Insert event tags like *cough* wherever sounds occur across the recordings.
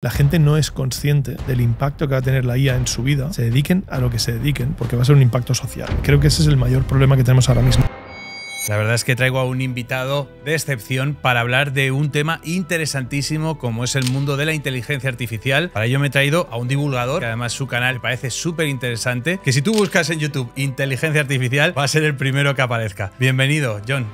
La gente no es consciente del impacto que va a tener la IA en su vida. Se dediquen a lo que se dediquen, porque va a ser un impacto social. Creo que ese es el mayor problema que tenemos ahora mismo. La verdad es que traigo a un invitado de excepción para hablar de un tema interesantísimo como es el mundo de la inteligencia artificial. Para ello me he traído a un divulgador, que además su canal parece súper interesante, que si tú buscas en YouTube inteligencia artificial va a ser el primero que aparezca. Bienvenido, John.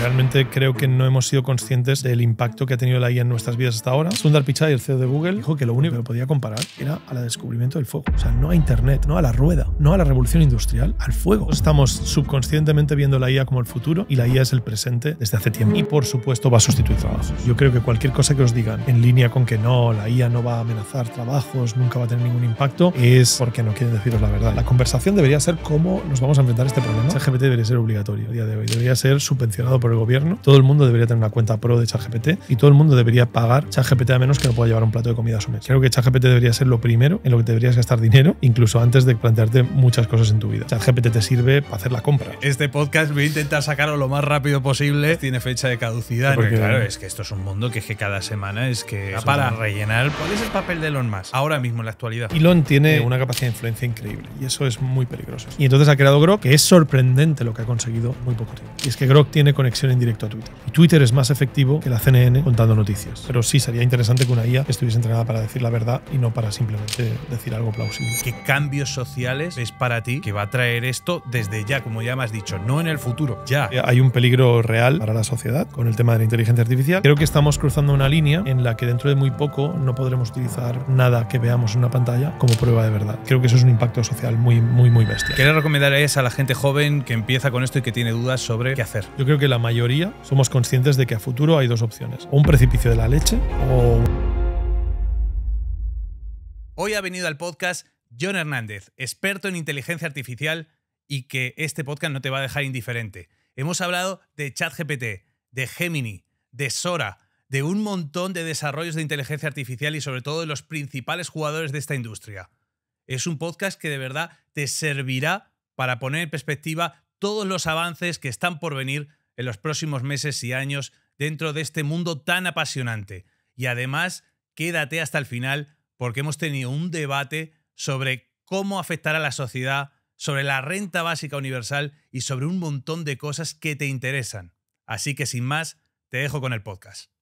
Realmente creo que no hemos sido conscientes del impacto que ha tenido la IA en nuestras vidas hasta ahora. Sundar Pichai, el CEO de Google, dijo que lo único que podía comparar era al descubrimiento del fuego. O sea, no a Internet, no a la rueda, no a la revolución industrial, al fuego. Estamos subconscientemente viendo la IA como el futuro y la IA es el presente desde hace tiempo. Y por supuesto va a sustituir trabajos. Yo creo que cualquier cosa que os digan en línea con que no, la IA no va a amenazar trabajos, nunca va a tener ningún impacto, es porque no quieren deciros la verdad. La conversación debería ser cómo nos vamos a enfrentar a este problema. El GPT debería ser obligatorio el día de hoy. Debería ser subvencionado por el gobierno, todo el mundo debería tener una cuenta pro de ChatGPT y todo el mundo debería pagar ChatGPT a menos que no pueda llevar un plato de comida a su mes. Creo que ChatGPT debería ser lo primero en lo que deberías gastar dinero, incluso antes de plantearte muchas cosas en tu vida. ChatGPT te sirve para hacer la compra. Este podcast voy a intentar sacarlo lo más rápido posible. Tiene fecha de caducidad. Porque, claro, es que esto es un mundo que es que cada semana es que para rellenar. ¿Cuál es el papel de Elon más ahora mismo en la actualidad? Elon tiene una capacidad de influencia increíble y eso es muy peligroso. Y entonces ha creado Grok, que es sorprendente lo que ha conseguido muy poco tiempo. Y es que Grok tiene conexión en directo a Twitter. Y Twitter es más efectivo que la CNN contando noticias. Pero sí sería interesante que una IA estuviese entrenada para decir la verdad y no para simplemente decir algo plausible. ¿Qué cambios sociales es para ti que va a traer esto desde ya, como ya me has dicho, no en el futuro, ya? Eh, hay un peligro real para la sociedad con el tema de la inteligencia artificial. Creo que estamos cruzando una línea en la que dentro de muy poco no podremos utilizar nada que veamos en una pantalla como prueba de verdad. Creo que eso es un impacto social muy, muy, muy bestia. ¿Qué le recomendarías a la gente joven que empieza con esto y que tiene dudas sobre qué hacer? Yo creo que la mayoría somos conscientes de que a futuro hay dos opciones, un precipicio de la leche o... Hoy ha venido al podcast John Hernández, experto en inteligencia artificial y que este podcast no te va a dejar indiferente. Hemos hablado de ChatGPT, de Gemini, de Sora, de un montón de desarrollos de inteligencia artificial y sobre todo de los principales jugadores de esta industria. Es un podcast que de verdad te servirá para poner en perspectiva todos los avances que están por venir en los próximos meses y años dentro de este mundo tan apasionante. Y además, quédate hasta el final porque hemos tenido un debate sobre cómo afectará a la sociedad, sobre la renta básica universal y sobre un montón de cosas que te interesan. Así que sin más, te dejo con el podcast.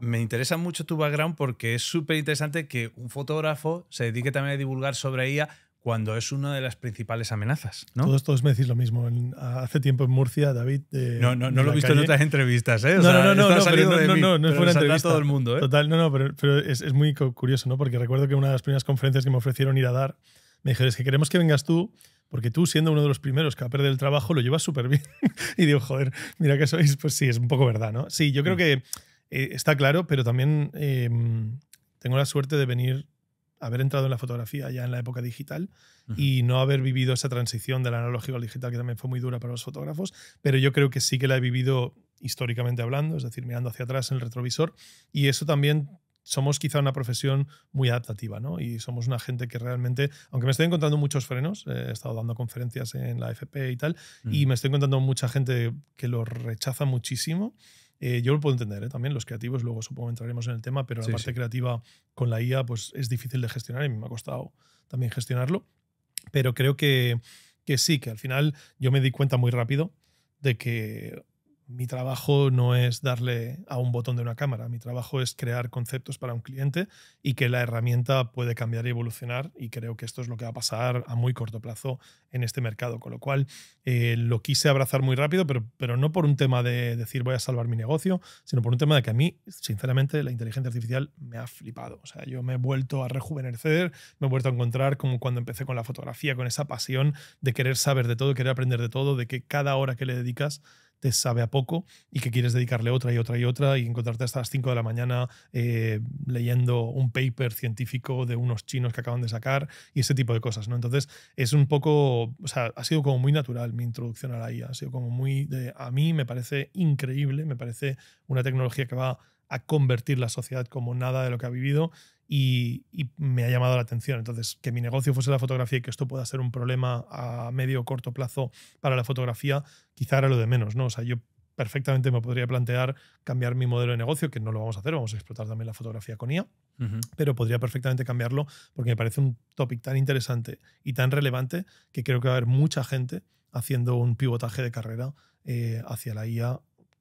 Me interesa mucho tu background porque es súper interesante que un fotógrafo se dedique también a divulgar sobre ella, cuando es una de las principales amenazas. ¿no? Todos, me decís lo mismo. hace tiempo en Murcia, David. Eh, no, no, lo he visto en otras entrevistas. ¿eh? no, no, no, no, no, no, no, es entrevista. todo ¿eh? Total, no, no, pero, es, muy curioso, ¿no? Porque recuerdo que una de las primeras conferencias que me ofrecieron ir a dar, me dijeron, es que queremos que vengas tú, porque tú, siendo uno de los primeros que va a perder el trabajo, lo llevas súper bien. *laughs* y digo, joder, mira que sois. Pues sí, es un poco verdad, ¿no? Sí, yo creo mm. que está claro, pero también em, tengo la suerte de venir haber entrado en la fotografía ya en la época digital y no haber vivido esa transición del analógico al digital, que también fue muy dura para los fotógrafos, pero yo creo que sí que la he vivido históricamente hablando, es decir, mirando hacia atrás en el retrovisor, y eso también somos quizá una profesión muy adaptativa, ¿no? Y somos una gente que realmente, aunque me estoy encontrando muchos frenos, eh, he estado dando conferencias en la FP y tal, y me estoy encontrando mucha gente que lo rechaza muchísimo eh, yo lo puedo entender, ¿eh? también los creativos, luego supongo que entraremos en el tema, pero la parte creativa con la IA pues, es difícil de gestionar y me ha costado también gestionarlo. Pero creo que, que sí, que al final yo me di cuenta muy rápido de que mi trabajo no es darle a un botón de una cámara, mi trabajo es crear conceptos para un cliente y que la herramienta puede cambiar y evolucionar y creo que esto es lo que va a pasar a muy corto plazo en este mercado, con lo cual eh, lo quise abrazar muy rápido, pero, pero no por un tema de decir voy a salvar mi negocio, sino por un tema de que a mí, sinceramente, la inteligencia artificial me ha flipado, o sea, yo me he vuelto a rejuvenecer, me he vuelto a encontrar como cuando empecé con la fotografía, con esa pasión de querer saber de todo, querer aprender de todo, de que cada hora que le dedicas, te sabe a poco y que quieres dedicarle otra y otra y otra y encontrarte hasta las 5 de la mañana eh, leyendo un paper científico de unos chinos que acaban de sacar y ese tipo de cosas, ¿no? Entonces es un poco, o sea, ha sido como muy natural mi introducción a la IA, ha sido como muy, de, a mí me parece increíble, me parece una tecnología que va a convertir la sociedad como nada de lo que ha vivido y, me ha llamado la atención. Entonces, que mi negocio fuese la fotografía y que esto pueda ser un problema a medio o corto plazo para la fotografía, quizá era lo de menos, ¿no? O sea, yo perfectamente me podría plantear cambiar mi modelo de negocio, que no lo vamos a hacer, vamos a explotar también la fotografía con IA, pero podría perfectamente cambiarlo porque me parece un topic tan interesante y tan relevante que creo que va a haber mucha gente haciendo un pivotaje de carrera eh, hacia la IA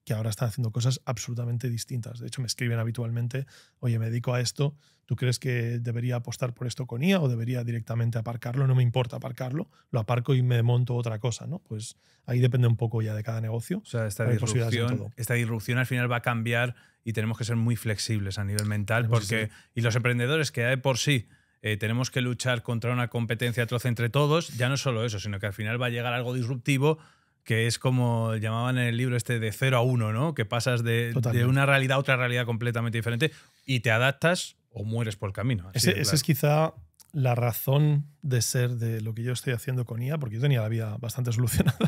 que ahora están haciendo cosas absolutamente distintas. De hecho, me escriben habitualmente, oye, me dedico a esto, ¿tú crees que debería apostar por esto con IA o debería directamente aparcarlo? No me importa aparcarlo, lo aparco y me monto otra cosa, ¿no? Pues ahí depende un poco ya de cada negocio. O sea, esta, disrupción, esta disrupción al final va a cambiar y tenemos que ser muy flexibles a nivel mental porque y los emprendedores que ya de por sí eh, tenemos que luchar contra una competencia atroz entre todos, ya no solo eso, sino que al final va a llegar algo disruptivo que es como llamaban en el libro este de 0 a 1, ¿no? Que pasas de, una realidad a otra realidad completamente diferente y te adaptas o mueres por el camino. Esa es quizá la razón de ser de lo que yo estoy haciendo con IA, porque yo tenía la vida bastante *laughs* solucionada.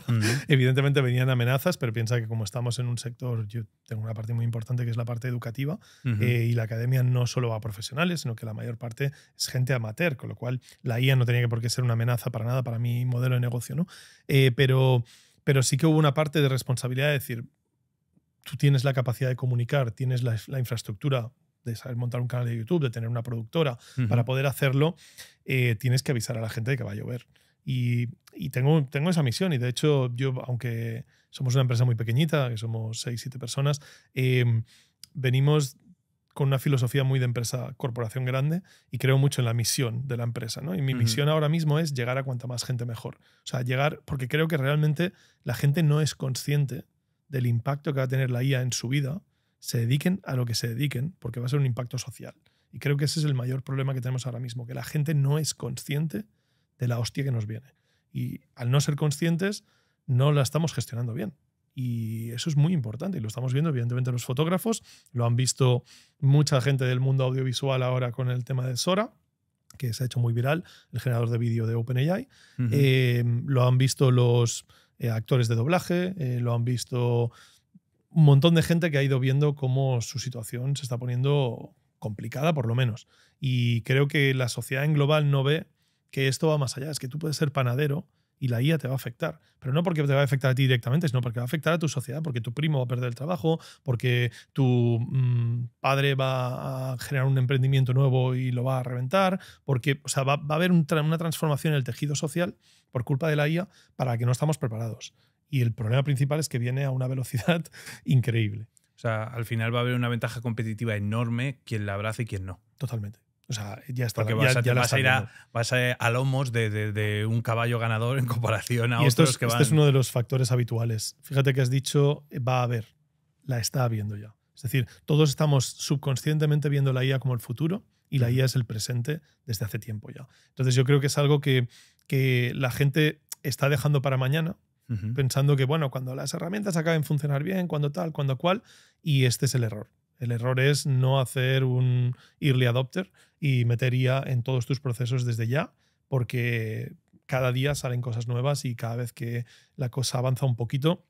Evidentemente venían amenazas, pero piensa que como estamos en un sector, yo tengo una parte muy importante que es la parte educativa, eh, y la academia no solo va a profesionales, sino que la mayor parte es gente amateur, con lo cual la IA no tenía que por qué ser una amenaza para nada, para mi modelo de negocio, ¿no? Eh, pero pero sí que hubo una parte de responsabilidad de decir, tú tienes la capacidad de comunicar, tienes la, infraestructura de saber montar un canal de YouTube, de tener una productora, para poder hacerlo, eh, tienes que avisar a la gente de que va a llover. Y, tengo, tengo esa misión. Y de hecho, yo, aunque somos una empresa muy pequeñita, que somos 6, 7 personas, eh, venimos con una filosofía muy de empresa, corporación grande, y creo mucho en la misión de la empresa. Y mi misión ahora mismo es llegar a cuanta más gente mejor. O sea, llegar, porque creo que realmente la gente no es consciente del impacto que va a tener la IA en su vida, se dediquen a lo que se dediquen, porque va a ser un impacto social. Y creo que ese es el mayor problema que tenemos ahora mismo, que la gente no es consciente de la hostia que nos viene. Y al no ser conscientes, no la estamos gestionando bien. Y eso es muy importante y lo estamos viendo evidentemente los fotógrafos, lo han visto mucha gente del mundo audiovisual ahora con el tema de Sora, que se ha hecho muy viral, el generador de vídeo de OpenAI, eh, lo han visto los eh, actores de doblaje, eh, lo han visto un montón de gente que ha ido viendo cómo su situación se está poniendo complicada, por lo menos. Y creo que la sociedad en global no ve que esto va más allá, es que tú puedes ser panadero y la IA te va a afectar. Pero no porque te va a afectar a ti directamente, sino porque va a afectar a tu sociedad, porque tu primo va a perder el trabajo, porque tu mm, padre va a generar un emprendimiento nuevo y lo va a reventar, porque o sea, va, a haber una transformación en el tejido social por culpa de la IA para que no estamos preparados. Y el problema principal es que viene a una velocidad *laughs* increíble. O sea, al final va a haber una ventaja competitiva enorme quien la abrace y quien no. Totalmente. O sea, ya está. Porque vas, a, ir a, lomos de, un caballo ganador en comparación a otros que van. Este es uno de los factores habituales. Fíjate que has dicho, eh, va a haber. La está viendo ya. Es decir, todos estamos subconscientemente viendo la IA como el futuro y la IA es el presente desde hace tiempo ya. Entonces, yo creo que es algo que, la gente está dejando para mañana, pensando que, bueno, cuando las herramientas acaben funcionar bien, cuando tal, cuando cual, y este es el error. El error es no hacer un early adopter y metería en todos tus procesos desde ya, porque cada día salen cosas nuevas y cada vez que la cosa avanza un poquito,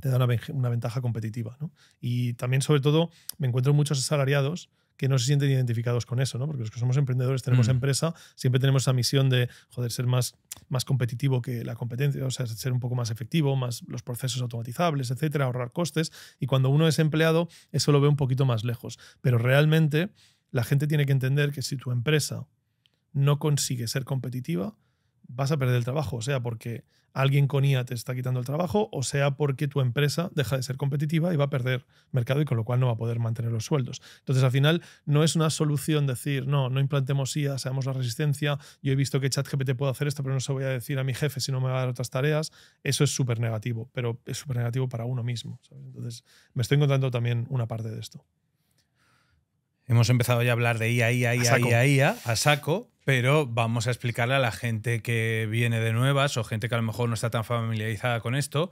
te da una, ventaja competitiva. Y también, sobre todo, me encuentro muchos asalariados que no se sienten identificados con eso, ¿no? Porque los que somos emprendedores, tenemos mm. empresa, siempre tenemos esa misión de, ser más, más competitivo que la competencia, o sea, ser un poco más efectivo, más los procesos automatizables, etcétera, ahorrar costes. Y cuando uno es empleado, eso lo ve un poquito más lejos. Pero realmente la gente tiene que entender que si tu empresa no consigue ser competitiva, vas a perder el trabajo, o sea, porque alguien con IA te está quitando el trabajo, o sea, porque tu empresa deja de ser competitiva y va a perder mercado y con lo cual no va a poder mantener los sueldos. Entonces, al final, no es una solución decir, no, no implantemos IA, seamos la resistencia, yo he visto que ChatGPT puede hacer esto, pero no se lo voy a decir a mi jefe si no me va a dar otras tareas. Eso es súper negativo, pero es súper negativo para uno mismo. Entonces, me estoy encontrando también una parte de esto. Hemos empezado ya a hablar de IA, IA, IA, IA, IA, a saco, pero vamos a explicarle a la gente que viene de nuevas o gente que a lo mejor no está tan familiarizada con esto,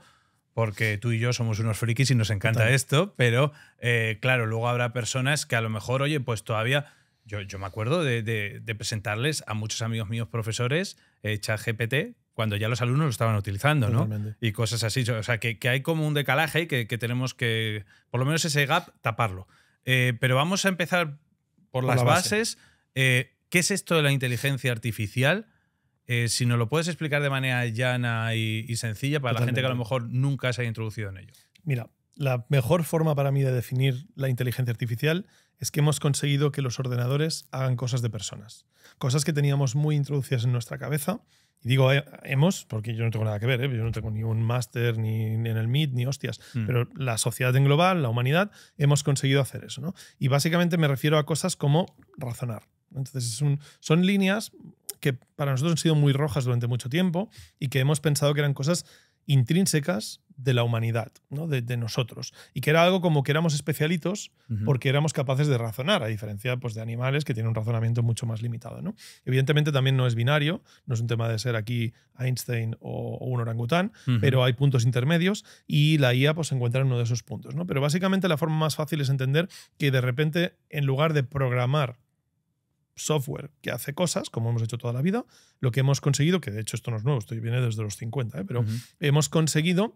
porque tú y yo somos unos frikis y nos encanta esto, pero eh, claro, luego habrá personas que a lo mejor, oye, pues todavía... Yo, yo me acuerdo de, presentarles a muchos amigos míos profesores eh, ChatGPT cuando ya los alumnos lo estaban utilizando, ¿no? Y cosas así. O sea, que, hay como un decalaje y que tenemos que, por lo menos ese gap, taparlo. Eh, pero vamos a empezar por, las bases. Eh, ¿Qué es esto de la inteligencia artificial? Eh, si nos lo puedes explicar de manera llana y, sencilla para la gente que a lo mejor nunca se ha introducido en ello. Mira, la mejor forma para mí de definir la inteligencia artificial es que hemos conseguido que los ordenadores hagan cosas de personas. Cosas que teníamos muy introducidas en nuestra cabeza. Y digo eh, hemos, porque yo no tengo nada que ver, ¿eh? yo no tengo ni un máster, ni, en el MIT, ni hostias. Mm. Pero la sociedad en global, la humanidad, hemos conseguido hacer eso. ¿no? Y básicamente me refiero a cosas como razonar. Entonces son líneas que para nosotros han sido muy rojas durante mucho tiempo y que hemos pensado que eran cosas intrínsecas de la humanidad, ¿no? de, nosotros. Y que era algo como que éramos especialitos porque éramos capaces de razonar, a diferencia pues, de animales que tienen un razonamiento mucho más limitado. ¿no? Evidentemente también no es binario, no es un tema de ser aquí Einstein o, un orangután, pero hay puntos intermedios y la IA pues, se encuentra en uno de esos puntos. ¿no? Pero básicamente la forma más fácil es entender que de repente, en lugar de programar software que hace cosas, como hemos hecho toda la vida, lo que hemos conseguido, que de hecho esto no es nuevo, esto viene desde los 50, ¿eh? pero hemos conseguido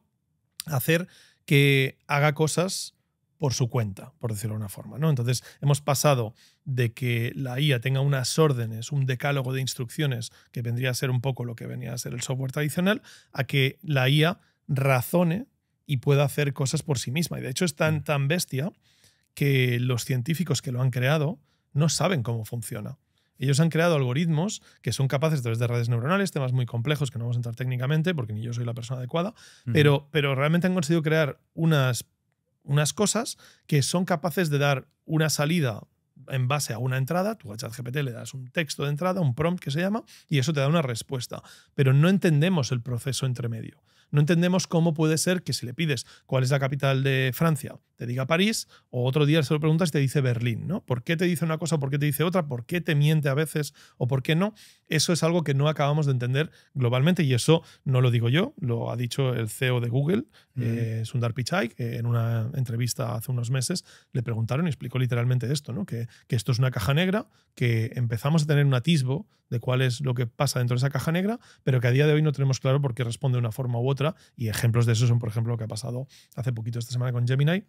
hacer que haga cosas por su cuenta, por decirlo de una forma. ¿no? Entonces, hemos pasado de que la IA tenga unas órdenes, un decálogo de instrucciones, que vendría a ser un poco lo que venía a ser el software tradicional, a que la IA razone y pueda hacer cosas por sí misma. Y de hecho es tan mm. bestia que los científicos que lo han creado no saben cómo funciona. Ellos han creado algoritmos que son capaces, a través de redes neuronales, temas muy complejos que no vamos a entrar técnicamente porque ni yo soy la persona adecuada, pero, pero realmente han conseguido crear unas, unas cosas que son capaces de dar una salida en base a una entrada, tú a GPT le das un texto de entrada, un prompt que se llama, y eso te da una respuesta. Pero no entendemos el proceso entre medio no entendemos cómo puede ser que si le pides cuál es la capital de Francia, te diga París, o otro día se lo preguntas y te dice Berlín, ¿no? ¿Por qué te dice una cosa, por qué te dice otra, por qué te miente a veces o por qué no? Eso es algo que no acabamos de entender globalmente y eso no lo digo yo, lo ha dicho el CEO de Google, eh, Sundar Pichai, que en una entrevista hace unos meses le preguntaron y explicó literalmente esto, ¿no? Que, que esto es una caja negra, que empezamos a tener un atisbo de cuál es lo que pasa dentro de esa caja negra, pero que a día de hoy no tenemos claro por qué responde de una forma u otra otra. Y ejemplos de eso son, por ejemplo, lo que ha pasado hace poquito esta semana con Gemini,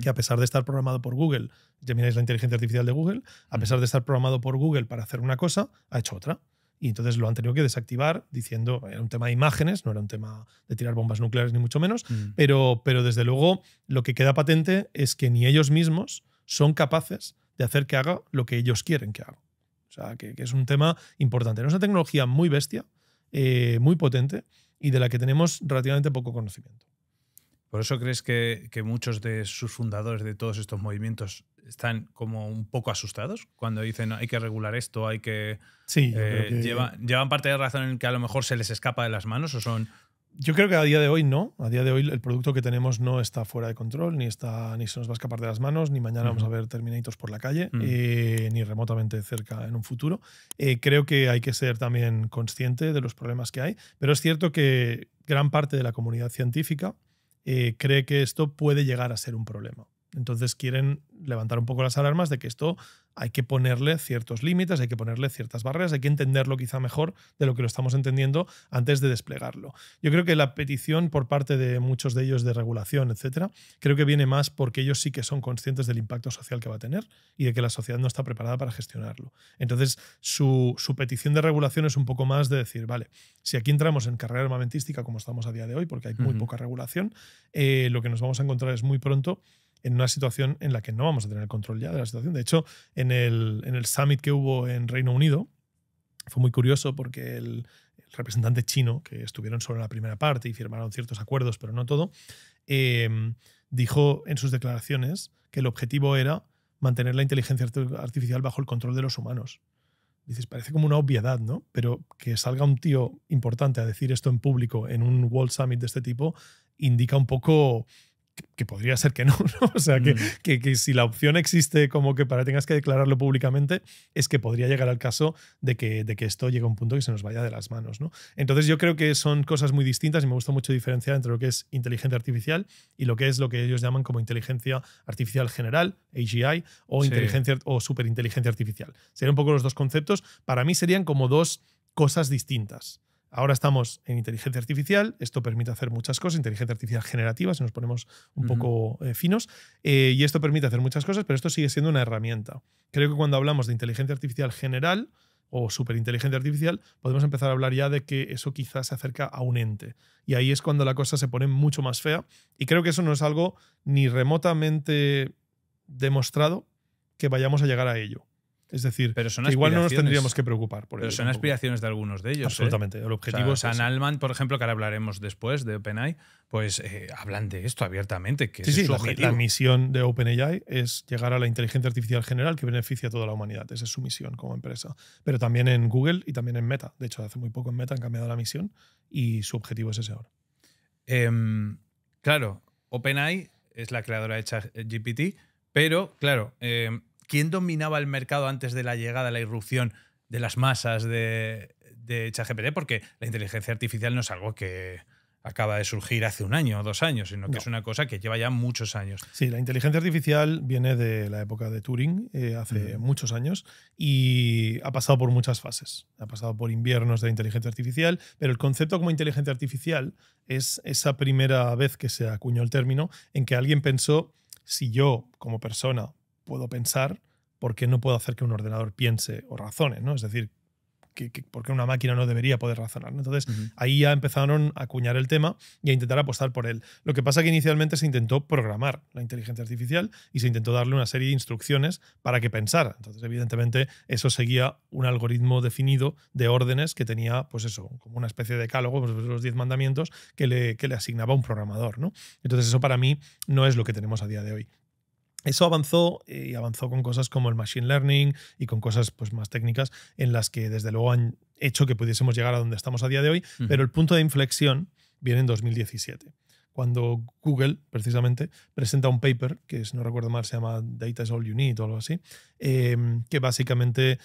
que a pesar de estar programado por Google, Gemini es la inteligencia artificial de Google, a pesar de estar programado por Google para hacer una cosa, ha hecho otra. Y entonces lo han tenido que desactivar diciendo, era un tema de imágenes, no era un tema de tirar bombas nucleares ni mucho menos, pero, pero desde luego lo que queda patente es que ni ellos mismos son capaces de hacer que haga lo que ellos quieren que haga. O sea, que, es un tema importante. Es una tecnología muy bestia, eh, muy potente, y de la que tenemos relativamente poco conocimiento. ¿Por eso crees que, muchos de sus fundadores de todos estos movimientos están como un poco asustados cuando dicen hay que regular esto, hay que... Sí, eh, Lleva, ¿Llevan parte de razón en que a lo mejor se les escapa de las manos o son yo creo que a día de hoy no. A día de hoy el producto que tenemos no está fuera de control, ni, está, ni se nos va a escapar de las manos, ni mañana vamos a ver Terminators por la calle, eh, ni remotamente cerca en un futuro. Eh, creo que hay que ser también consciente de los problemas que hay, pero es cierto que gran parte de la comunidad científica eh, cree que esto puede llegar a ser un problema. Entonces quieren levantar un poco las alarmas de que esto hay que ponerle ciertos límites, hay que ponerle ciertas barreras, hay que entenderlo quizá mejor de lo que lo estamos entendiendo antes de desplegarlo. Yo creo que la petición por parte de muchos de ellos de regulación, etcétera, creo que viene más porque ellos sí que son conscientes del impacto social que va a tener y de que la sociedad no está preparada para gestionarlo. Entonces, su, petición de regulación es un poco más de decir, vale, si aquí entramos en carrera armamentística como estamos a día de hoy, porque hay muy poca regulación, eh, lo que nos vamos a encontrar es muy pronto en una situación en la que no vamos a tener control ya de la situación. De hecho, en el, en el summit que hubo en Reino Unido, fue muy curioso porque el, representante chino, que estuvieron solo en la primera parte y firmaron ciertos acuerdos, pero no todo, em, dijo en sus declaraciones que el objetivo era mantener la inteligencia artificial bajo el control de los humanos. Dices, parece como una obviedad, ¿no? Pero que salga un tío importante a decir esto en público en un World Summit de este tipo indica un poco que podría ser que no, *laughs* O sea, mm. que, si la opción existe como que para tengas que declararlo públicamente, es que podría llegar al caso de que, de que esto llegue a un punto que se nos vaya de las manos, ¿no? Entonces yo creo que son cosas muy distintas y me gusta mucho diferenciar entre lo que es inteligencia artificial y lo que es lo que ellos llaman como inteligencia artificial general, AGI, o inteligencia o superinteligencia artificial. Serían un poco los dos conceptos. Para mí serían como dos cosas distintas. Ahora estamos en inteligencia artificial, esto permite hacer muchas cosas, inteligencia artificial generativa, si nos ponemos un poco eh, finos, eh, y esto permite hacer muchas cosas, pero esto sigue siendo una herramienta. Creo que cuando hablamos de inteligencia artificial general o superinteligencia artificial, podemos empezar a hablar ya de que eso quizás se acerca a un ente. Y ahí es cuando la cosa se pone mucho más fea, y creo que eso no es algo ni remotamente demostrado que vayamos a llegar a ello. Es decir, pero igual no nos tendríamos que preocupar por Pero son aspiraciones de algunos de ellos. ¿eh? Absolutamente. El objetivo es por ejemplo, que ahora hablaremos después de OpenAI, pues eh, hablan de esto abiertamente. Que sí, sí, su la, misión de OpenAI es llegar a la inteligencia artificial general que beneficia a toda la humanidad. Esa es su misión como empresa. Pero también en Google y también en Meta. De hecho, hace muy poco en Meta han cambiado la misión y su objetivo es ese ahora. Em, claro, OpenAI es la creadora de ChatGPT, pero claro em, ¿quién dominaba el mercado antes de la llegada, la irrupción de las masas de, de ChatGPT? Porque la inteligencia artificial no es algo que acaba de surgir hace un año o dos años, sino que es una cosa que lleva ya muchos años. Sí, la inteligencia artificial viene de la época de Turing, eh, hace muchos años, y ha pasado por muchas fases. Ha pasado por inviernos de inteligencia artificial, pero el concepto como inteligencia artificial es esa primera vez que se acuñó el término en que alguien pensó, si yo como persona puedo pensar, ¿por qué no puedo hacer que un ordenador piense o razone? ¿no? Es decir, que, ¿por qué una máquina no debería poder razonar? Entonces, ahí ya empezaron a acuñar el tema y a intentar apostar por él. Lo que pasa que inicialmente se intentó programar la inteligencia artificial y se intentó darle una serie de instrucciones para que pensara. Entonces, evidentemente, eso seguía un algoritmo definido de órdenes que tenía, pues eso, como una especie de cálogo, pues, pues, los diez mandamientos que le, que le asignaba un programador. ¿no? Entonces, eso para mí no es lo que tenemos a día de hoy. Eso avanzó eh, y avanzó con cosas como el machine learning y con cosas pues, más técnicas en las que desde luego han hecho que pudiésemos llegar a donde estamos a día de hoy, pero el punto de inflexión viene en 2017, cuando Google precisamente presenta un paper que si no recuerdo mal se llama Data is all you need o algo así, em, que básicamente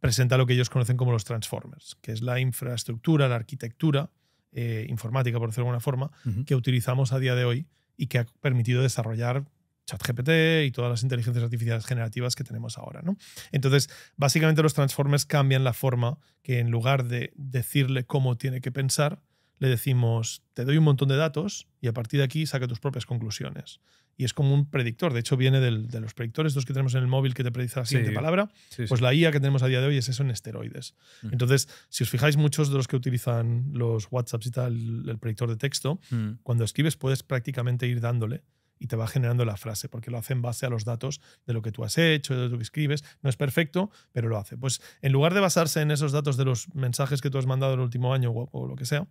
presenta lo que ellos conocen como los transformers, que es la infraestructura, la arquitectura eh, informática, por decirlo de alguna forma, que utilizamos a día de hoy y que ha permitido desarrollar ChatGPT y todas las inteligencias artificiales generativas que tenemos ahora. ¿no? Entonces, básicamente los transformers cambian la forma que en lugar de decirle cómo tiene que pensar, le decimos, te doy un montón de datos y a partir de aquí saca tus propias conclusiones. Y es como un predictor, de hecho viene del, de los predictores, los que tenemos en el móvil que te predice la siguiente palabra, pues la IA que tenemos a día de hoy es eso en esteroides. Mm. Entonces, si os fijáis, muchos de los que utilizan los WhatsApps y tal, el, predictor de texto, mm. cuando escribes puedes prácticamente ir dándole y te va generando la frase, porque lo hace en base a los datos de lo que tú has hecho, de lo que escribes. No es perfecto, pero lo hace. Pues en lugar de basarse en esos datos de los mensajes que tú has mandado el último año o, lo que sea,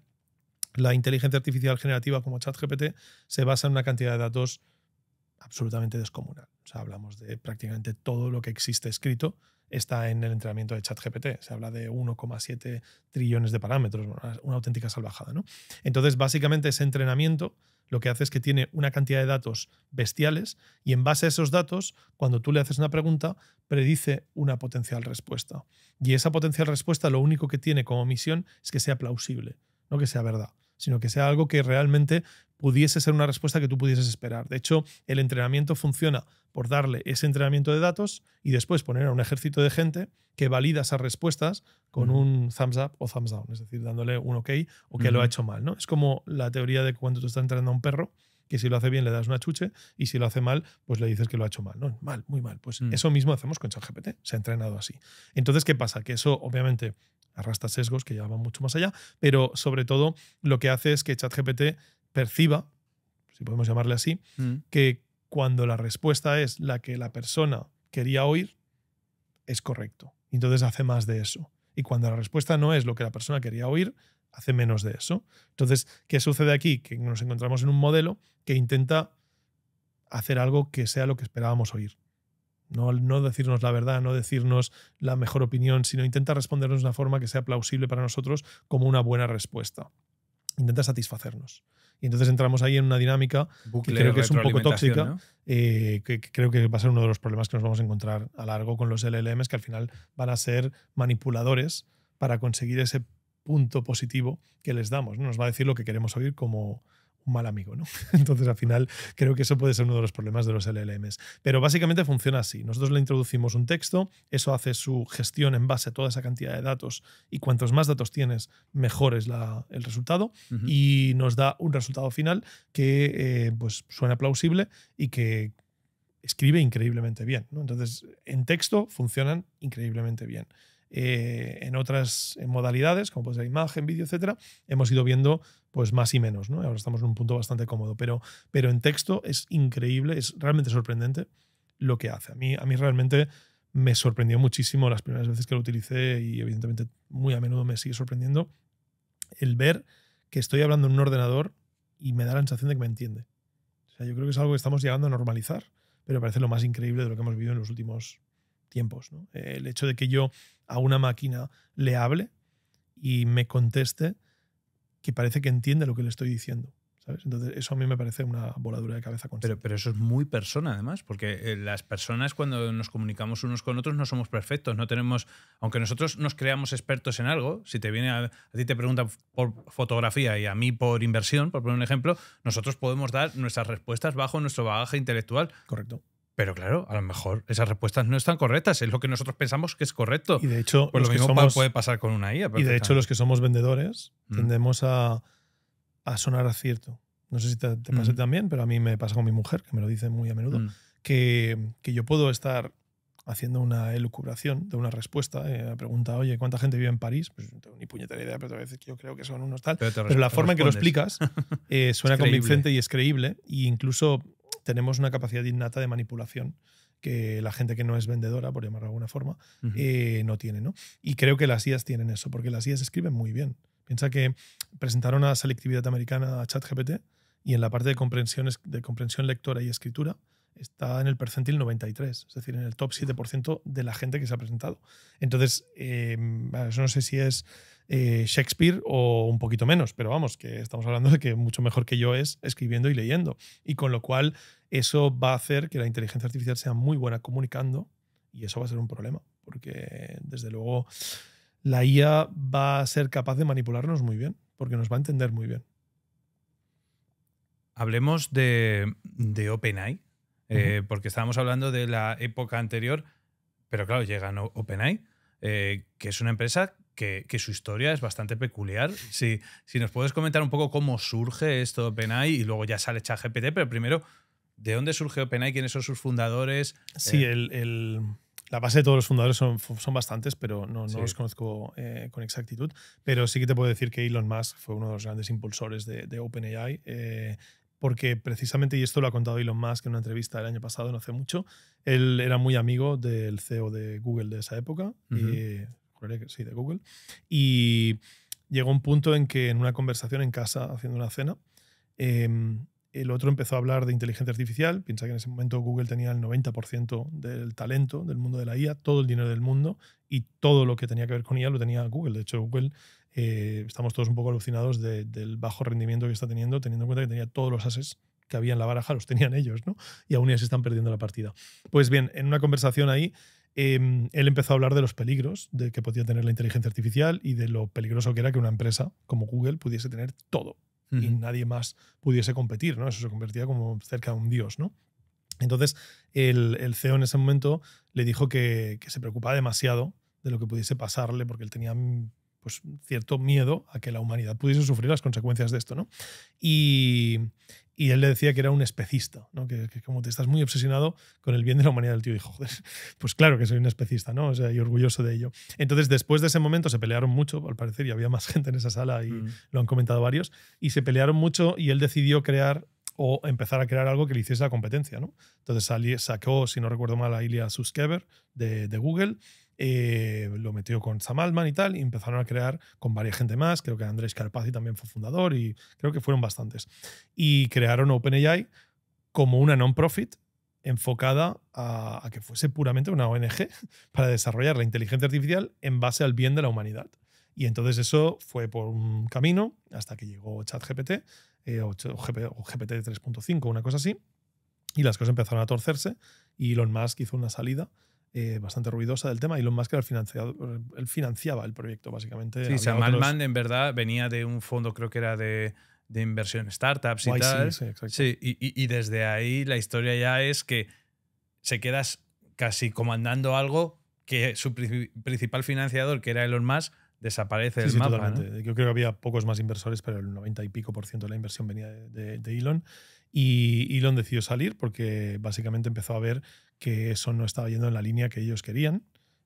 la inteligencia artificial generativa como ChatGPT se basa en una cantidad de datos absolutamente descomunal. O sea, hablamos de prácticamente todo lo que existe escrito está en el entrenamiento de ChatGPT. Se habla de 1,7 trillones de parámetros, una auténtica salvajada. ¿no? Entonces, básicamente ese entrenamiento lo que hace es que tiene una cantidad de datos bestiales y en base a esos datos, cuando tú le haces una pregunta, predice una potencial respuesta. Y esa potencial respuesta lo único que tiene como misión es que sea plausible, no que sea verdad sino que sea algo que realmente pudiese ser una respuesta que tú pudieses esperar. De hecho, el entrenamiento funciona por darle ese entrenamiento de datos y después poner a un ejército de gente que valida esas respuestas con un thumbs up o thumbs down, es decir, dándole un ok o que lo ha hecho mal. ¿no? Es como la teoría de cuando tú estás entrenando a un perro, que si lo hace bien le das una chuche y si lo hace mal, pues le dices que lo ha hecho mal, ¿no? Mal, muy mal. Pues mm. eso mismo hacemos con ChatGPT, se ha entrenado así. Entonces, ¿qué pasa? Que eso obviamente arrastra sesgos que ya van mucho más allá, pero sobre todo lo que hace es que ChatGPT perciba, si podemos llamarle así, mm. que cuando la respuesta es la que la persona quería oír, es correcto. Entonces hace más de eso. Y cuando la respuesta no es lo que la persona quería oír, hace menos de eso. Entonces, ¿qué sucede aquí? Que nos encontramos en un modelo que intenta hacer algo que sea lo que esperábamos oír. No, no, decirnos la verdad, no decirnos la mejor opinión, sino intenta respondernos de una forma que sea plausible para nosotros como una buena respuesta. Intenta satisfacernos. Y entonces entramos ahí en una dinámica que creo que es un poco tóxica, eh, que, que, creo que va a ser uno de los problemas que nos vamos a encontrar a largo con los LLMs, que al final van a ser manipuladores para conseguir ese punto positivo que les damos. ¿no? Nos va a decir lo que queremos oír como un mal amigo. ¿no? *laughs* Entonces, al final, creo que eso puede ser uno de los problemas de los LLMs. Pero básicamente funciona así. Nosotros le introducimos un texto, eso hace su gestión en base a toda esa cantidad de datos y cuantos más datos tienes, mejor es la, el resultado y nos da un resultado final que eh, pues, suena plausible y que escribe increíblemente bien. Entonces, en texto funcionan increíblemente bien. Eh, en otras modalidades, como puede ser imagen, vídeo, etcétera, hemos ido viendo pues más y menos. ¿no? Ahora estamos en un punto bastante cómodo, pero, pero en texto es increíble, es realmente sorprendente lo que hace. A mí, a mí realmente me sorprendió muchísimo las primeras veces que lo utilicé y evidentemente muy a menudo me sigue sorprendiendo el ver que estoy hablando en un ordenador y me da la sensación de que me entiende. O sea, yo creo que es algo que estamos llegando a normalizar, pero parece lo más increíble de lo que hemos vivido en los últimos tiempos. El hecho de que yo a una máquina le hable y me conteste que parece que entiende lo que le estoy diciendo. Entonces, eso a mí me parece una voladura de cabeza Pero, eso es muy persona, además, porque eh, las personas cuando nos comunicamos unos con otros no somos perfectos, no tenemos, aunque nosotros nos creamos expertos en algo, si te viene a, ti te preguntan por fotografía y a mí por inversión, por poner un ejemplo, nosotros podemos dar nuestras respuestas bajo nuestro bagaje intelectual. Correcto. Pero claro, a lo mejor esas respuestas no están correctas, es lo que nosotros pensamos que es correcto. Y de hecho, lo puede pasar con una IA. Y de hecho, los que somos vendedores mm. tendemos a, sonar a cierto. No sé si te, pasa mm. también, pero a mí me pasa con mi mujer, que me lo dice muy a menudo, mm. que, que, yo puedo estar haciendo una elucubración de una respuesta. Eh, pregunta, oye, ¿cuánta gente vive en París? Pues no tengo ni puñetera idea, pero a veces yo creo que son unos tal. Pero, la forma en que lo explicas eh, *laughs* suena convincente y es creíble. Y e incluso tenemos una capacidad innata de manipulación que la gente que no es vendedora, por llamarlo de alguna forma, eh, no tiene. ¿no? Y creo que las IAS tienen eso, porque las IAS escriben muy bien. Piensa que presentaron a selectividad americana a ChatGPT y en la parte de comprensión, de comprensión lectora y escritura está en el percentil 93, es decir, en el top 7% de la gente que se ha presentado. Entonces, eh, no sé si es eh, Shakespeare o un poquito menos, pero vamos, que estamos hablando de que mucho mejor que yo es escribiendo y leyendo. Y con lo cual, eso va a hacer que la inteligencia artificial sea muy buena comunicando y eso va a ser un problema, porque desde luego la IA va a ser capaz de manipularnos muy bien, porque nos va a entender muy bien. Hablemos de, de OpenAI, eh, porque estábamos hablando de la época anterior, pero claro, llega ¿no? OpenAI, eh, que es una empresa que, su historia es bastante peculiar. Si, si nos puedes comentar un poco cómo surge esto de OpenAI y luego ya sale ChatGPT, pero primero, ¿De dónde surge OpenAI? ¿Quiénes son sus fundadores? Sí, eh, la base de todos los fundadores son, son bastantes, pero no, los conozco eh, con exactitud. Pero sí que te puedo decir que Elon Musk fue uno de los grandes impulsores de, OpenAI. Eh, porque precisamente, y esto lo ha contado Elon Musk en una entrevista el año pasado, no hace mucho, él era muy amigo del CEO de Google de esa época, sí, de Google, y llegó un punto en que en una conversación en casa, haciendo una cena, em, el otro empezó a hablar de inteligencia artificial. Piensa que en ese momento Google tenía el 90% del talento del mundo de la IA, todo el dinero del mundo y todo lo que tenía que ver con IA lo tenía Google. De hecho, Google eh, estamos todos un poco alucinados del bajo rendimiento que está teniendo, teniendo en cuenta que tenía todos los ases que había en la baraja, los tenían ellos, ¿no? Y aún así están perdiendo la partida. Pues bien, en una conversación ahí, em, él empezó a hablar de los peligros de que podía tener la inteligencia artificial y de lo peligroso que era que una empresa como Google pudiese tener todo, y nadie más pudiese competir, ¿no? Eso se convertía como cerca de un dios, ¿no? Entonces, el, CEO en ese momento le dijo que, que, se preocupaba demasiado de lo que pudiese pasarle porque él tenía pues, cierto miedo a que la humanidad pudiese sufrir las consecuencias de esto. ¿no? Y, él le decía que era un especista, ¿no? que, como te estás muy obsesionado con el bien de la humanidad, el tío dijo, joder, pues claro que soy un especista, ¿no? O sea, y orgulloso de ello. Entonces, después de ese momento se pelearon mucho, al parecer, y había más *laughs* gente en esa sala y mm. lo han comentado varios, y se pelearon mucho y él decidió crear o empezar a crear algo que le hiciese la competencia, ¿no? Entonces sacó, si no recuerdo mal, a Ilya Suskever de, de Google eh, lo metió con Sam Altman y tal, y empezaron a crear con varias gente más, creo que Andrés Carpazzi también fue fundador y creo que fueron bastantes. Y crearon OpenAI como una non-profit enfocada a, que fuese puramente una ONG *laughs* para desarrollar la inteligencia artificial en base al bien de la humanidad. Y entonces eso fue por un camino hasta que llegó ChatGPT eh, o, GPT 3.5, una cosa así, y las cosas empezaron a torcerse y Elon Musk hizo una salida eh, bastante ruidosa del tema. Elon Musk era el financiador, él financiaba el proyecto, básicamente. Sí, Sam otros... en verdad venía de un fondo, creo que era de, inversión startups y tal. Sí, y, desde ahí la historia ya es que se quedas casi comandando algo que su principal financiador, que era Elon Musk, desaparece del mapa. Yo creo que había pocos más inversores, pero el 90 y pico por ciento de la inversión venía de, de Elon. Y Elon decidió salir porque básicamente empezó a ver que eso no estaba yendo en la línea que ellos querían,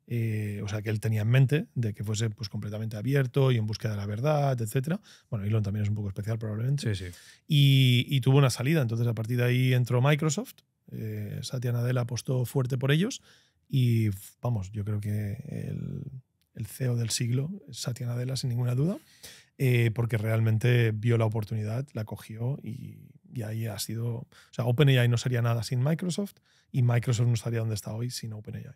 eh, o sea, que él tenía en mente, de que fuese pues, completamente abierto y en búsqueda de la verdad, etc. Bueno, Elon también es un poco especial probablemente. Sí, sí. Y, tuvo una salida, entonces a partir de ahí entró Microsoft, eh, Satya Nadella apostó fuerte por ellos y vamos, yo creo que el, CEO del siglo Satya Nadella sin ninguna duda. Eh, porque realmente vio la oportunidad, la cogió y, y ahí ha sido. O sea, OpenAI no sería nada sin Microsoft y Microsoft no estaría donde está hoy sin OpenAI.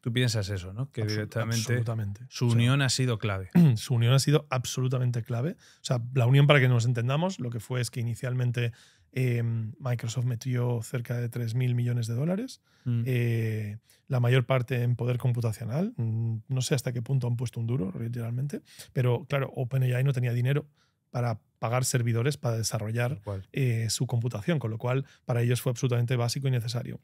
Tú piensas eso, ¿no? Que directamente su unión ha sido clave. *clears throat* Su unión ha sido absolutamente clave. O sea, la unión, para que nos entendamos, lo que fue es que inicialmente em, Microsoft metió cerca de 3.000 millones de dólares, mm. eh, la mayor parte en poder computacional. Mm, no sé hasta qué punto han puesto un duro, literalmente. Pero claro, OpenAI no tenía dinero para pagar servidores para desarrollar eh, su computación, con lo cual para ellos fue absolutamente básico y necesario.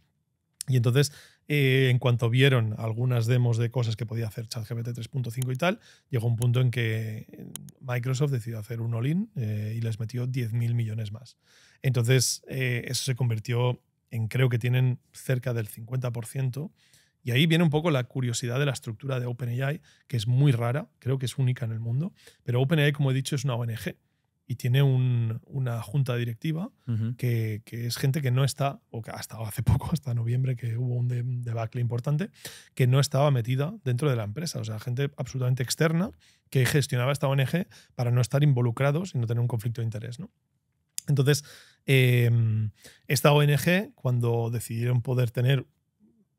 Y entonces, eh, en cuanto vieron algunas demos de cosas que podía hacer ChatGPT 3.5 y tal, llegó un punto en que eh, Microsoft decidió hacer un all-in eh, y les metió 10.000 millones más. Entonces, eso se convirtió en, creo que tienen cerca del 50%. Y ahí viene un poco la curiosidad de la estructura de OpenAI, que es muy rara, creo que es única en el mundo, pero OpenAI, como he dicho, es una ONG y tiene una junta directiva que, es gente que no está, o que hasta hace *laughs* poco, hasta noviembre, que hubo un debacle importante, que no estaba metida dentro de la empresa. O sea, gente absolutamente externa que gestionaba esta ONG para no estar involucrados y no tener un conflicto de interés. ¿no? Entonces, em, esta ONG, cuando decidieron poder tener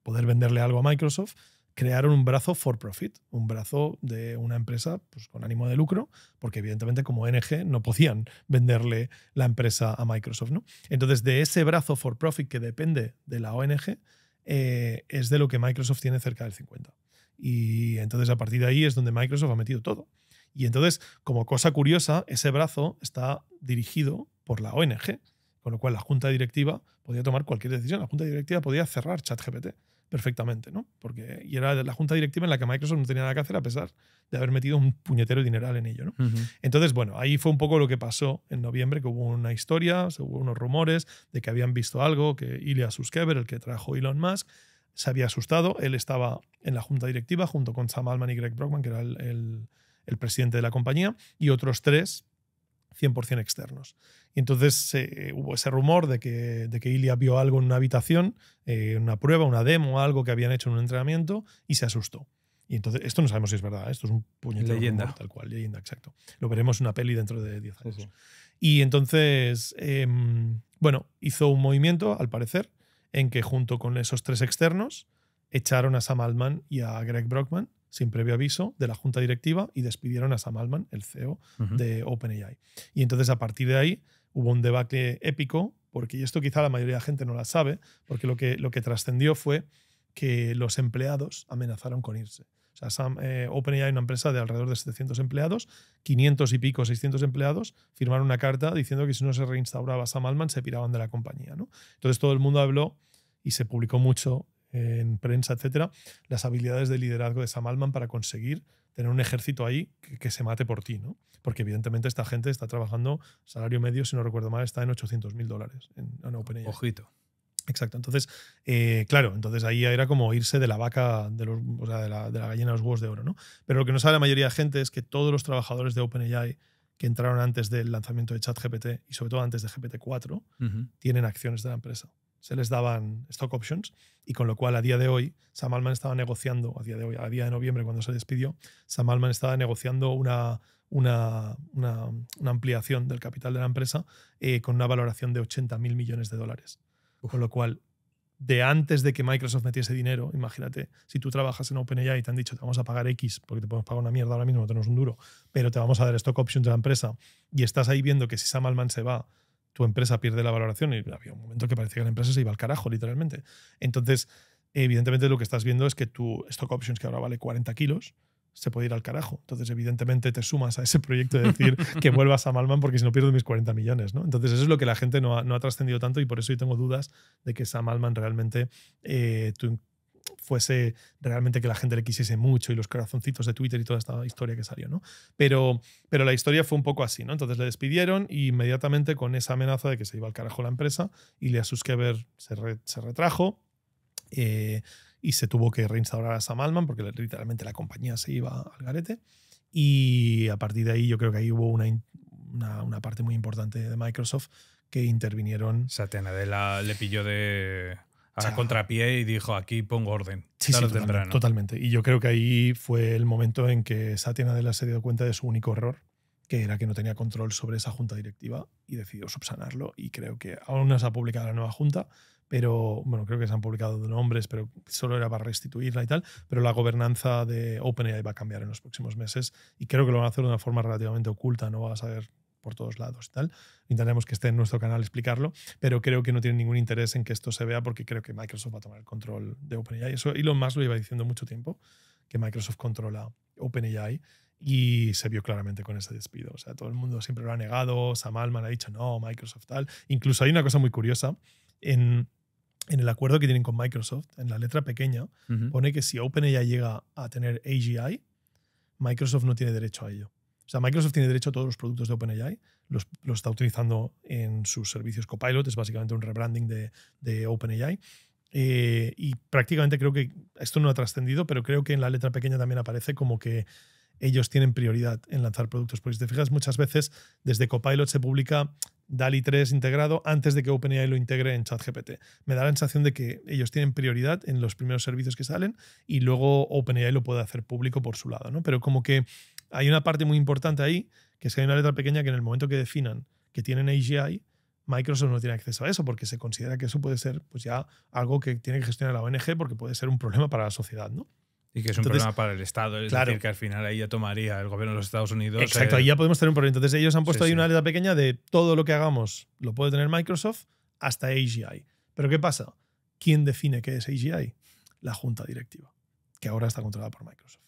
poder venderle algo a Microsoft, crearon un brazo for profit, un brazo de una empresa pues, con ánimo de lucro, porque evidentemente como ONG no podían venderle la empresa a Microsoft. ¿no? Entonces, de ese brazo for profit que depende de la ONG, eh, es de lo que Microsoft tiene cerca del 50. Y entonces a partir de ahí es donde Microsoft ha metido todo. Y entonces, como cosa curiosa, ese brazo está dirigido por la ONG, con lo cual la junta directiva podía tomar cualquier decisión. La junta directiva podía cerrar ChatGPT perfectamente, ¿no? Porque y era la junta directiva en la que Microsoft no tenía nada que hacer a pesar de haber metido un puñetero dineral en ello, ¿no? Entonces, bueno, ahí fue un poco lo que pasó en noviembre, que hubo una historia, hubo unos rumores de que habían visto algo, que Ilya Suskever, el que trajo Elon Musk, se había asustado. Él estaba en la junta directiva junto con Sam Alman y Greg Brockman, que era el presidente de la compañía, y otros tres 100% externos. Y entonces eh, eh, hubo ese rumor de que, de que Ilya vio algo en una habitación, eh, una prueba, una demo, algo que habían hecho en un entrenamiento y se asustó. Y entonces, esto no sabemos si es verdad, esto es un puñetero leyenda. tal cual, leyenda, exacto. Lo veremos en una peli dentro de 10 años. Y entonces, em, bueno, hizo un movimiento, al parecer, en que junto con esos tres externos echaron a Sam Altman y a Greg Brockman sin previo aviso de la junta directiva y despidieron a Sam Altman, el CEO de OpenAI. Y entonces a partir de ahí hubo un debacle épico, porque esto quizá la mayoría de la gente no la sabe, porque lo que, lo que trascendió fue que los empleados amenazaron con irse. O sea, eh, una empresa de alrededor de 700 empleados, 500 y pico, 600 empleados, firmaron una carta diciendo que si no se reinstauraba Sam Altman se piraban de la compañía. ¿no? Entonces todo el mundo habló y se publicó mucho en prensa, etcétera, las habilidades de liderazgo de Sam Altman para conseguir tener un ejército ahí que, se mate por ti, ¿no? Porque evidentemente esta gente está trabajando, salario medio, si no recuerdo mal, está en 800 mil dólares en, OpenAI. Ojito. Exacto. Entonces, eh, claro, entonces ahí era como irse de la vaca, de, los, o sea, de, la, gallina a los huevos de oro, ¿no? Pero lo que no sabe la mayoría de gente es que todos los trabajadores de OpenAI que entraron antes del lanzamiento de ChatGPT y sobre todo antes de GPT-4 tienen acciones de la empresa se les daban stock options y con lo cual a día de hoy Sam Altman estaba negociando, a día de hoy, a día de noviembre cuando se despidió, Sam Altman estaba negociando una, una, una, ampliación del capital de la empresa eh, con una valoración de 80 mil millones de dólares. Con lo cual, de antes de que Microsoft metiese dinero, imagínate, si tú trabajas en OpenAI y te han dicho te vamos a pagar X, porque te podemos pagar una mierda ahora mismo, no tenemos un duro, pero te vamos a dar stock options de la empresa, y estás ahí viendo que si Sam Altman se va, tu empresa pierde la valoración. Y había un momento que parecía que la empresa se iba al carajo, literalmente. Entonces, evidentemente lo que estás viendo es que tu stock options, que ahora vale 40 kilos, se puede ir al carajo. Entonces, evidentemente, te sumas a ese proyecto de decir que *laughs* vuelvas a Malman porque si no pierdo mis 40 millones. ¿no? Entonces, eso es lo que la gente no ha, trascendido tanto y por eso yo tengo dudas de que Sam Malman realmente eh, fuese realmente que la gente le quisiese mucho y los corazoncitos de Twitter y toda esta historia que salió, ¿no? Pero, pero la historia fue un poco así, ¿no? Entonces le despidieron y inmediatamente con esa amenaza de que se iba al carajo la empresa, y Suskever se, se retrajo. Eh, y se tuvo que reinstaurar a Sam Alman porque literalmente la compañía se iba al garete. Y a partir de ahí yo creo que ahí hubo una, una, parte muy importante de Microsoft que intervinieron. O sea, la le pilló de, a contrapié y dijo, aquí pongo orden. Sí, totalmente, totalmente, Y yo creo que ahí fue el momento en que Satya Nadella se dio cuenta de su único error, que era que no tenía control sobre esa junta directiva y decidió subsanarlo. Y creo que aún no se ha publicado la nueva junta, pero bueno, creo que se han publicado nombres, pero solo era para restituirla y tal. Pero la gobernanza de OpenAI va a cambiar en los próximos meses y creo que lo van a hacer de una forma relativamente oculta, no va a saber por todos lados y tal. Intentaremos que esté en nuestro canal explicarlo, pero creo que no tiene ningún interés en que esto se vea porque creo que Microsoft va a tomar el control de OpenAI. Eso Elon Musk lo iba diciendo mucho tiempo, que Microsoft controla OpenAI y se vio claramente con ese despido. O sea, todo el mundo siempre lo ha negado, Sam Altman ha dicho no, Microsoft tal. Incluso hay una cosa muy curiosa en, en el acuerdo que tienen con Microsoft, en la letra pequeña, pone que si OpenAI llega a tener AGI, Microsoft no tiene derecho a ello sea, Microsoft tiene derecho a todos los productos de OpenAI, los, está utilizando en sus servicios Copilot, es básicamente un rebranding de, OpenAI. Eh, y prácticamente creo que esto no ha trascendido, pero creo que en la letra pequeña también aparece como que ellos tienen prioridad en lanzar productos. Porque si te fijas, muchas veces desde Copilot se publica DALI 3 integrado antes de que OpenAI lo integre en ChatGPT. Me da la sensación de que ellos tienen prioridad en los primeros servicios que salen y luego OpenAI lo puede hacer público por su lado, ¿no? Pero como que hay una parte muy importante ahí, que es que hay una letra pequeña que en el momento que definan que tienen AGI, Microsoft no tiene acceso a eso porque se considera que eso puede ser pues ya algo que tiene que gestionar la ONG porque puede ser un problema para la sociedad, ¿no? Y que es un problema para el Estado, es decir, que al final ahí ya tomaría el gobierno de los Estados Unidos. Exacto, eh, ahí ya podemos tener un problema. Entonces ellos han puesto ahí una letra pequeña de todo lo que hagamos lo puede tener Microsoft hasta AGI. Pero ¿qué pasa? ¿Quién define qué es AGI? La junta directiva, que ahora está controlada por Microsoft.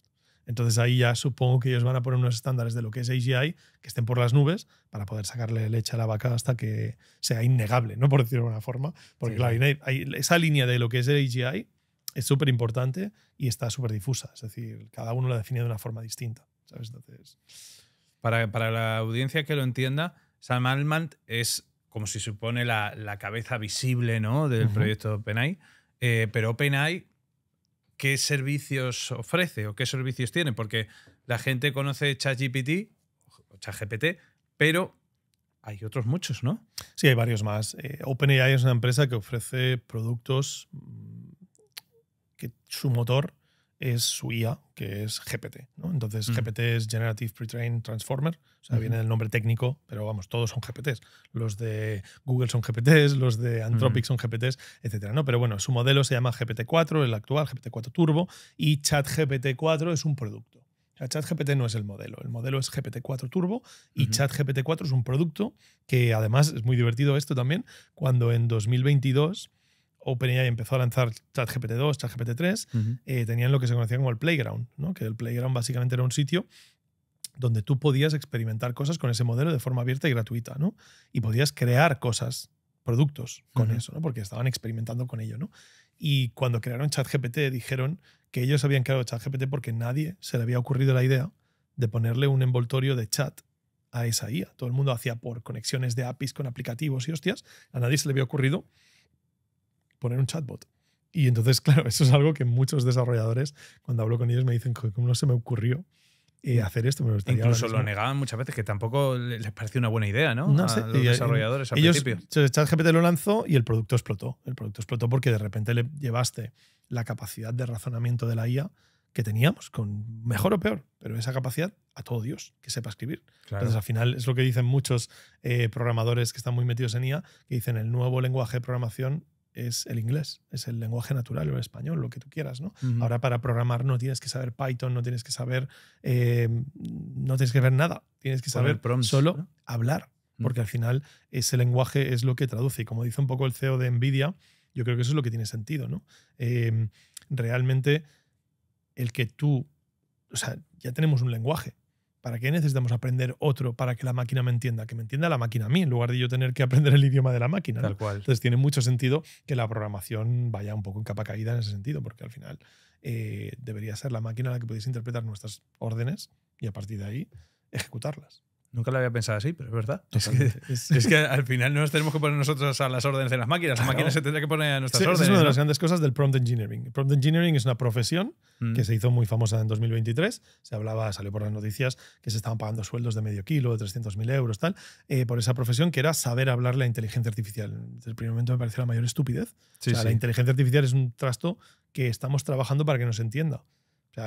Entonces ahí ya supongo que ellos van a poner unos estándares de lo que es AGI que estén por las nubes para poder sacarle leche a la vaca hasta que sea innegable, ¿no? Por decirlo de una forma. Porque esa línea de lo que es el AGI es súper importante y está súper difusa. Es decir, cada uno la define de una forma distinta. ¿sabes? Entonces... Para, la audiencia que lo entienda, Sam Altman es como si supone la, cabeza visible ¿no? del proyecto OpenAI. Eh, pero OpenAI qué servicios ofrece o qué servicios tiene, porque la gente conoce ChatGPT ChatGPT, pero hay otros muchos, ¿no? Sí, hay varios más. Eh, OpenAI es una empresa que ofrece productos mm, que su motor es su IA, que es GPT. Entonces, GPT es Generative Pre-Trained Transformer, o sea, viene el nombre técnico, pero vamos, todos son GPTs. Los de Google son GPTs, los de Anthropic son GPTs, etc. ¿no? Pero bueno, su modelo se llama GPT-4, el actual, GPT-4 Turbo, y ChatGPT-4 es un producto. O sea, ChatGPT no es el modelo, el modelo es GPT-4 Turbo y ChatGPT-4 es un producto que además es muy divertido esto también, cuando en 2022 OpenAI empezó a lanzar ChatGPT2, ChatGPT3, eh, tenían lo que se conocía como el Playground, ¿no? que el Playground básicamente era un sitio donde tú podías experimentar cosas con ese modelo de forma abierta y gratuita, ¿no? Y podías crear cosas, productos con eso, ¿no? Porque estaban experimentando con ello, ¿no? Y cuando crearon ChatGPT dijeron que ellos habían creado ChatGPT porque nadie se le había ocurrido la idea de ponerle un envoltorio de chat a esa IA. Todo el mundo hacía por conexiones de APIs con aplicativos y hostias, a nadie se le había ocurrido poner un chatbot. Y entonces, *laughs* claro, eso es algo que muchos desarrolladores, cuando hablo con ellos, me dicen, ¿cómo no se me ocurrió? Eh, mm. hacer esto. Incluso lo negaban muchas veces, que tampoco les pareció una buena idea, ¿no? no los eh, desarrolladores al principio. ChatGPT lo lanzó y el producto explotó. El producto explotó porque de repente le llevaste la capacidad de razonamiento de la IA que teníamos, con mejor o peor, pero esa capacidad a todo Dios, que sepa escribir. Entonces, al final es lo que dicen muchos eh, programadores que están muy metidos en IA, que dicen el nuevo lenguaje de programación es el inglés, es el lenguaje natural o el español, lo que tú quieras, ¿no? Ahora para programar no tienes que saber Python, no tienes que saber, eh, no tienes que saber nada, tienes que saber solo hablar, porque al final ese lenguaje es lo que traduce. Y como dice un poco el CEO de Nvidia, yo creo que eso es lo que tiene sentido, ¿no? Em, realmente el que tú, o sea, ya tenemos un lenguaje, ¿Para qué necesitamos aprender otro para que la máquina me entienda? Que me entienda la máquina a mí, en lugar de yo tener que aprender el idioma de la máquina. Tal cual. Entonces tiene mucho sentido que la programación vaya un poco en capa caída en ese sentido, porque al final eh, debería ser la máquina la que pudiese interpretar nuestras órdenes y a partir de ahí ejecutarlas. Nunca lo había pensado así, pero es verdad. Es que, *laughs* al final no nos tenemos que poner nosotros a las órdenes de las máquinas, las máquinas se tendrán que poner a nuestras órdenes. Es una de las grandes cosas del prompt engineering. El prompt engineering es una profesión mm. que se hizo muy famosa en 2023. Se hablaba, salió por las noticias, que se estaban pagando sueldos de medio kilo, de 300.000 euros, tal, eh, por esa profesión que era saber hablar la inteligencia artificial. Desde el primer momento me pareció la mayor estupidez. la inteligencia artificial es un trasto que estamos trabajando para que nos entienda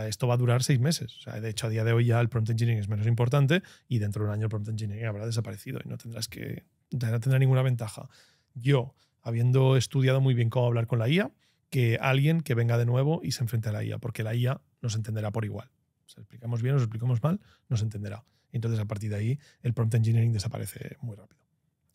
esto va a durar seis meses. O de hecho, a día de hoy ya el prompt engineering es menos importante y dentro de un año el prompt engineering habrá desaparecido y no tendrás que no tendrá ninguna ventaja. Yo, habiendo estudiado muy bien cómo hablar con la IA, que alguien que venga de nuevo y se enfrente a la IA, porque la IA nos entenderá por igual. Si explicamos bien o explicamos mal, nos entenderá. Entonces, a partir de ahí, el prompt engineering desaparece muy rápido.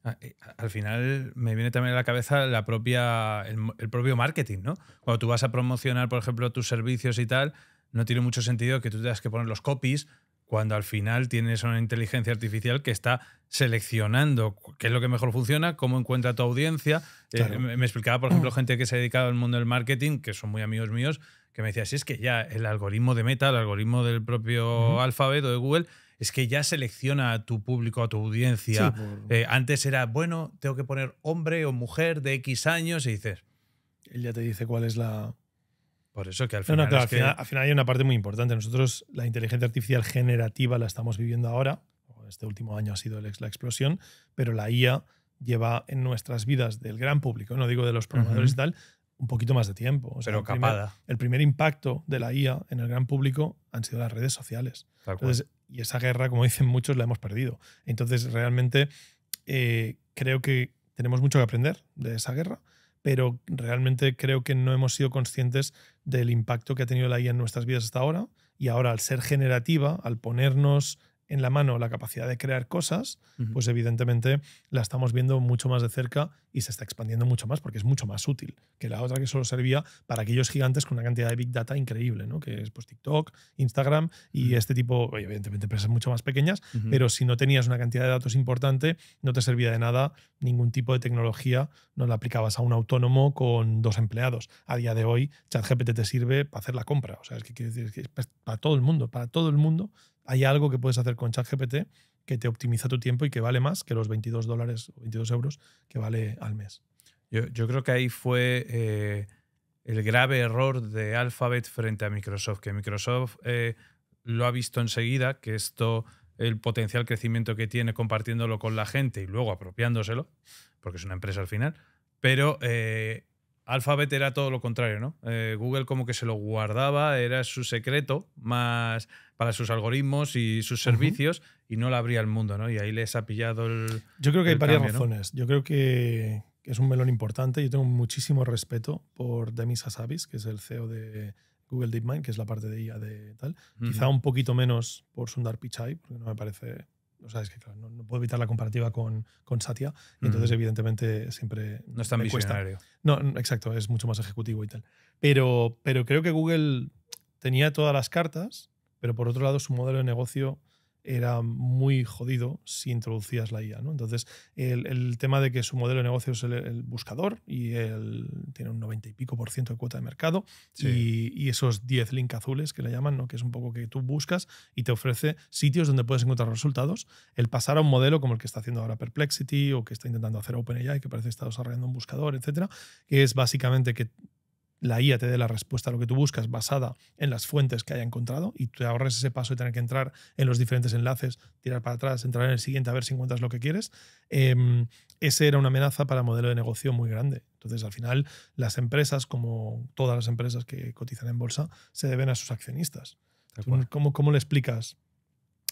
Ah, eh, al final me viene también a la cabeza la propia, el, propio marketing, ¿no? Cuando tú vas a promocionar, por ejemplo, tus servicios y tal, no tiene mucho sentido que tú tengas que poner los copies cuando al final tienes una inteligencia artificial que está seleccionando qué es lo que mejor funciona, cómo encuentra tu audiencia. Eh, me explicaba, por ejemplo, gente que se ha dedicado al mundo del marketing, que son muy amigos míos, que me decía, si es que ya el algoritmo de Meta, el algoritmo del propio o alfabeto de Google, es que ya selecciona a tu público, a tu audiencia. Eh, antes era, bueno, tengo que poner hombre o mujer de X años y dices... Él ya te dice cuál es la... Por eso que al final. al, final, hay una parte muy importante. Nosotros la inteligencia artificial generativa la estamos viviendo ahora. Este último año ha sido la explosión, pero la IA lleva en nuestras vidas del gran público, no digo de los programadores y tal, un poquito más de tiempo. O pero capada. el primer impacto de la IA en el gran público han sido las redes sociales. Entonces, y esa guerra, como dicen muchos, la hemos perdido. Entonces, realmente eh, creo que tenemos mucho que aprender de esa guerra, pero realmente creo que no hemos sido conscientes del impacto que ha tenido la IA en nuestras vidas hasta ahora y ahora al ser generativa, al ponernos en la mano la capacidad de crear cosas, pues evidentemente la estamos viendo mucho más de cerca y se está expandiendo mucho más porque es mucho más útil que la otra que solo servía para aquellos gigantes con una cantidad de big data increíble, ¿no? que es pues, TikTok, Instagram y este tipo, evidentemente empresas mucho más pequeñas, pero si no tenías una cantidad de datos importante, no te servía de nada ningún tipo de tecnología, no la aplicabas a un autónomo con dos empleados. A día de hoy, ChatGPT te sirve para hacer la compra, o sea, es que, decir que es para todo el mundo, para todo el mundo hay algo que puedes hacer con ChatGPT que te optimiza tu tiempo y que vale más que los 22 dólares o 22 euros que vale al mes. Yo, creo que ahí fue eh, el grave error de Alphabet frente a Microsoft, que Microsoft eh, lo ha visto enseguida, que esto, el potencial crecimiento que tiene compartiéndolo con la gente y luego apropiándoselo, porque es una empresa al final, pero eh, Alphabet era todo lo contrario, ¿no? Eh, Google como que se lo guardaba, era su secreto más para sus algoritmos y sus servicios y no la abría al mundo, ¿no? Y ahí les ha pillado el... Yo creo que hay varias razones. Yo creo que, es un melón importante. Yo tengo muchísimo respeto por Demis Hassabis, que es el CEO de Google DeepMind, que es la parte de IA de tal. Quizá un poquito menos por Sundar Pichai, porque no me parece o sea, es que no, puedo evitar la comparativa con, con Satya, entonces evidentemente siempre... No es tan visionario. No, exacto, es mucho más ejecutivo y tal. Pero, pero creo que Google tenía todas las cartas, pero por otro lado su modelo de negocio era muy jodido si introducías la IA. ¿no? Entonces, el, tema de que su modelo de negocio es el, buscador y él tiene un 90 y pico por ciento de cuota de mercado y, esos 10 link azules que le llaman, ¿no? que es un poco que tú buscas y te ofrece sitios donde puedes encontrar resultados. El pasar a un modelo como el que está haciendo ahora Perplexity o que está intentando hacer OpenAI, que parece que está desarrollando un buscador, etcétera, que es básicamente que la IA te dé la respuesta a lo que tú buscas basada en las fuentes que haya encontrado y te ahorras ese paso de tener que entrar en los diferentes enlaces, tirar para atrás, entrar en el siguiente a ver si encuentras lo que quieres. Em, ese era una amenaza para el modelo de negocio muy grande. Entonces, al final, las empresas, como todas las empresas que cotizan en bolsa, se deben a sus accionistas. ¿cómo, ¿Cómo le explicas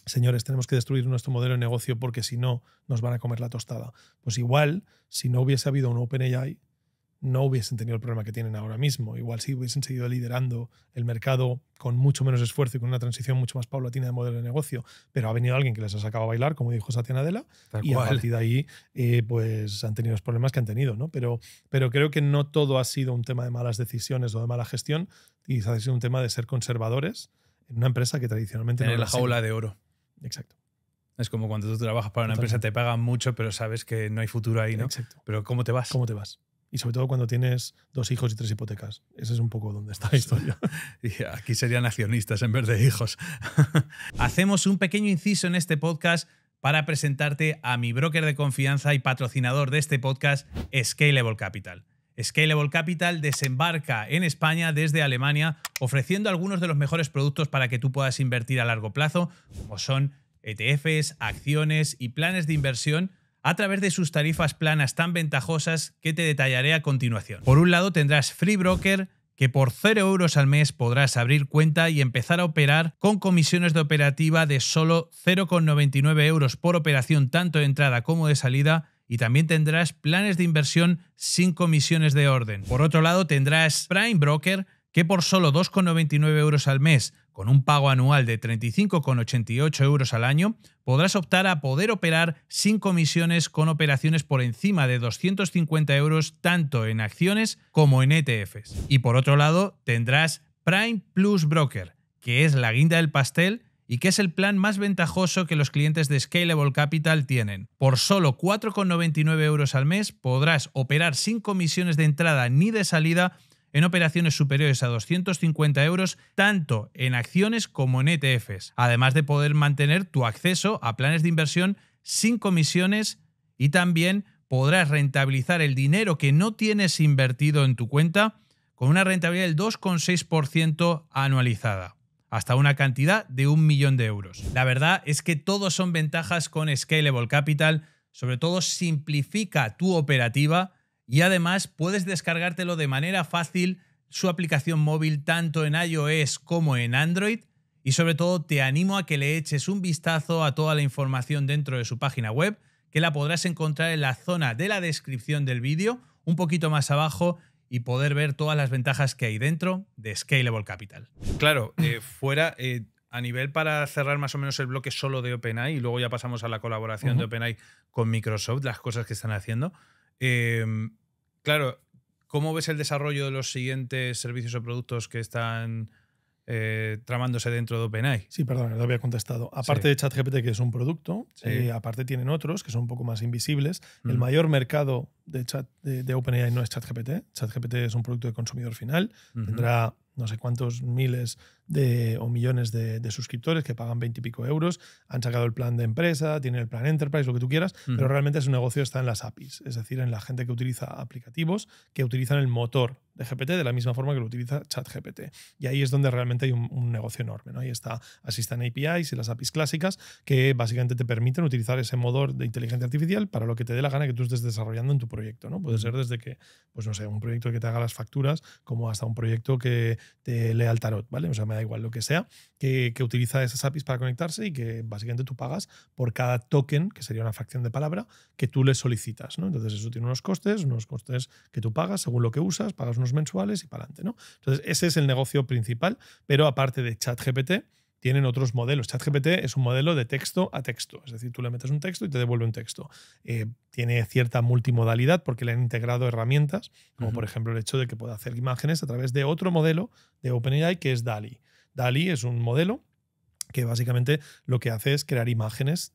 señores, tenemos que destruir nuestro modelo de negocio porque si no, nos van a comer la tostada. Pues igual, si no hubiese habido un OpenAI, no hubiesen tenido el problema que tienen ahora mismo. Igual si hubiesen seguido liderando el mercado con mucho menos esfuerzo y con una transición mucho más paulatina de modelo de negocio, pero ha venido alguien que les ha sacado a bailar, como dijo Satya Adela y a partir de ahí eh, pues han tenido los problemas que han tenido. ¿no? Pero, pero creo que no todo ha sido un tema de malas decisiones o de mala gestión, y ha sido un tema de ser conservadores en una empresa que tradicionalmente... En la jaula de oro. Exacto. Es como cuando tú trabajas para una empresa, te pagan mucho, pero sabes que no hay futuro ahí, ¿no? Pero ¿cómo te vas? ¿Cómo te vas? Y sobre todo cuando tienes dos hijos y tres hipotecas. Ese es un poco donde está la historia. *laughs* y aquí serían accionistas en vez de hijos. *laughs* Hacemos un pequeño inciso en este podcast para presentarte a mi broker de confianza y patrocinador de este podcast, Scalable Capital. Scalable Capital desembarca en España desde Alemania ofreciendo algunos de los mejores productos para que tú puedas invertir a largo plazo, como son ETFs, acciones y planes de inversión a través de sus tarifas planas tan ventajosas que te detallaré a continuación. Por un lado tendrás Free Broker, que por 0 euros al mes podrás abrir cuenta y empezar a operar con comisiones de operativa de solo 0,99 euros por operación tanto de entrada como de salida y también tendrás planes de inversión sin comisiones de orden. Por otro lado tendrás Prime Broker, que por solo 2,99 euros al mes con un pago anual de 35,88 euros al año, podrás optar a poder operar sin comisiones con operaciones por encima de 250 euros tanto en acciones como en ETFs. Y por otro lado, tendrás Prime Plus Broker, que es la guinda del pastel y que es el plan más ventajoso que los clientes de Scalable Capital tienen. Por solo 4,99 euros al mes podrás operar sin comisiones de entrada ni de salida en operaciones superiores a 250 euros, tanto en acciones como en ETFs, además de poder mantener tu acceso a planes de inversión sin comisiones y también podrás rentabilizar el dinero que no tienes invertido en tu cuenta con una rentabilidad del 2,6% anualizada hasta una cantidad de un millón de euros. La verdad es que todo son ventajas con Scalable Capital, sobre todo simplifica tu operativa, y además puedes descargártelo de manera fácil su aplicación móvil tanto en iOS como en Android. Y sobre todo te animo a que le eches un vistazo a toda la información dentro de su página web, que la podrás encontrar en la zona de la descripción del vídeo, un poquito más abajo, y poder ver todas las ventajas que hay dentro de Scalable Capital. Claro, eh, fuera, eh, a nivel para cerrar más o menos el bloque solo de OpenAI, y luego ya pasamos a la colaboración de OpenAI con Microsoft, las cosas que están haciendo. Em, claro, ¿cómo ves el desarrollo de los siguientes servicios o productos que están eh, tramándose dentro de OpenAI? Sí, perdón, lo había contestado. Aparte de ChatGPT, que es un producto, eh, aparte tienen otros que son un poco más invisibles. El mm. mayor mercado de, de, OpenAI no es ChatGPT. ChatGPT es un producto de consumidor final. Tendrá no sé cuántos miles o millones de, suscriptores que pagan 20 pico euros, han sacado el plan de empresa, tienen el plan enterprise, lo que tú quieras, pero realmente su negocio está en las APIs, es decir, en la gente que utiliza aplicativos que utilizan el motor de GPT de la misma forma que lo utiliza ChatGPT. Y ahí es donde realmente hay un, negocio enorme. ¿no? Ahí está Assistant APIs y las APIs clásicas que básicamente te permiten utilizar ese motor de inteligencia artificial para lo que te dé la gana que tú estés desarrollando en tu proyecto. ¿no? Puede ser desde que, pues no sé, un proyecto que te haga las facturas como hasta un proyecto que te lea el tarot, ¿vale? O sea, me igual lo que sea, que, utiliza esas APIs para conectarse y que básicamente tú pagas por cada token, que sería una fracción de palabra, que tú le solicitas. ¿no? Entonces eso tiene unos costes, unos costes que tú pagas según lo que usas, pagas unos mensuales y para adelante. ¿no? Entonces ese es el negocio principal, pero aparte de ChatGPT, tienen otros modelos. ChatGPT es un modelo de texto a texto, es decir, tú le metes un texto y te devuelve un texto. Eh, tiene cierta multimodalidad porque le han integrado herramientas, como por ejemplo el hecho de que pueda hacer imágenes a través de otro modelo de OpenAI que es DALI. DALI es un modelo que básicamente lo que hace es crear imágenes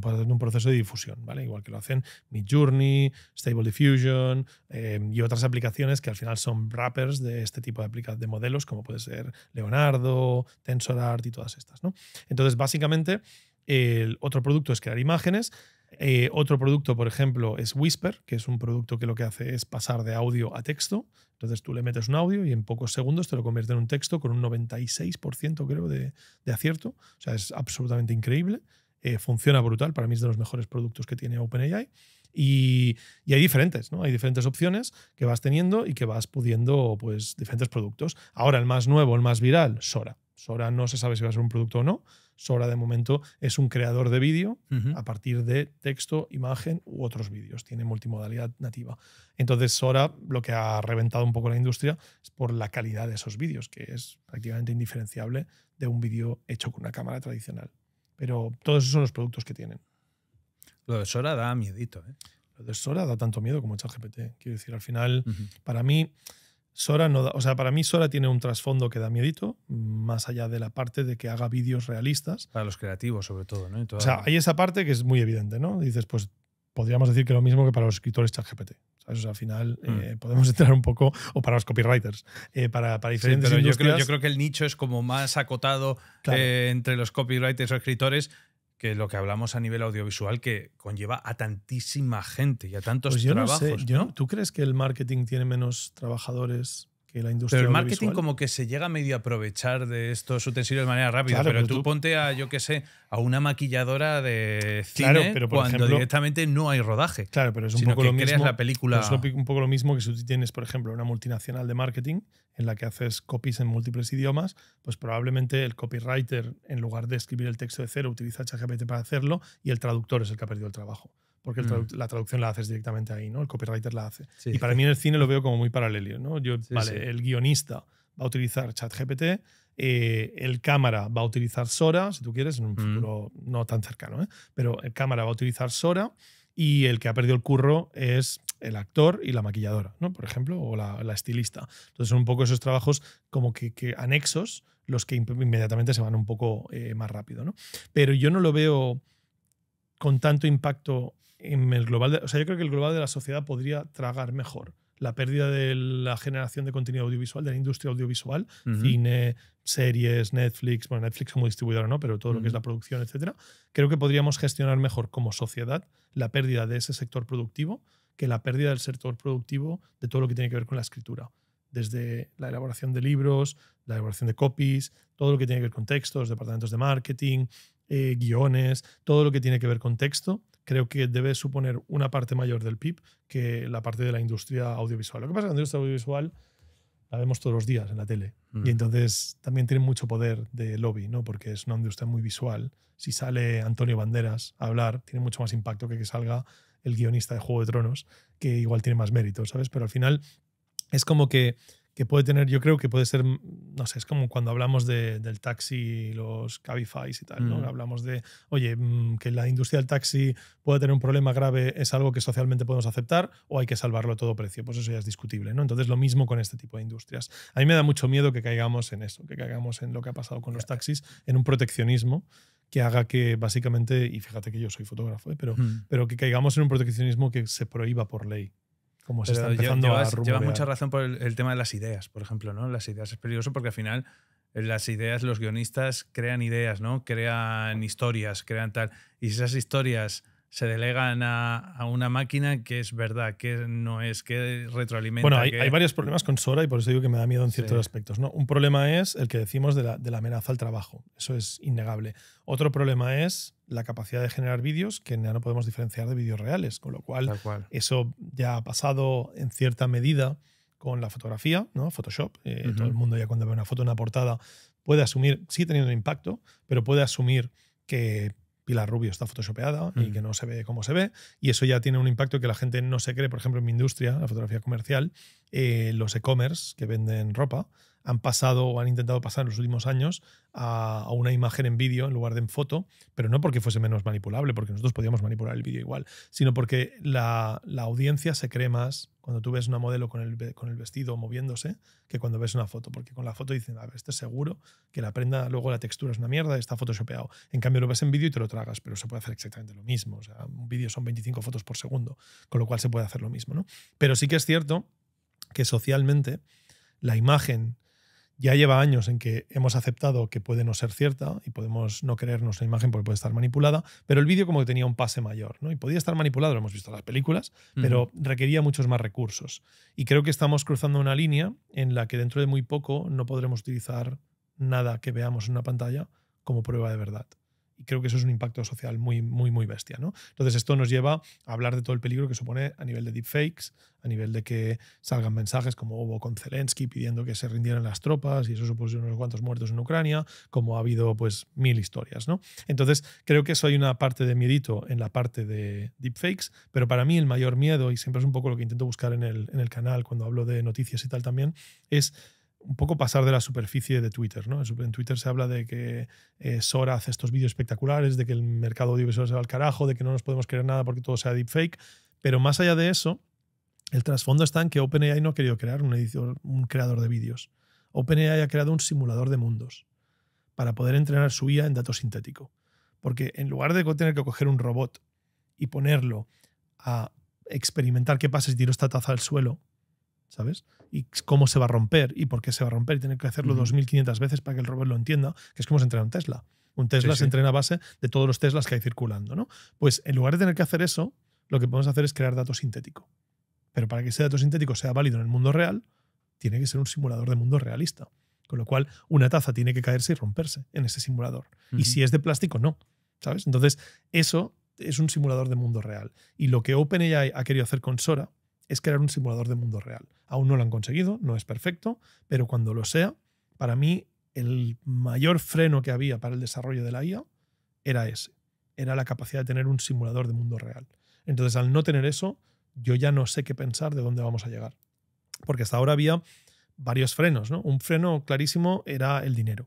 pues, en un proceso de difusión, ¿vale? Igual que lo hacen Midjourney, Stable Diffusion em, y otras aplicaciones que al final son wrappers de este tipo de, modelos, como puede ser Leonardo, TensorArt y todas estas, Entonces, básicamente, el otro producto es crear imágenes eh, otro producto, por ejemplo, es Whisper, que es un producto que lo que hace es pasar de audio a texto. Entonces tú le metes un audio y en pocos segundos te lo convierte en un texto con un 96% creo de, de, acierto. O sea, es absolutamente increíble. Eh, funciona brutal, para mí es de los mejores productos que tiene OpenAI. Y, y, hay diferentes, ¿no? Hay diferentes opciones que vas teniendo y que vas pudiendo, pues, diferentes productos. Ahora, el más nuevo, el más viral, Sora. Sora no se sabe si va a ser un producto o no, Sora de momento es un creador de vídeo a partir de texto, imagen u otros vídeos. Tiene multimodalidad nativa. Entonces Sora lo que ha reventado un poco la industria es por la calidad de esos vídeos, que es prácticamente indiferenciable de un vídeo hecho con una cámara tradicional. Pero todos esos son los productos que tienen. Lo de Sora da miedito. ¿eh? Lo de Sora da tanto miedo como GPT. Quiero decir, al final, para mí... Sora no o sea, para mí Sora tiene un trasfondo que da miedito, más allá de la parte de que haga vídeos realistas. Para los creativos, sobre todo, ¿no? O sea, hay esa parte que es muy evidente, ¿no? Dices, pues podríamos decir que lo mismo que para los escritores ChatGPT. al final mm. eh, podemos entrar un poco, o para los copywriters, eh, para, diferentes pero Yo creo, que el nicho es como más acotado eh, entre los copywriters o escritores que lo que hablamos a nivel audiovisual que conlleva a tantísima gente y a tantos pues trabajos. ¿Tú crees que el marketing tiene menos trabajadores pero el marketing como que se llega medio a aprovechar de estos utensilios de manera rápida. pero, tú, ponte a, yo qué sé, a una maquilladora de cine claro, pero por ejemplo, directamente no hay rodaje. Claro, pero es un poco lo mismo. La película... Es un poco lo mismo que si tú tienes, por ejemplo, una multinacional de marketing en la que haces copies en múltiples idiomas, pues probablemente el copywriter, en lugar de escribir el texto de cero, utiliza ChatGPT para hacerlo y el traductor es el que ha perdido el trabajo porque mm. la traducción la haces directamente ahí, ¿no? El copywriter la hace. Y para mí en el cine lo veo como muy paralelo, ¿no? Yo, vale, el guionista va a utilizar ChatGPT, eh, el cámara va a utilizar Sora, si tú quieres, en un mm. futuro no tan cercano, ¿eh? Pero el cámara va a utilizar Sora y el que ha perdido el curro es el actor y la maquilladora, ¿no? Por ejemplo, o la, estilista. Entonces son un poco esos trabajos como que, anexos los que inmediatamente se van un poco eh, más rápido, ¿no? Pero yo no lo veo con tanto impacto en el global, yo creo que el global de la sociedad podría tragar mejor la pérdida de la generación de contenido audiovisual, de la industria audiovisual, cine, series, Netflix, bueno, Netflix muy distribuidora no, pero todo lo que es la producción, etcétera. Creo que podríamos gestionar mejor como sociedad la pérdida de ese sector productivo que la pérdida del sector productivo de todo lo que tiene que ver con la escritura. Desde la elaboración de libros, la elaboración de copies, todo lo que tiene que ver con textos, departamentos de marketing, eh, guiones, todo lo que tiene que ver con texto, creo que debe suponer una parte mayor del PIB que la parte de la industria audiovisual. Lo que pasa es que la industria audiovisual la vemos todos los días en la tele. Y mm. entonces también tiene mucho poder de lobby, ¿no? Porque es una industria muy visual. Si sale Antonio Banderas a hablar, tiene mucho más impacto que que salga el guionista de Juego de Tronos, que igual tiene más mérito, ¿sabes? Pero al final es como que que puede tener, yo creo que puede ser, no sé, es como cuando hablamos del taxi, los Cabify y tal, ¿no? Mm. Hablamos de, oye, mm, que la industria del taxi pueda tener un problema grave, ¿es algo que socialmente podemos aceptar o hay que salvarlo a todo precio? Pues eso ya es discutible, ¿no? Entonces, lo mismo con este tipo de industrias. A mí me da mucho miedo que caigamos en eso, que caigamos en lo que ha pasado con los taxis, en un proteccionismo que haga que básicamente, y fíjate que yo soy fotógrafo, ¿eh? pero, mm. pero que caigamos en un proteccionismo que se prohíba por ley como se está empezando llevas, mucha razón por el, tema de las ideas, por ejemplo, ¿no? Las ideas es peligroso porque al final eh, las ideas, los guionistas crean ideas, ¿no? Crean historias, crean tal. Y esas historias se delegan a, una máquina que es verdad, que no es, que retroalimenta. Bueno, hay, varios problemas con Sora y por eso digo que me da miedo en ciertos aspectos. ¿no? Un problema es el que decimos de la amenaza al trabajo. Eso es innegable. Otro problema es la capacidad de generar vídeos que ya no podemos diferenciar de vídeos reales, con lo cual, eso ya ha pasado en cierta medida con la fotografía, ¿no? Photoshop, eh, todo el mundo ya cuando ve una foto en una portada puede asumir, sí teniendo un impacto, pero puede asumir que Pilar Rubio está photoshopeada y que no se ve como se ve, y eso ya tiene un impacto que la gente no se cree, por ejemplo, en mi industria, la fotografía comercial, eh, los e-commerce que venden ropa, han pasado o han intentado pasar en los últimos años a, una imagen en vídeo en lugar de en foto, pero no porque fuese menos manipulable, porque nosotros podíamos manipular el vídeo igual, sino porque la, audiencia se cree más cuando tú ves una modelo con el, con el vestido moviéndose que cuando ves una foto, porque con la foto dicen, a ver, este seguro, que la prenda, luego la textura es una mierda, está photoshopeado. En cambio lo ves en vídeo y te lo tragas, pero se puede hacer exactamente lo mismo. O sea, un vídeo son 25 fotos por segundo, con lo cual se puede hacer lo mismo, ¿no? Pero sí que es cierto que socialmente la imagen ya lleva años en que hemos aceptado que puede no ser cierta y podemos no creernos la imagen porque puede estar manipulada, pero el vídeo como que tenía un pase mayor, ¿no? Y podía estar manipulado, lo hemos visto en las películas, pero requería muchos más recursos. Y creo que estamos cruzando una línea en la que dentro de muy poco no podremos utilizar nada que veamos en una pantalla como prueba de verdad. Y creo que eso es un impacto social muy, muy, muy bestia. ¿no? Entonces, esto nos lleva a hablar de todo el peligro que supone a nivel de deepfakes, a nivel de que salgan mensajes como hubo con Zelensky pidiendo que se rindieran las tropas y eso supuso unos cuantos muertos en Ucrania, como ha habido pues mil historias. ¿no? Entonces, creo que eso hay una parte de miedito en la parte de deepfakes, pero para mí el mayor miedo, y siempre es un poco lo que intento buscar en el, en el canal cuando hablo de noticias y tal también, es un poco pasar de la superficie de Twitter. ¿no? En Twitter se habla de que eh, Sora hace estos vídeos espectaculares, de que el mercado audiovisual se va al carajo, de que no nos podemos creer nada porque todo sea deepfake. Pero más allá de eso, el trasfondo está en que OpenAI no ha querido crear un, un creador de vídeos. OpenAI ha creado un simulador de mundos para poder entrenar su IA en datos sintéticos. Porque en lugar de tener que coger un robot y ponerlo a experimentar qué pasa si tiro esta taza al suelo, ¿sabes? Y cómo se va a romper y por qué se va a romper y tener que hacerlo 2.500 veces para que el robot lo entienda, que es como se entrena un Tesla. Un Tesla se entrena a base de todos los Teslas que hay circulando, ¿no? Pues en lugar de tener que hacer eso, lo que podemos hacer es crear datos sintéticos Pero para que ese dato sintético sea válido en el mundo real, tiene que ser un simulador de mundo realista. Con lo cual, una taza tiene que caerse y romperse en ese simulador. Y si es de plástico, no. ¿Sabes? Entonces, eso es un simulador de mundo real. Y lo que OpenAI ha querido hacer con Sora es crear un simulador de mundo real. Aún no lo han conseguido, no es perfecto, pero cuando lo sea, para mí el mayor freno que había para el desarrollo de la IA era ese, era la capacidad de tener un simulador de mundo real. Entonces, al no tener eso, yo ya no sé qué pensar de dónde vamos a llegar. Porque hasta ahora había varios frenos, ¿no? Un freno clarísimo era el dinero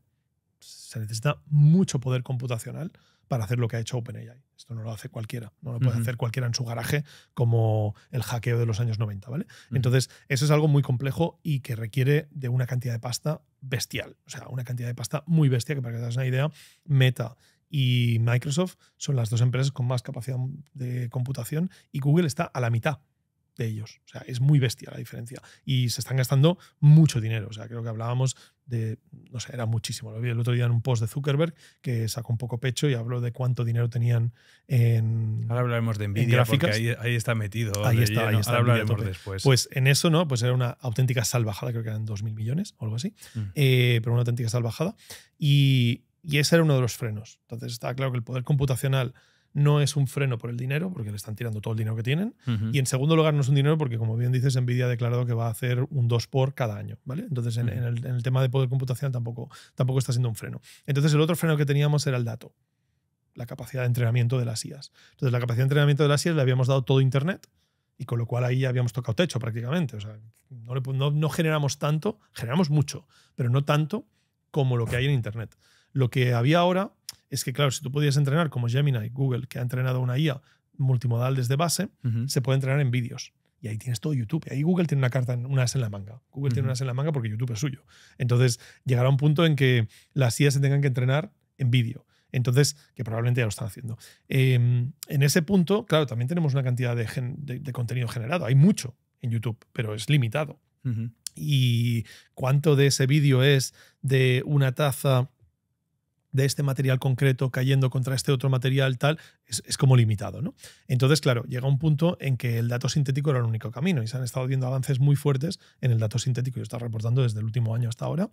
se necesita mucho poder computacional para hacer lo que ha hecho OpenAI. Esto no lo hace cualquiera, no lo puede hacer cualquiera en su garaje como el hackeo de los años 90, ¿vale? Entonces, eso es algo muy complejo y que requiere de una cantidad de pasta bestial, o sea, una cantidad de pasta muy bestia, que para que te hagas una idea, Meta y Microsoft son las dos empresas con más capacidad de computación y Google está a la mitad de ellos. O sea, es muy bestia la diferencia. Y se están gastando mucho dinero. O sea, creo que hablábamos no sé, era muchísimo. Lo vi el otro día en un post de Zuckerberg que sacó un poco pecho y habló de cuánto dinero tenían en. Ahora hablaremos de Nvidia, porque ahí, ahí, está metido. Ahí está, ahí está. Ahora hablaremos después. Pues en eso, ¿no? Pues era una auténtica salvajada, creo que eran 2.000 millones o algo así, mm. eh, pero una auténtica salvajada. Y, y ese era uno de los frenos. Entonces, está claro que el poder computacional no es un freno por el dinero, porque le están tirando todo el dinero que tienen. Y en segundo lugar, no es un dinero porque, como bien dices, Nvidia ha declarado que va a hacer un 2 por cada año. ¿vale? Entonces, en, el, tema de poder computacional tampoco, tampoco está siendo un freno. Entonces, el otro freno que teníamos era el dato, la capacidad de entrenamiento de las IAS. Entonces, la capacidad de entrenamiento de las IAS le habíamos dado todo Internet. Y con lo cual ahí ya habíamos tocado techo prácticamente. O sea, no, no generamos tanto, generamos mucho, pero no tanto como lo que hay en Internet. Lo que había ahora es que, claro, si tú podías entrenar como Gemini, Google, que ha entrenado una IA multimodal desde base, se puede entrenar en vídeos. Y ahí tienes todo YouTube. Ahí Google tiene una carta, una en la manga. Google tiene una en la manga porque YouTube es suyo. Entonces, llegará un punto en que las IA se tengan que entrenar en vídeo. Entonces, que probablemente ya lo están haciendo. Em, en ese punto, claro, también tenemos una cantidad de, contenido generado. Hay mucho en YouTube, pero es limitado. Y cuánto de ese vídeo es de una taza de este material concreto cayendo contra este otro material tal, es, como limitado. ¿no? Entonces, claro, llega un punto en que el dato sintético era el único camino y se han estado viendo avances muy fuertes en el dato sintético y está reportando desde el último año hasta ahora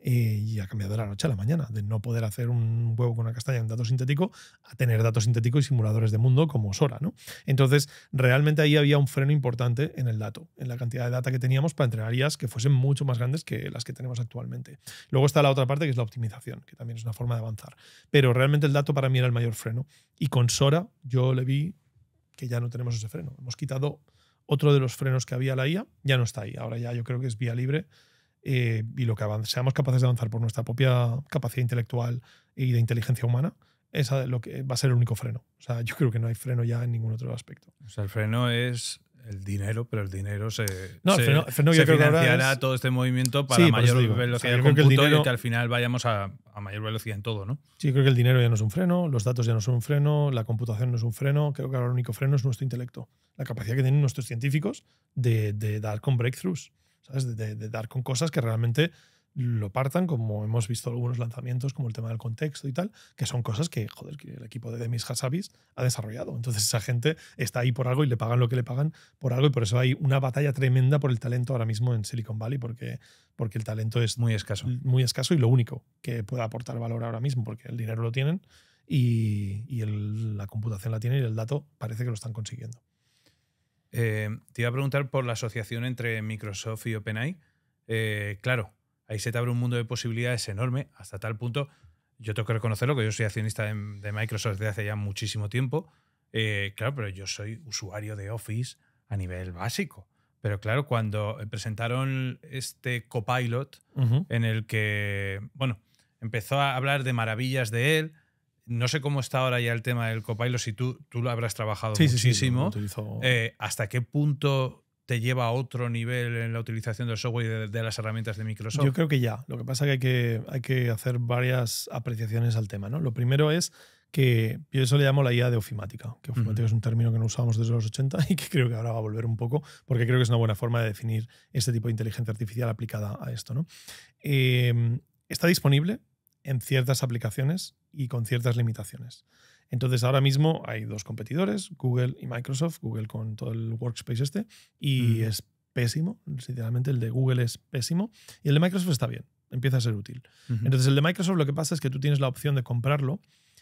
eh, y ha cambiado de la noche a la mañana, de no poder hacer un huevo con una castaña en datos sintético a tener datos sintéticos y simuladores de mundo como Sora. ¿no? Entonces, realmente ahí había un freno importante en el dato, en la cantidad de data que teníamos para entrenar IAs que fuesen mucho más grandes que las que tenemos actualmente. Luego está la otra parte que es la optimización, que también es una forma de avanzar. Pero realmente el dato para mí era el mayor freno. Y con Sora yo le vi que ya no tenemos ese freno. Hemos quitado otro de los frenos que había la IA, ya no está ahí. Ahora ya yo creo que es vía libre eh, y lo que seamos capaces de avanzar por nuestra propia capacidad intelectual y de inteligencia humana, es lo que va a ser el único freno. O sea, yo creo que no hay freno ya en ningún otro aspecto. O sea, el freno es el dinero, pero el dinero se, no, el freno, yo creo que es... todo este movimiento para mayor velocidad o sea, de cómputo dinero... y que al final vayamos a, a, mayor velocidad en todo, ¿no? Sí, creo que el dinero ya no es un freno, los datos ya no son un freno, la computación no es un freno, creo que el único freno es nuestro intelecto, la capacidad que tienen nuestros científicos de, de dar con breakthroughs. ¿sabes? De, dar con cosas que realmente lo partan, como hemos visto algunos lanzamientos, como el tema del contexto y tal, que son cosas que, el equipo de Demis Hassabis ha desarrollado. Entonces esa gente está ahí por algo y le pagan lo que le pagan por algo y por eso hay una batalla tremenda por el talento ahora mismo en Silicon Valley, porque, porque el talento es muy escaso. Muy escaso y lo único que pueda aportar valor ahora mismo, porque el dinero lo tienen y, la computación la tienen y el dato parece que lo están consiguiendo. Eh, te iba a preguntar por la asociación entre Microsoft y OpenAI. Eh, claro, ahí se te abre un mundo de posibilidades enorme, hasta tal punto, yo tengo que reconocerlo, que yo soy accionista de, Microsoft desde hace ya muchísimo tiempo, eh, claro, pero yo soy usuario de Office a nivel básico. Pero claro, cuando presentaron este copilot, en el que, bueno, empezó a hablar de maravillas de él, no sé cómo está ahora ya el tema del copilot, si tú, tú lo habrás trabajado muchísimo. Eh, ¿Hasta qué punto te lleva a otro nivel en la utilización del software y de, las herramientas de Microsoft? Yo creo que ya. Lo que pasa es que hay que, hay que hacer varias apreciaciones al tema. ¿no? Lo primero es que yo eso le llamo la IA de ofimática, que ofimática es un término que no usábamos desde los 80 *laughs* y que creo que ahora va a volver un poco, porque creo que es una buena forma de definir este tipo de inteligencia artificial aplicada a esto. ¿no? Eh, está disponible en ciertas aplicaciones y con ciertas limitaciones. Entonces ahora mismo hay dos competidores, Google y Microsoft, Google con todo el workspace este, y mm. es pésimo, sinceramente el de Google es pésimo, y el de Microsoft está bien, empieza a ser útil. Entonces el de Microsoft lo que pasa es que tú tienes la opción de comprarlo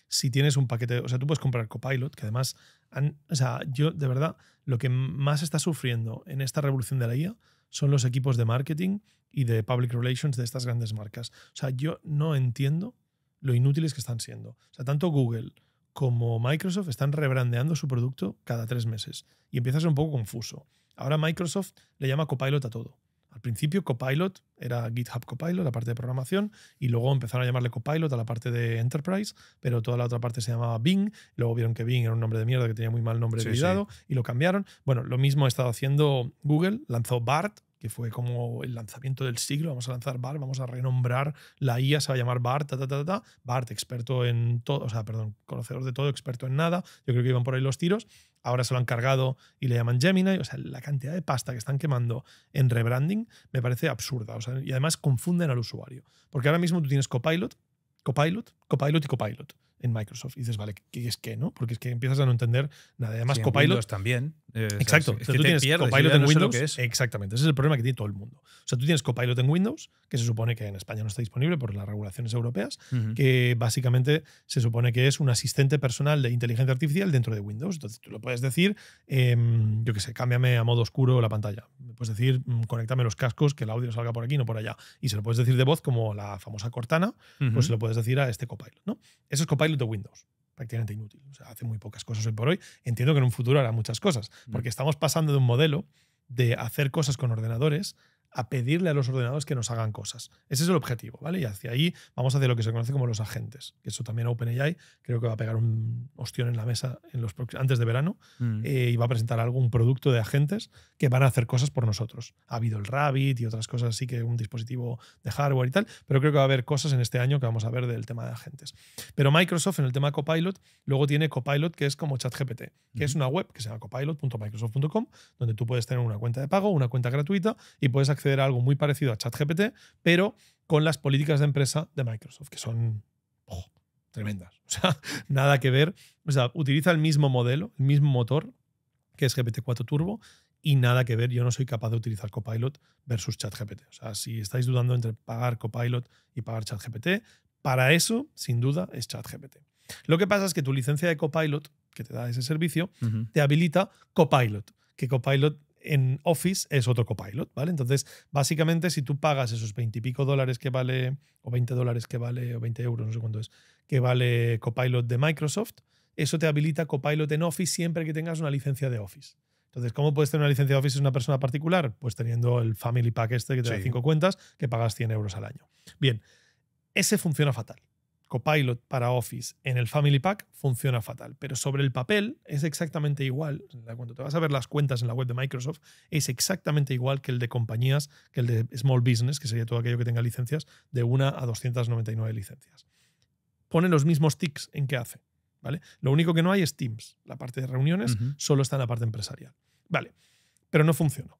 si tienes un paquete, o sea, tú puedes comprar Copilot, que además, o sea, yo de verdad, lo que más está sufriendo en esta revolución de la IA son los equipos de marketing y de public relations de estas grandes marcas. O sea, yo no entiendo lo inútiles que están siendo. O sea, tanto Google como Microsoft están rebrandeando su producto cada tres meses y empieza a ser un poco confuso. Ahora Microsoft le llama Copilot a todo. Al principio Copilot era GitHub Copilot, la parte de programación, y luego empezaron a llamarle Copilot a la parte de Enterprise, pero toda la otra parte se llamaba Bing, luego vieron que Bing era un nombre de mierda que tenía muy mal nombre de cuidado y lo cambiaron. Bueno, lo mismo ha estado haciendo Google, lanzó BART, que fue como el lanzamiento del siglo, vamos a lanzar BART, vamos a renombrar la IA, se va a llamar BART, ta, ta, ta, ta, BART, experto en todo, o sea, perdón, conocedor de todo, experto en nada, yo creo que iban por ahí los tiros, ahora se lo han cargado y le llaman Gemini, o sea, la cantidad de pasta que están quemando en rebranding me parece absurda, o sea, y además confunden al usuario, porque ahora mismo tú tienes Copilot, Copilot, Copilot y Copilot en Microsoft. Y dices, vale, ¿qué es qué? ¿no? Porque es que empiezas a no entender nada. Además, Copilot. también. Eh, Exacto. tú tienes Copilot en Windows. Exactamente. Ese es el problema que tiene todo el mundo. O sea, tú tienes Copilot en Windows, que se supone que en España no está disponible por las regulaciones europeas, que básicamente se supone que es un asistente personal de inteligencia artificial dentro de Windows. Entonces tú lo puedes decir, em, yo qué sé, cámbiame a modo oscuro la pantalla. Puedes decir, mm, conéctame los cascos, que el audio salga por aquí, no por allá. Y se lo puedes decir de voz como la famosa Cortana, pues se lo puedes decir a este Copilot. ¿no? Eso es Copilot de Windows prácticamente inútil. hace muy pocas cosas hoy por hoy. Entiendo que en un futuro hará muchas cosas, mm. porque estamos pasando de un modelo de hacer cosas con ordenadores a pedirle a los ordenadores que nos hagan cosas. Ese es el objetivo, ¿vale? Y hacia ahí vamos a hacia lo que se conoce como los agentes. Eso también OpenAI creo que va a pegar un ostión en la mesa en los antes de verano mm. eh, y va a presentar algún producto de agentes que van a hacer cosas por nosotros. Ha habido el Rabbit y otras cosas así que un dispositivo de hardware y tal, pero creo que va a haber cosas en este año que vamos a ver del tema de agentes. Pero Microsoft en el tema Copilot luego tiene Copilot que es como ChatGPT, que es una web que se llama copilot.microsoft.com donde tú puedes tener una cuenta de pago, una cuenta gratuita y puedes acceder algo muy parecido a ChatGPT, pero con las políticas de empresa de Microsoft, que son tremendas. *laughs* O sea, nada que ver. O sea, utiliza el mismo modelo, el mismo motor, que es GPT-4 Turbo, y nada que ver. Yo no soy capaz de utilizar Copilot versus ChatGPT. O sea, si estáis dudando entre pagar Copilot y pagar ChatGPT, para eso, sin duda, es ChatGPT. Lo que pasa es que tu licencia de Copilot, que te da ese servicio, te habilita Copilot, que Copilot en Office es otro copilot, ¿vale? Entonces, básicamente, si tú pagas esos 20 y pico dólares que vale, o 20 dólares que vale, o 20 euros, no sé cuánto es, que vale Copilot de Microsoft, eso te habilita Copilot en Office siempre que tengas una licencia de Office. Entonces, ¿cómo puedes tener una licencia de Office en una persona particular? Pues teniendo el Family Pack este que te da cinco cuentas, que pagas 100 euros al año. Bien, ese funciona fatal. Copilot para Office en el Family Pack funciona fatal, pero sobre el papel es exactamente igual. Cuando te vas a ver las cuentas en la web de Microsoft, es exactamente igual que el de compañías, que el de Small Business, que sería todo aquello que tenga licencias, de 1 a 299 licencias. Pone los mismos tics en qué hace. ¿vale? Lo único que no hay es Teams. La parte de reuniones solo está en la parte empresarial. Vale, pero no funciona.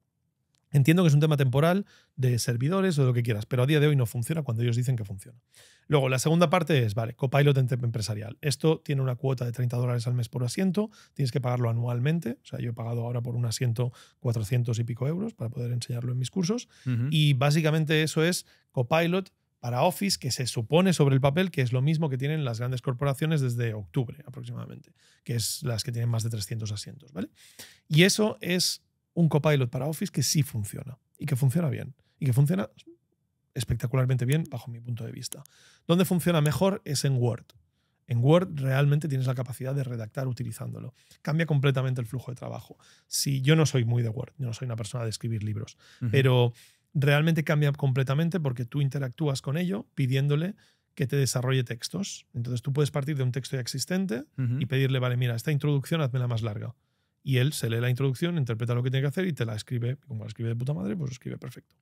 Entiendo que es un tema temporal de servidores o de lo que quieras, pero a día de hoy no funciona cuando ellos dicen que funciona. Luego, la segunda parte es, vale, copilot empresarial. Esto tiene una cuota de 30 dólares al mes por asiento, tienes que pagarlo anualmente. O sea, yo he pagado ahora por un asiento 400 y pico euros para poder enseñarlo en mis cursos. Y básicamente eso es copilot para Office, que se supone sobre el papel que es lo mismo que tienen las grandes corporaciones desde octubre aproximadamente, que es las que tienen más de 300 asientos, ¿vale? Y eso es un copilot para Office que sí funciona y que funciona bien y que funciona espectacularmente bien bajo mi punto de vista. Donde funciona mejor es en Word. En Word realmente tienes la capacidad de redactar utilizándolo. Cambia completamente el flujo de trabajo. Si yo no soy muy de Word, yo no soy una persona de escribir libros, pero realmente cambia completamente porque tú interactúas con ello pidiéndole que te desarrolle textos. Entonces tú puedes partir de un texto ya existente y pedirle, vale, mira, esta introducción hazmela más larga y él se lee la introducción, interpreta lo que tiene que hacer y te la escribe. Como la escribe de puta madre, pues escribe perfecto.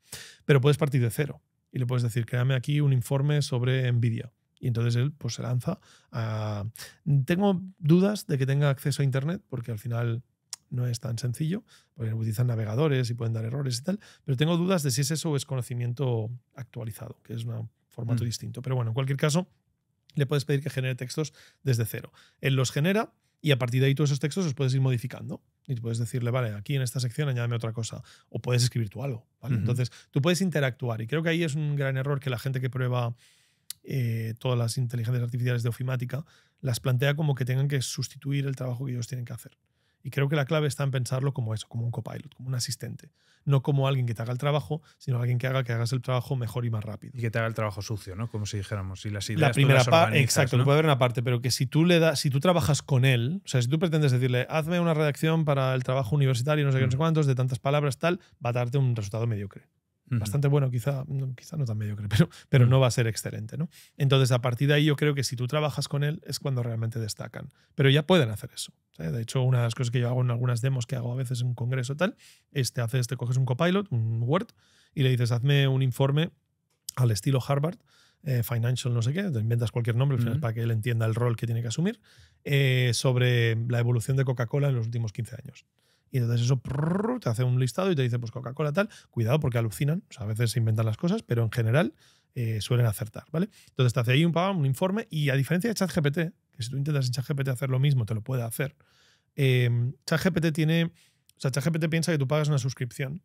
Pero puedes partir de cero y le puedes decir, créame aquí un informe sobre Nvidia. Y entonces él pues, se lanza a... Tengo dudas de que tenga acceso a Internet, porque al final no es tan sencillo, porque utilizan navegadores y pueden dar errores y tal, pero tengo dudas de si es eso o es conocimiento actualizado, que es un formato mm. distinto. Pero bueno, en cualquier caso, le puedes pedir que genere textos desde cero. Él los genera, y a partir de ahí todos esos textos los puedes ir modificando. Y puedes decirle, vale, aquí en esta sección añádeme otra cosa. O puedes escribir tú algo. Entonces, tú puedes interactuar. Y creo que ahí es un gran error que la gente que prueba eh, todas las inteligencias artificiales de ofimática las plantea como que tengan que sustituir el trabajo que ellos tienen que hacer. Y creo que la clave está en pensarlo como eso, como un copilot, como un asistente. No como alguien que te haga el trabajo, sino alguien que haga que hagas el trabajo mejor y más rápido. Y que te haga el trabajo sucio, ¿no? Como si dijéramos, si las ideas. La primera parte, exacto, puede haber una parte, pero que si tú le das, si tú trabajas con él, o sea, si tú pretendes decirle, hazme una redacción para el trabajo universitario, no sé qué, no sé mm. cuántos, de tantas palabras, tal, va a darte un resultado mediocre. Bastante bueno, quizá, no, quizá no tan mediocre, *laughs* pero, pero no va a ser excelente. ¿no? Entonces, a partir de ahí, yo creo que si tú trabajas con él es cuando realmente destacan. Pero ya pueden hacer eso. ¿eh? De hecho, una de las cosas que yo hago en algunas demos que hago a veces en un congreso tal, te, haces, coges un copilot, un Word, y le dices, hazme un informe al estilo Harvard, eh, financial, no sé qué, te inventas cualquier nombre para que él entienda el rol que tiene que asumir, eh, sobre la evolución de Coca-Cola en los últimos 15 años. Y entonces eso te hace un listado y te dice, pues Coca-Cola tal, cuidado porque alucinan, o a veces se inventan las cosas, pero en general eh, suelen acertar, ¿vale? Entonces te hace ahí un, un informe y a diferencia de ChatGPT, que si tú intentas en ChatGPT hacer lo mismo, te lo puede hacer. Em, ChatGPT tiene, o sea, ChatGPT piensa que tú pagas una suscripción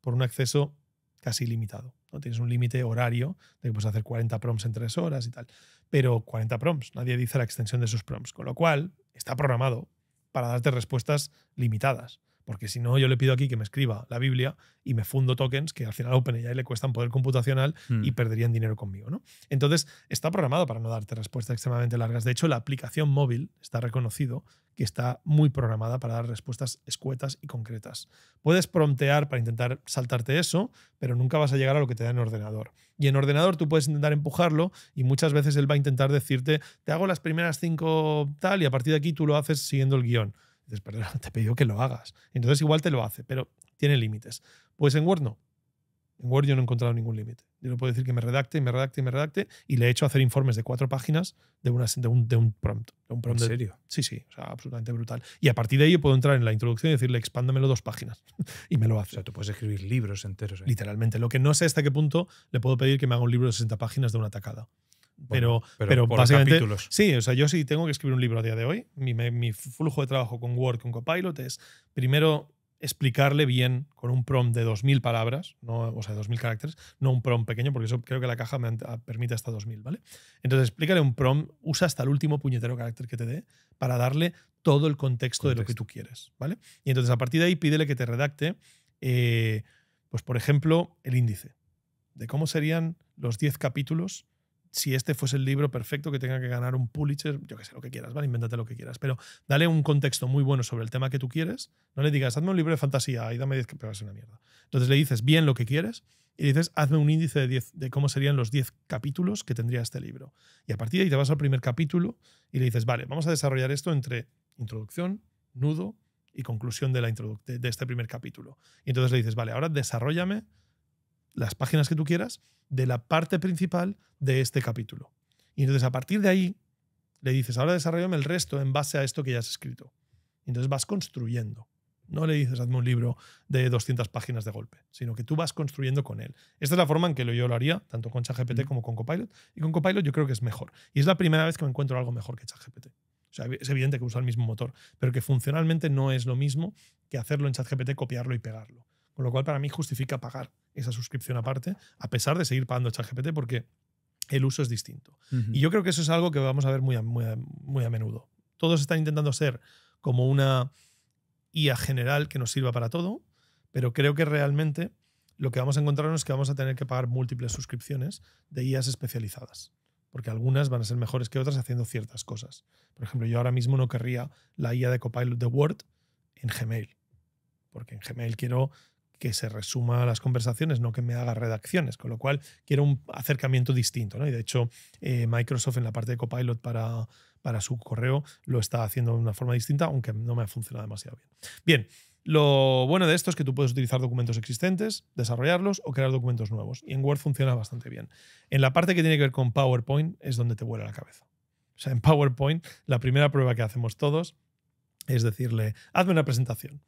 por un acceso casi limitado. ¿no? Tienes un límite horario de que puedes hacer 40 prompts en tres horas y tal. Pero 40 prompts, nadie dice la extensión de esos prompts. Con lo cual, está programado para darte respuestas limitadas. Porque si no, yo le pido aquí que me escriba la Biblia y me fundo tokens que al final a OpenAI le cuestan poder computacional y mm. perderían dinero conmigo. ¿no? Entonces, está programado para no darte respuestas extremadamente largas. De hecho, la aplicación móvil está reconocido que está muy programada para dar respuestas escuetas y concretas. Puedes promptear para intentar saltarte eso, pero nunca vas a llegar a lo que te da en ordenador. Y en ordenador tú puedes intentar empujarlo y muchas veces él va a intentar decirte, te hago las primeras cinco tal y a partir de aquí tú lo haces siguiendo el guión. *laughs* te he pedido que lo hagas. Entonces igual te lo hace, pero tiene límites. Pues en Word no. En Word yo no he encontrado ningún límite. Yo le puedo decir que me redacte, me redacte, y me redacte, y le he hecho hacer informes de cuatro páginas de, una, de, un, prompt. un prompt serio? sí, sí, absolutamente brutal. Y a partir de ahí puedo entrar en la introducción y decirle, expándamelo dos páginas. *laughs* y me lo hace. O sea, tú puedes escribir libros enteros. ¿eh? Literalmente. Lo que no sé hasta qué punto le puedo pedir que me haga un libro de 60 páginas de una tacada pero, pero, básicamente. Sí, o sea, yo sí tengo que escribir un libro a día de hoy. Mi, flujo de trabajo con Word, con Copilot, es primero explicarle bien con un prompt de 2.000 palabras, no, o sea, de 2.000 caracteres, no un prompt pequeño, porque eso creo que la caja me permite hasta 2.000, ¿vale? Entonces, explícale un prompt, usa hasta el último puñetero carácter que te dé para darle todo el contexto, de lo que tú quieres, ¿vale? Y entonces, a partir de ahí, pídele que te redacte, eh, pues, por ejemplo, el índice de cómo serían los 10 capítulos si este fuese el libro perfecto que tenga que ganar un Pulitzer, yo que sé, lo que quieras, ¿vale? Invéntate lo que quieras. Pero dale un contexto muy bueno sobre el tema que tú quieres. No le digas, hazme un libro de fantasía y dame 10 que es una mierda. Entonces le dices bien lo que quieres y le dices, hazme un índice de, cómo serían los 10 capítulos que tendría este libro. Y a partir de ahí te vas al primer capítulo y le dices, vale, vamos a desarrollar esto entre introducción, nudo y conclusión de, la de este primer capítulo. Y entonces le dices, vale, ahora desarrollame las páginas que tú quieras de la parte principal de este capítulo. Y entonces a partir de ahí le dices, ahora desarrollame el resto en base a esto que ya has escrito. Y entonces vas construyendo. No le dices, hazme un libro de 200 páginas de golpe, sino que tú vas construyendo con él. Esta es la forma en que yo lo haría, tanto con ChatGPT como con Copilot. Y con Copilot yo creo que es mejor. Y es la primera vez que me encuentro algo mejor que ChatGPT. O es evidente que usa el mismo motor, pero que funcionalmente no es lo mismo que hacerlo en ChatGPT, copiarlo y pegarlo. Con lo cual, para mí justifica pagar esa suscripción aparte, a pesar de seguir pagando ChatGPT, porque el uso es distinto. Y yo creo que eso es algo que vamos a ver muy a, muy menudo. Todos están intentando ser como una IA general que nos sirva para todo, pero creo que realmente lo que vamos a encontrar es que vamos a tener que pagar múltiples suscripciones de IAs especializadas, porque algunas van a ser mejores que otras haciendo ciertas cosas. Por ejemplo, yo ahora mismo no querría la IA de Copilot de Word en Gmail, porque en Gmail quiero que se resuma las conversaciones, no que me haga redacciones, con lo cual quiero un acercamiento distinto. ¿no? Y de hecho, eh, Microsoft en la parte de Copilot para, para su correo lo está haciendo de una forma distinta, aunque no me ha funcionado demasiado bien. Bien, lo bueno de esto es que tú puedes utilizar documentos existentes, desarrollarlos o crear documentos nuevos. Y en Word funciona bastante bien. En la parte que tiene que ver con PowerPoint es donde te vuela la cabeza. O sea, en *laughs* PowerPoint, la primera prueba que hacemos todos es decirle, hazme una presentación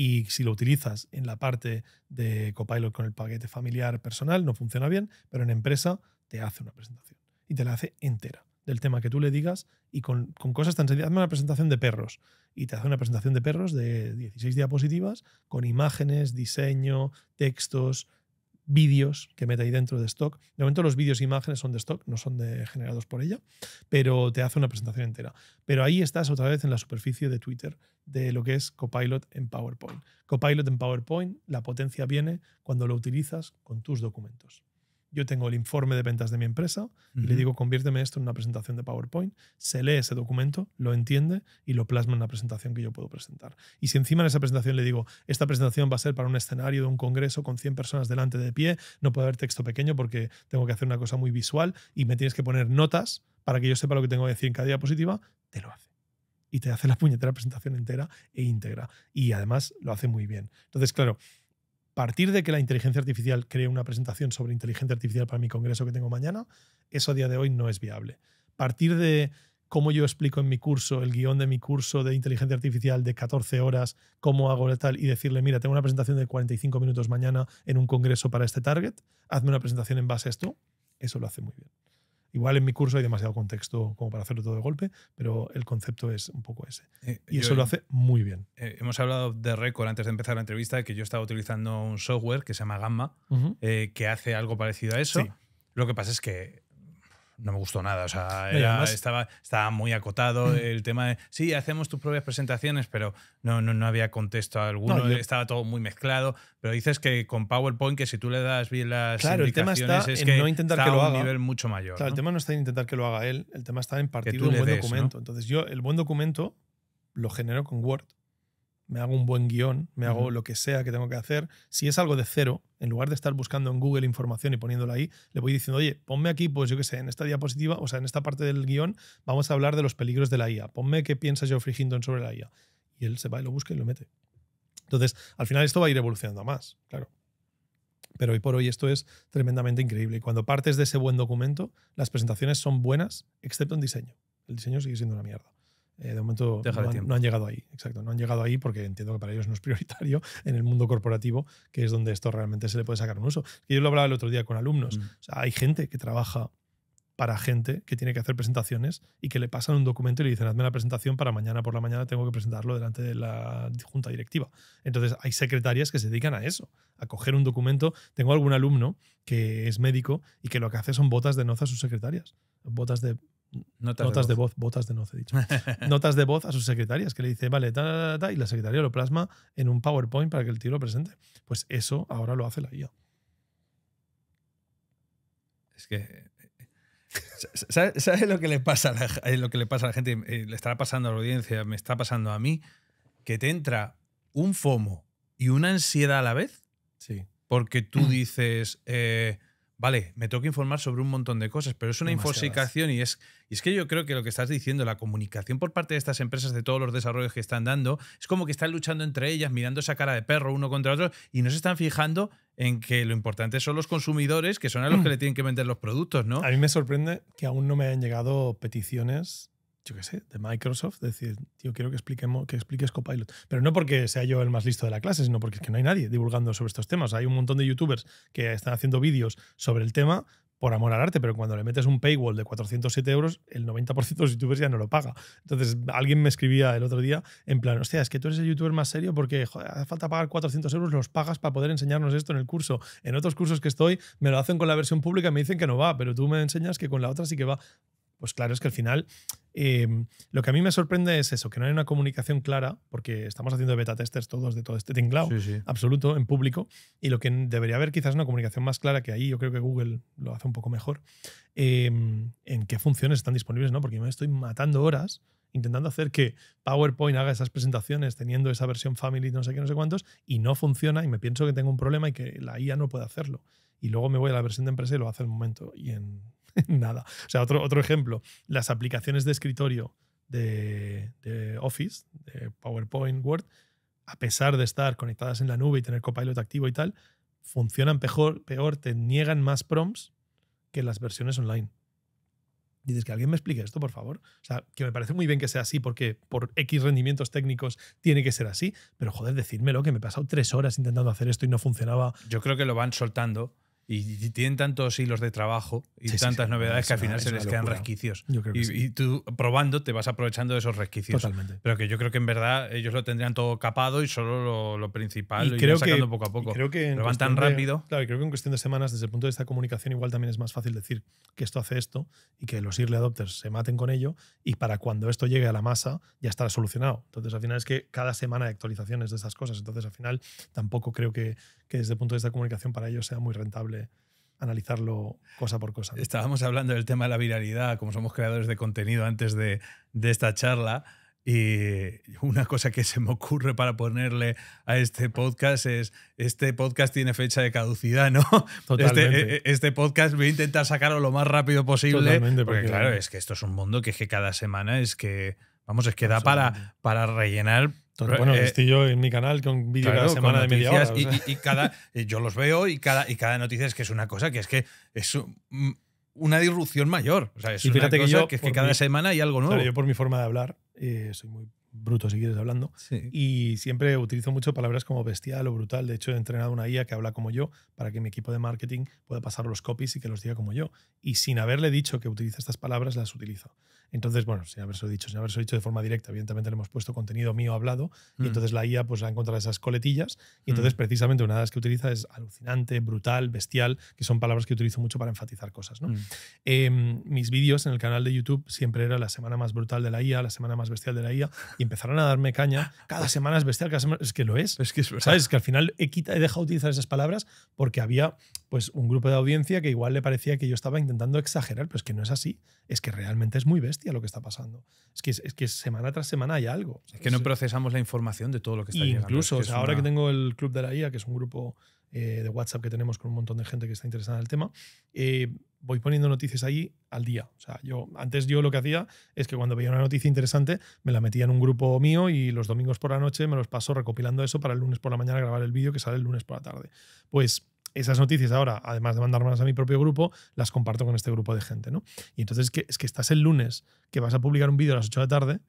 y si lo utilizas en la parte de Copilot con el paquete familiar personal, no funciona bien, pero en empresa te hace una presentación y te la hace entera del tema que tú le digas y con, con cosas tan sencillas. Hazme una presentación de perros y te hace una presentación de perros de 16 diapositivas con imágenes, diseño, textos, vídeos que mete ahí dentro de stock. De momento los vídeos e imágenes son de stock, no son de, generados por ella, pero te hace una presentación entera. Pero ahí estás otra vez en la superficie de Twitter de lo que es Copilot en PowerPoint. Copilot en PowerPoint, la potencia viene cuando lo utilizas con tus documentos yo tengo el informe de ventas de mi empresa, y le digo, conviérteme esto en una presentación de PowerPoint, se lee ese documento, lo entiende y lo plasma en la presentación que yo puedo presentar. Y si encima en esa presentación le digo, esta presentación va a ser para un escenario de un congreso con 100 personas delante de pie, no puede haber texto pequeño porque tengo que hacer una cosa muy visual y me tienes que poner notas para que yo sepa lo que tengo que decir en cada diapositiva, te lo hace y te hace la puñetera presentación entera e íntegra. Y además lo hace muy bien. Entonces, claro, partir de que la inteligencia artificial cree una presentación sobre inteligencia artificial para mi congreso que tengo mañana, eso a día de hoy no es viable. Partir de cómo yo explico en mi curso, el guión de mi curso de inteligencia artificial de 14 horas, cómo hago tal, y decirle, mira, tengo una presentación de 45 minutos mañana en un congreso para este target, hazme una presentación en base a esto, eso lo hace muy bien. Igual en mi curso hay demasiado contexto como para hacerlo todo de golpe, pero el concepto es un poco ese. Eh, y eso lo hace muy bien. Eh, hemos hablado de récord antes de empezar la entrevista, de que yo estaba utilizando un software que se llama Gamma, eh, que hace algo parecido a eso. Lo que pasa es que no me gustó nada. O sea, estaba, estaba muy acotado mm. el tema de, sí, hacemos tus propias presentaciones, pero no, no, había contexto alguno, estaba todo muy mezclado. Pero dices que con PowerPoint, que si tú le das bien las claro, el tema está es que no intentar que lo haga. nivel mucho mayor. Claro, el tema no está en intentar que lo haga él, el tema está en partir un buen documento. Entonces yo el buen documento lo genero con Word. Me hago un buen guión, me hago lo que sea que tengo que hacer. Si es algo de cero, en lugar de estar buscando en Google información y poniéndola ahí, le voy diciendo, oye, ponme aquí, pues yo qué sé, en esta diapositiva, o sea, en esta parte del guión, vamos a hablar de los peligros de la IA. Ponme qué piensa Geoffrey Hinton sobre la IA. Y él se va y lo busca y lo mete. Entonces, al final esto va a ir evolucionando más, claro. Pero hoy por hoy esto es tremendamente increíble. Y cuando partes de ese buen documento, las presentaciones son buenas, excepto en diseño. El diseño sigue siendo una mierda. Eh, de momento no, han, llegado ahí, exacto, no han llegado ahí porque entiendo que para ellos no es prioritario *laughs* en el mundo corporativo, que es donde esto realmente se le puede sacar un uso. yo lo hablaba el otro día con alumnos, mm. o sea, hay gente que trabaja para gente que tiene que hacer presentaciones y que le pasan un documento y le dicen, hazme la presentación para mañana por la mañana, tengo que presentarlo delante de la junta directiva. Entonces, hay secretarias que se dedican a eso, a coger un documento. Tengo algún alumno que es médico y que lo que hace son botas de noza a sus secretarias, botas de Notas, de, voz. botas de noce, dicho. *laughs* notas de voz a sus secretarias, que le dice, vale, y la secretaria lo plasma en un PowerPoint para que el tío lo presente. Pues eso ahora lo hace la guía. Es que. Eh, ¿Sabes lo, que le pasa a la, eh, lo que le pasa a la gente? Eh, le estará pasando a la audiencia, me está pasando a mí, que te entra un FOMO y una ansiedad a la vez. Sí. Porque tú dices vale, me tengo que informar sobre un montón de cosas, pero es una infosicación y es, y es que yo creo que lo que estás diciendo, la comunicación por parte de estas empresas, de todos los desarrollos que están dando, es como que están luchando entre ellas, mirando esa cara de perro uno contra otro y no se están fijando en que lo importante son los consumidores, que son a los *clears throat* que le tienen que vender los productos, ¿no? A mí me sorprende que aún no me hayan llegado peticiones yo qué sé, de Microsoft, decir, tío, quiero que, expliquemos, que expliques Copilot. Pero no porque sea yo el más listo de la clase, sino porque es que no hay nadie divulgando sobre estos temas. Hay un montón de youtubers que están haciendo vídeos sobre el tema por amor al arte, pero cuando le metes un paywall de 407 euros, el 90% de los youtubers ya no lo paga. Entonces, alguien me escribía el otro día en plan, hostia, es que tú eres el youtuber más serio porque joder, hace falta pagar 400 euros, los pagas para poder enseñarnos esto en el curso. En otros cursos que estoy, me lo hacen con la versión pública y me dicen que no va, pero tú me enseñas que con la otra sí que va pues claro, es que al final em, lo que a mí me sorprende es eso, que no hay una comunicación clara, porque estamos haciendo beta testers todos de todo este tinglao absoluto en público, y lo que debería haber quizás una comunicación más clara que ahí, yo creo que Google lo hace un poco mejor, em, en qué funciones están disponibles, ¿no? Porque yo me estoy matando horas intentando hacer que PowerPoint haga esas presentaciones teniendo esa versión family, no sé qué, no sé cuántos, y no funciona y me pienso que tengo un problema y que la IA no puede hacerlo. Y luego me voy a la versión de empresa y lo hace al momento. Y en *laughs* nada. O sea, otro, otro ejemplo, las aplicaciones de escritorio de, Office, de PowerPoint, Word, a pesar de estar conectadas en la nube y tener Copilot activo y tal, funcionan peor, peor te niegan más prompts que las versiones online. dices que alguien me explique esto, por favor. O sea, que me parece muy bien que sea así porque por X rendimientos técnicos tiene que ser así, pero joder, decírmelo, que me he pasado tres horas intentando hacer esto y no funcionaba. Yo creo que lo van soltando y, tienen tantos hilos de trabajo y tantas novedades que al final se les quedan resquicios. y, tú probando te vas aprovechando de esos resquicios. Pero que yo creo que en verdad ellos lo tendrían todo capado y solo lo, principal y creo sacando poco a poco. Creo van tan rápido. creo que en cuestión de semanas, desde el punto de vista de comunicación, igual también es más fácil decir que esto hace esto y que los early adopters se maten con ello y para cuando esto llegue a la masa ya estará solucionado. Entonces al final es que cada semana hay actualizaciones de esas cosas. Entonces al final tampoco creo que, que desde el punto de vista de comunicación para ellos sea muy rentable analizarlo cosa por cosa. Estábamos hablando del tema de la viralidad, como somos creadores de contenido antes de, esta charla. Y una cosa que se me ocurre para ponerle a este podcast es, este podcast tiene fecha de caducidad, ¿no? Este, Totalmente. E, e, este, podcast voy a intentar sacarlo lo más rápido posible. Totalmente, porque, claro, es que esto es un mundo que es que cada semana es que, vamos, es que da para, para rellenar bueno, estoy eh, yo en mi canal con vídeo cada semana de media hora. Y, cada, yo los veo y cada, y cada noticia es que es una cosa que es que es una disrupción mayor. O sea, es fíjate que, es que cada semana hay algo nuevo. Pero yo por mi forma de hablar eh, soy muy bruto si quieres hablando. Y siempre utilizo mucho palabras como bestial o brutal. De hecho, he entrenado una IA que habla como yo para que mi equipo de marketing pueda pasar los copies y que los diga como yo. Y sin haberle dicho que utilice estas palabras, las utilizo. Entonces, bueno, sin haberse dicho, sin haberse dicho de forma directa, evidentemente le hemos puesto contenido mío hablado y mm. entonces la IA pues ha encontrado esas coletillas y entonces mm. precisamente una de las que utiliza es alucinante, brutal, bestial, que son palabras que utilizo mucho para enfatizar cosas. Mm. Em, mis vídeos en el canal de YouTube siempre era la semana más brutal de la IA, la semana más bestial de la IA y empezaron a darme caña, *laughs* cada semana es bestial, cada semana es que lo es. Es que ¿Sabes? Que al final he, he dejado de utilizar esas palabras porque había pues, un grupo de audiencia que igual le parecía que yo estaba intentando exagerar, pero es que no es así. Es que realmente es muy bestia lo que está pasando. Es que, es que semana tras semana hay algo. Es que no procesamos la información de todo lo que está llegando. Incluso, ahora que tengo el Club de la IA, que es un grupo eh, de WhatsApp que tenemos con un montón de gente que está interesada en el tema, eh, voy poniendo noticias allí al día. O sea, yo antes yo lo que hacía es que cuando veía una noticia interesante me la metía en un grupo mío y los domingos por la noche me los paso recopilando eso para el lunes por la mañana grabar el vídeo que sale el lunes por la tarde. Pues esas noticias ahora, además de mandármelas a mi propio grupo, las comparto con este grupo de gente, ¿no? Y entonces es que, es que estás el lunes que vas a publicar un vídeo a las 8 de la tarde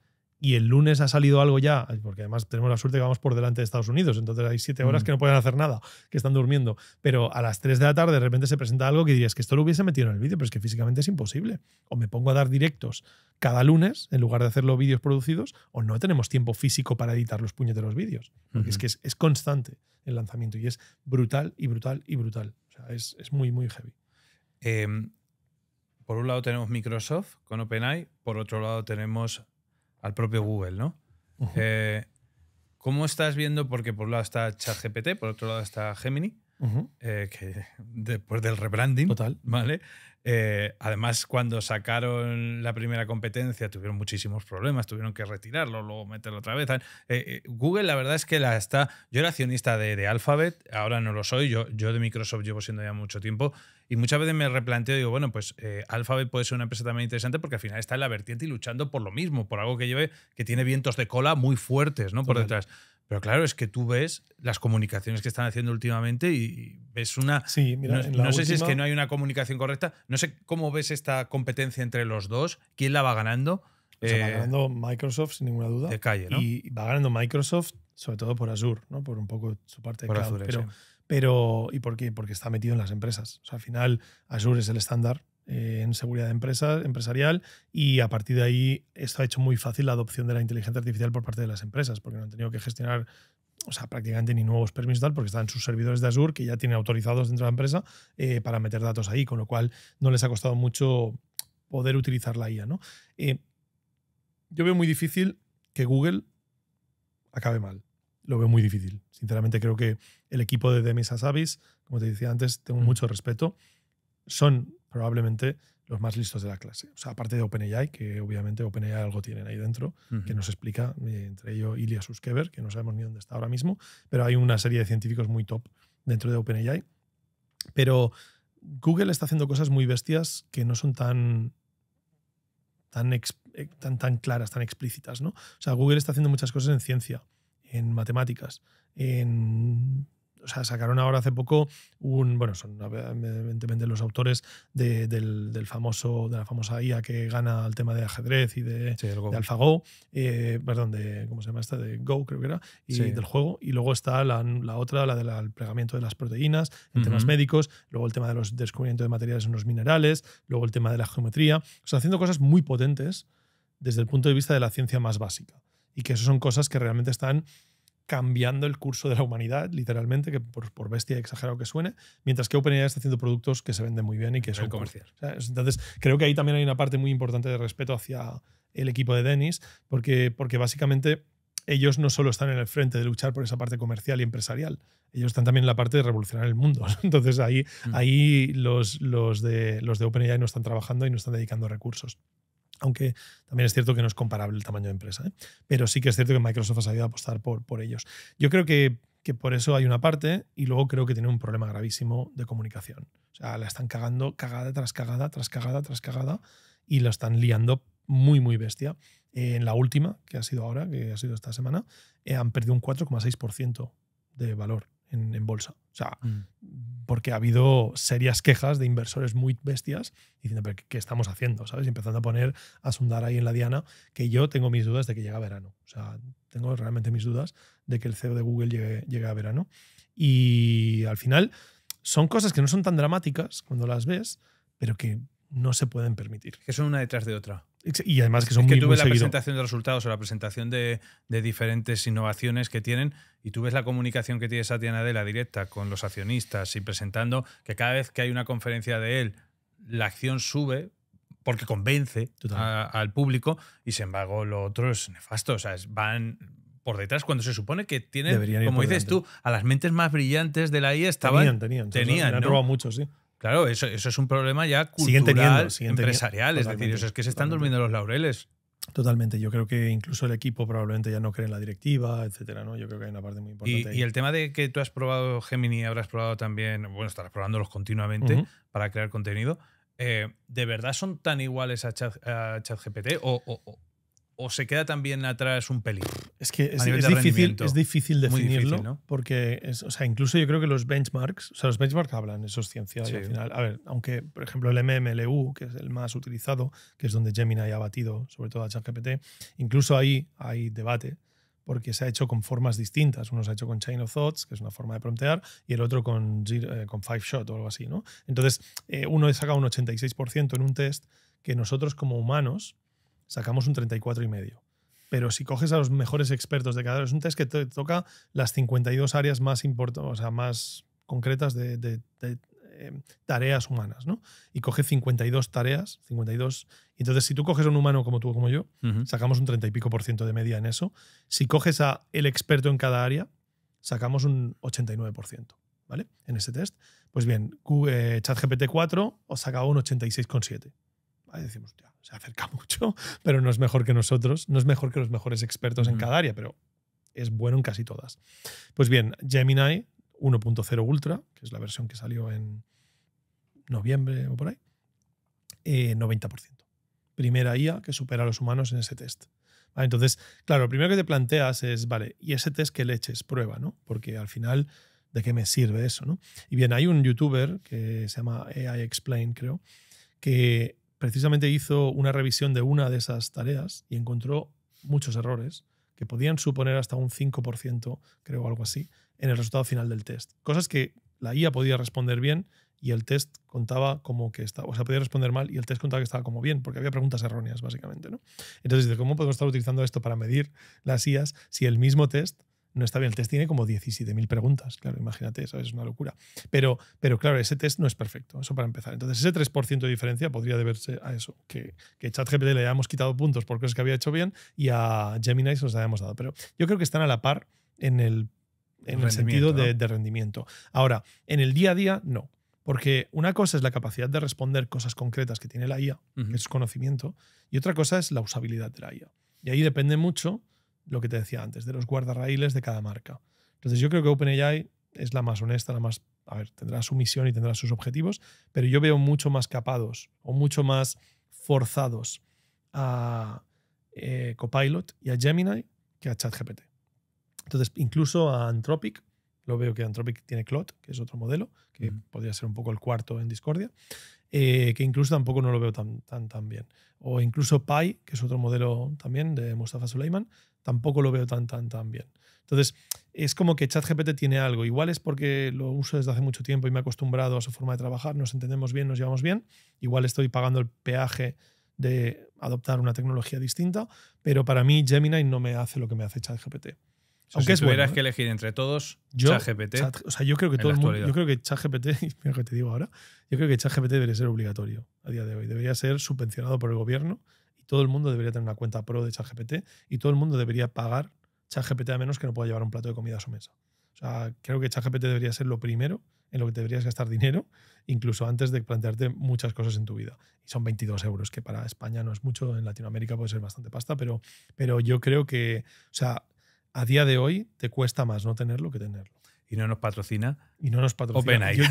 y el lunes ha salido algo ya, porque además tenemos la suerte que vamos por delante de Estados Unidos, entonces hay siete horas mm. que no pueden hacer nada, que están durmiendo, pero a las 3 de la tarde de repente se presenta algo que dirías que esto lo hubiese metido en el vídeo, pero es que físicamente es imposible. O me pongo a dar directos cada lunes en lugar de hacer los vídeos producidos, o no tenemos tiempo físico para editar los puñeteros vídeos, los vídeos es que es, constante el lanzamiento y es brutal y brutal y brutal. es, muy, muy heavy. Em, por un lado tenemos Microsoft con OpenAI, por otro lado tenemos al propio Google, ¿no? Eh, ¿Cómo estás viendo? Porque por un lado está ChatGPT, por otro lado está Gemini, eh, que después del rebranding, Total. ¿vale? Eh, además, cuando sacaron la primera competencia, tuvieron muchísimos problemas, tuvieron que retirarlo, luego meterlo otra vez. Google, la verdad es que la está. Yo era accionista de, de Alphabet, ahora no lo soy. Yo, yo de Microsoft llevo siendo ya mucho tiempo y muchas veces me replanteo, digo, bueno, pues eh, Alphabet puede ser una empresa también interesante porque al final está en la vertiente y luchando por lo mismo, por algo que lleve, que tiene vientos de cola muy fuertes, ¿no? Por detrás. Pero claro, es que tú ves las comunicaciones que están haciendo últimamente y ves una. Sí, mira, no, sé si es que no hay una comunicación correcta. No sé cómo ves esta competencia entre los dos, quién la va ganando. Se va eh, ganando Microsoft, sin ninguna duda. De calle, ¿no? Y va ganando Microsoft, sobre todo por Azure, ¿no? Por un poco su parte de por Azure, pero, ¿y por qué? Porque está metido en las empresas. al final, Azure es el estándar eh, en seguridad de empresarial y a partir de ahí esto ha hecho muy fácil la adopción de la inteligencia artificial por parte de las empresas, porque no han tenido que gestionar o sea, prácticamente ni nuevos permisos tal, porque están sus servidores de Azure que ya tienen autorizados dentro de la empresa eh, para meter datos ahí, con lo cual no les ha costado mucho poder utilizar la IA. ¿no? Eh, yo veo muy difícil que Google acabe mal lo veo muy difícil. Sinceramente creo que el equipo de Demis Hassabis, como te decía antes, tengo mm. mucho respeto, son probablemente los más listos de la clase. O sea, aparte de OpenAI, que obviamente OpenAI algo tienen ahí dentro, que nos explica, eh, entre ellos Ilya Suskever, que no sabemos ni dónde está ahora mismo, pero hay una serie de científicos muy top dentro de OpenAI. Pero Google está haciendo cosas muy bestias que no son tan tan, eh, tan, tan claras, tan explícitas. ¿no? O sea, Google está haciendo muchas cosas en ciencia en matemáticas, en o sea, sacaron ahora hace poco un, bueno, son evidentemente los autores de, del, famoso, de la famosa IA que gana el tema de ajedrez y de, AlphaGo, eh, perdón, de, ¿cómo se llama esta? De Go, creo que era, y del juego. Y luego está la, otra, la del plegamiento de las proteínas, en temas médicos, luego el tema de los descubrimientos de materiales en los minerales, luego el tema de la geometría. O sea, haciendo cosas muy potentes desde el punto de vista de la ciencia más básica y que eso son cosas que realmente están cambiando el curso de la humanidad, literalmente, que por, bestia exagerado que suene, mientras que OpenAI está haciendo productos que se venden muy bien y que son comerciales. entonces, creo que ahí también hay una parte muy importante de respeto hacia el equipo de Dennis, porque, porque básicamente ellos no solo están en el frente de luchar por esa parte comercial y empresarial, ellos están también en la parte de revolucionar el mundo. Entonces ahí, mm. ahí los, los, de, los de OpenAI no están trabajando y no están dedicando recursos. Aunque también es cierto que no es comparable el tamaño de empresa. ¿eh? Pero sí que es cierto que Microsoft ha sabido apostar por, por ellos. Yo creo que, que, por eso hay una parte y luego creo que tiene un problema gravísimo de comunicación. O sea, la están cagando cagada tras cagada, tras cagada, tras cagada y la están liando muy, muy bestia. en la última, que ha sido ahora, que ha sido esta semana, eh, han perdido un 4,6% de valor en, bolsa. O sea, mm. porque ha habido serias quejas de inversores muy bestias diciendo, ¿qué estamos haciendo? ¿Sabes? Y empezando a poner a Sundar ahí en la diana, que yo tengo mis dudas de que llega verano. O sea, tengo realmente mis dudas de que el CEO de Google llegue a verano. Y al final son cosas que no son tan dramáticas cuando las ves, pero que no se pueden permitir. Que son una detrás de otra. Y además que son es que muy, tú ves la presentación de resultados o la presentación de, diferentes innovaciones que tienen y tú ves la comunicación que tiene Satya la directa con los accionistas y presentando que cada vez que hay una conferencia de él, la acción sube porque convence al público y sin embargo lo otro es nefasto. O sea, van, por detrás cuando se supone que tienen, como dices tú, a las mentes más brillantes de la IA estaban. Tenían, tenían. tenían ¿no? sí. Claro, eso, es un problema ya cultural, empresarial. Es decir, eso es que se están durmiendo los laureles. Totalmente. Yo creo que incluso el equipo probablemente ya no cree en la directiva, etcétera, ¿no? Yo creo que hay una parte muy importante. Y, el tema de que tú has probado Gemini, habrás probado también, bueno, estarás probándolos continuamente para crear contenido. Eh, ¿De verdad son tan iguales a, ChatGPT? o, o se queda también atrás un pelín? Es que es, difícil, es difícil definirlo, porque o sea, incluso yo creo que los benchmarks, o sea, los benchmarks hablan, eso es ciencia A ver, aunque, por ejemplo, el MMLU, que es el más utilizado, que es donde Gemini ha batido, sobre todo a ChatGPT, incluso ahí hay debate, porque se ha hecho con formas distintas. Uno se ha hecho con Chain of Thoughts, que es una forma de promptear, y el otro con, eh, con Five Shot o algo así, ¿no? Entonces, eh, uno saca un 86% en un test que nosotros como humanos, sacamos un 34 y medio. Pero si coges a los mejores expertos de cada, es un test que te toca las 52 áreas más importantes, sea, más concretas de, em, tareas humanas, ¿no? Y coge 52 tareas, 52. Entonces, si tú coges a un humano como tú, como yo, sacamos un 30 y pico por ciento de media en eso. Si coges a el experto en cada área, sacamos un 89%, ¿vale? En ese test. Pues bien, eh, ChatGPT 4 os saca un 86,7%. Ahí decimos, ya, se acerca *laughs* mucho, pero no es mejor que nosotros, no es mejor que los mejores expertos en cada área, pero es bueno en casi todas. Pues bien, Gemini 1.0 Ultra, que es la versión que salió en noviembre o por ahí, 90%. Eh, Primera IA que supera a los humanos en ese test. entonces, claro, lo primero que te planteas es, vale, ¿y ese test que le eches prueba, no? Porque al final, ¿de qué me sirve eso, no? Y bien, hay un youtuber que se llama AI Explain, creo, que precisamente hizo una revisión de una de esas tareas y encontró muchos errores que podían suponer hasta un 5%, creo, algo así, en el resultado final del test. Cosas que la IA podía responder bien y el test contaba como que estaba, o sea, podía responder mal y el test contaba que estaba como bien, porque había preguntas erróneas, básicamente, ¿no? Entonces, ¿cómo podemos estar utilizando esto para medir las IAs si el mismo test no está bien. El test tiene como 17.000 preguntas, claro, imagínate, eso Es una locura. Pero, pero claro, ese test no es perfecto, eso para empezar. Entonces, ese 3% de diferencia podría deberse a eso, que, que ChatGPT le hayamos quitado puntos por cosas que había hecho bien y a Gemini se los habíamos dado. Pero yo creo que están a la par en el, el sentido de, rendimiento. Ahora, en el día a día, no. Porque una cosa es la capacidad de responder cosas concretas que tiene la IA, es conocimiento, y otra cosa es la usabilidad de la IA. Y ahí depende mucho lo que te decía antes, de los guardarraíles de cada marca. Entonces yo creo que OpenAI es la más honesta, la más, a ver, tendrá su misión y tendrá sus objetivos, pero yo veo mucho más capados o mucho más forzados a eh, Copilot y a Gemini que a ChatGPT. Entonces, incluso a Anthropic, lo veo que Anthropic tiene Clot, que es otro modelo, que podría ser un poco el cuarto en Discordia, eh, que incluso tampoco no lo veo tan, tan, tan bien. O incluso Pi, que es otro modelo también de Mustafa Suleiman, tampoco lo veo tan, tan, tan bien. Entonces, es como que ChatGPT tiene algo. Igual es porque lo uso desde hace mucho tiempo y me he acostumbrado a su forma de trabajar, nos entendemos bien, nos llevamos bien. Igual estoy pagando el peaje de adoptar una tecnología distinta, pero para mí Gemini no me hace lo que me hace ChatGPT. Aunque si tuvieras ¿eh? que elegir entre todos, ChatGPT. o sea, yo creo que todo el mundo, yo creo que ChatGPT, *laughs* mira que te digo ahora, yo creo que ChatGPT debería ser obligatorio a día de hoy. Debería ser subvencionado por el gobierno y todo el mundo debería tener una cuenta pro de ChatGPT y todo el mundo debería pagar ChatGPT a menos que no pueda llevar un plato de comida a su mesa. O sea, creo que ChatGPT debería ser lo primero en lo que deberías gastar dinero, incluso antes de plantearte muchas cosas en tu vida. Y son 22 euros, que para España no es mucho, en Latinoamérica puede ser bastante pasta, pero, pero yo creo que, o sea, a día de hoy te cuesta más no tenerlo que tenerlo. Y no nos patrocina. Y no nos patrocina. Yo,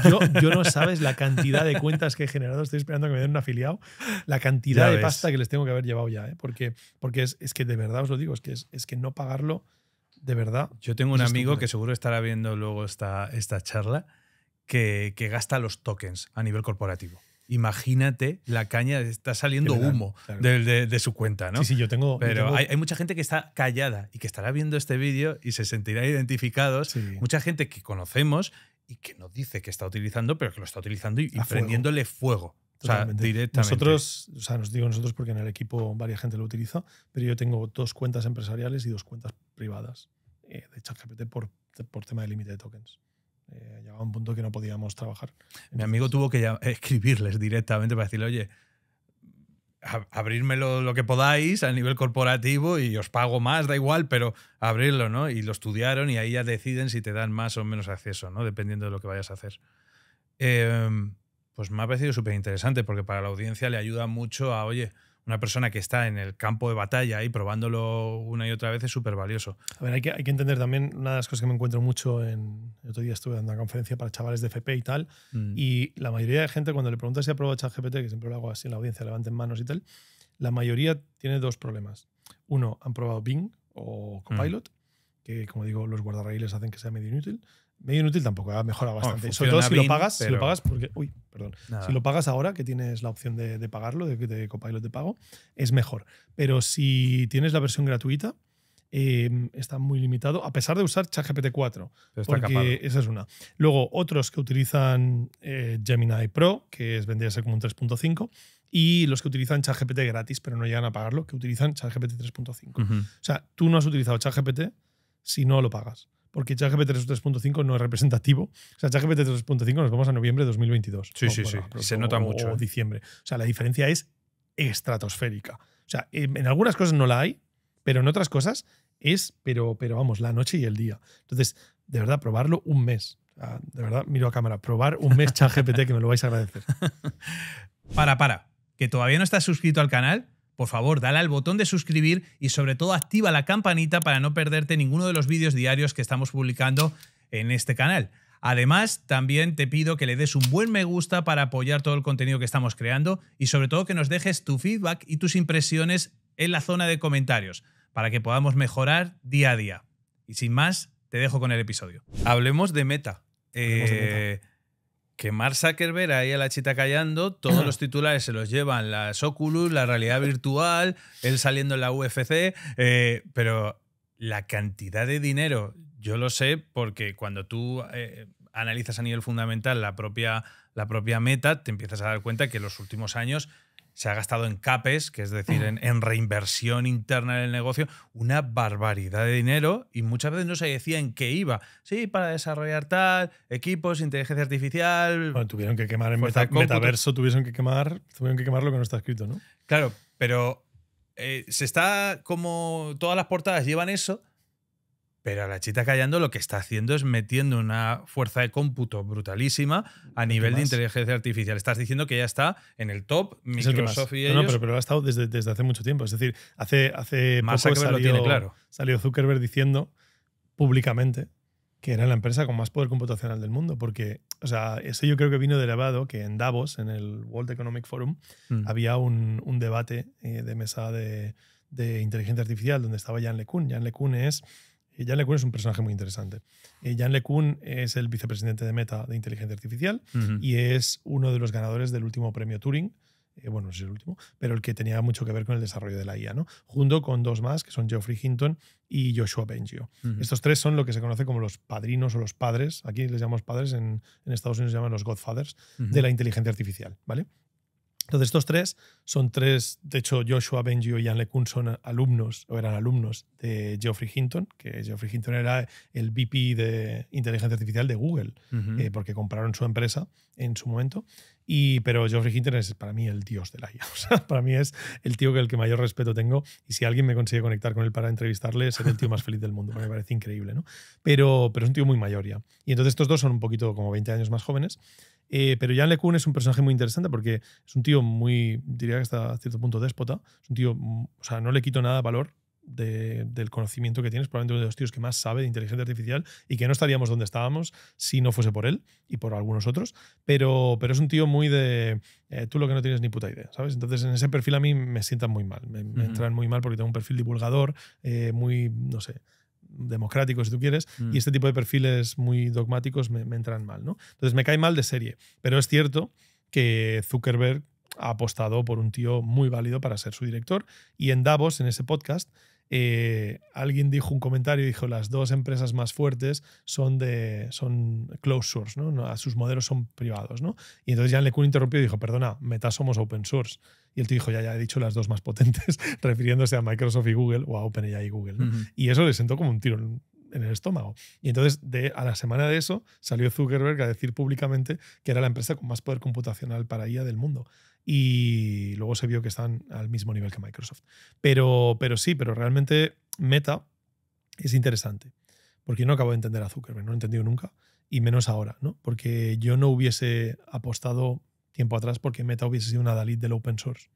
yo, no sabes la cantidad de cuentas que he generado. Estoy esperando que me den un afiliado. La cantidad de pasta que les tengo que haber llevado ya. ¿eh? Porque, porque es, que de verdad os lo digo, es que, es, que no pagarlo de verdad. Yo tengo un amigo que seguro estará viendo luego esta, esta charla que gasta los tokens a nivel corporativo imagínate la caña, está saliendo humo de, su cuenta, ¿no? Sí, sí, yo tengo. Pero Hay, mucha gente que está callada y que estará viendo este vídeo y se sentirá identificados. Mucha gente que conocemos y que no dice que está utilizando, pero que lo está utilizando y, prendiéndole fuego. directamente. Nosotros, o sea, nos digo nosotros porque en el equipo varias gente lo utiliza, pero yo tengo dos cuentas empresariales y dos cuentas privadas eh, de ChatGPT por tema de límite de tokens. Eh, a un punto que no podíamos trabajar. Mi amigo tuvo que *laughs* escribirles directamente para decirle, oye, abrirme lo que podáis a nivel corporativo y os pago más, da igual, pero abrirlo, ¿no? Y lo estudiaron y ahí ya deciden si te dan más o menos acceso, ¿no? Dependiendo de lo que vayas a hacer. Em, pues me ha parecido súper interesante porque para la audiencia le ayuda mucho a, oye, una persona que está en el campo de batalla y probándolo una y otra vez es súper valioso. A ver, hay que, entender también una de las cosas que me encuentro mucho en. El otro día estuve dando una conferencia para chavales de FP y tal, mm. y la mayoría de gente, cuando le preguntas si ha probado ChatGPT, que siempre lo hago así en la audiencia, levanten manos y tal, la mayoría tiene dos problemas. Uno, han probado Bing o mm. Copilot, que como digo, los guardarraíles hacen que sea medio inútil medio inútil tampoco, ha mejorado bastante. Sobre todo si lo pagas, si lo pagas porque, uy, perdón, si lo pagas ahora que tienes la opción de, de pagarlo, de, de Copilot de pago, es mejor. Pero si tienes la versión gratuita, em, está muy limitado, a pesar de usar ChatGPT 4, porque esa es una. Luego otros que utilizan eh, Gemini Pro, que es, vendría a ser como un 3.5 y los que utilizan ChatGPT gratis, pero no llegan a pagarlo, que utilizan ChatGPT 3.5. O sea, tú no has utilizado ChatGPT si no lo pagas porque ChatGPT 3.5 no es representativo. O sea, ChatGPT 3.5 nos vamos a noviembre de 2022. Sí, sí, sí. Se nota mucho. O ¿eh? diciembre. O sea, la diferencia es estratosférica. O sea, en algunas cosas no la hay, pero en otras cosas es, pero, pero vamos, la noche y el día. Entonces, de verdad, probarlo un mes. De verdad, miro a cámara, probar un mes *laughs* ChatGPT que me lo vais a agradecer. *laughs* Para, para, que todavía no estás suscrito al canal por favor dale al botón de suscribir y sobre todo activa la campanita para no perderte ninguno de los vídeos diarios que estamos publicando en este canal. Además, también te pido que le des un buen me gusta para apoyar todo el contenido que estamos creando y sobre todo que nos dejes tu feedback y tus impresiones en la zona de comentarios para que podamos mejorar día a día. Y sin más, te dejo con el episodio. Hablemos de meta. de meta. Eh, que Mark Zuckerberg ahí a la chita callando, todos los *clears throat* titulares se los llevan las Oculus, la realidad virtual, él saliendo en la UFC, eh, pero la cantidad de dinero, yo lo sé porque cuando tú eh, analizas a nivel fundamental la propia, la propia meta, te empiezas a dar cuenta que los últimos años se ha gastado en CAPES, que es decir, en, reinversión interna en el negocio, una barbaridad de dinero y muchas veces no se decía en qué iba. Sí, para desarrollar tal, equipos, inteligencia artificial. Bueno, tuvieron que quemar en metaverso, tuvieron que quemar, tuvieron que quemar lo que no está escrito, ¿no? Claro, pero eh, se está como todas las portadas llevan eso pero la chita callando lo que está haciendo es metiendo una fuerza de cómputo brutalísima a nivel de inteligencia artificial. Estás diciendo que ya está en el top Microsoft y ellos. No, pero, pero ha estado desde, hace mucho tiempo. Es decir, hace, hace más poco salió, claro. salió Zuckerberg diciendo públicamente que era la empresa con más poder computacional del mundo, porque, o sea, eso yo creo que vino de derivado que en Davos, en el World Economic Forum, mm. había un, debate eh, de mesa de, de, inteligencia artificial donde estaba Jan LeCun. Jan LeCun es eh, Jan LeCun es un personaje muy interesante. Eh, Jan LeCun es el vicepresidente de Meta de Inteligencia Artificial y es uno de los ganadores del último premio Turing. Eh, bueno, no es el último, pero el que tenía mucho que ver con el desarrollo de la IA, ¿no? Junto con dos más, que son Geoffrey Hinton y Joshua Bengio. Estos tres son lo que se conoce como los padrinos o los padres, aquí les llamamos padres, en, Estados Unidos se llaman los godfathers, de la inteligencia artificial, ¿vale? Entonces, estos tres son tres, de hecho, Joshua Bengio y Anne LeCun son alumnos, o eran alumnos de Geoffrey Hinton, que Geoffrey Hinton era el VP de inteligencia artificial de Google, eh, porque compraron su empresa en su momento. Y, pero Geoffrey Hinton es para mí el dios de la IA. *laughs* O para mí es el tío que el que mayor respeto tengo. Y si alguien me consigue conectar con él para entrevistarle, seré el tío más feliz del mundo. Me parece increíble, ¿no? Pero, pero es un tío muy mayor ya. Y entonces estos dos son un poquito como 20 años más jóvenes. Eh, pero Jan LeCun es un personaje muy interesante porque es un tío muy, diría que hasta cierto punto déspota. Es un tío, o sea, no le quito nada de valor del conocimiento que tienes, probablemente uno de los tíos que más sabe de inteligencia artificial y que no estaríamos donde estábamos si no fuese por él y por algunos otros, pero, pero es un tío muy de eh, tú lo que no tienes ni puta idea, ¿sabes? Entonces en ese perfil a mí me sientan muy mal, me, entran muy mal porque tengo un perfil divulgador, eh, muy, no sé, democrático, si tú quieres, y mm. este tipo de perfiles muy dogmáticos me, me, entran mal, ¿no? Entonces me cae mal de serie, pero es cierto que Zuckerberg ha apostado por un tío muy válido para ser su director y en Davos, en ese podcast, eh, alguien dijo un comentario, dijo las dos empresas más fuertes son de son closed source, ¿no? sus modelos son privados, Y entonces Jan LeCun interrumpió y dijo, perdona, Meta somos open source. Y él te dijo, ya, ya he dicho las dos más potentes, *laughs* refiriéndose a Microsoft y Google o a OpenAI y Google. Y eso le sentó como un tiro en, el estómago. Y entonces, a la semana de eso, salió Zuckerberg a decir públicamente que era la empresa con más poder computacional para IA del mundo y luego se vio que están al mismo nivel que Microsoft. Pero, pero sí, pero realmente Meta es interesante, porque no acabo de entender a Zuckerberg, no lo he entendido nunca, y menos ahora, ¿no? porque yo no hubiese apostado tiempo atrás porque Meta hubiese sido una Dalit del open source.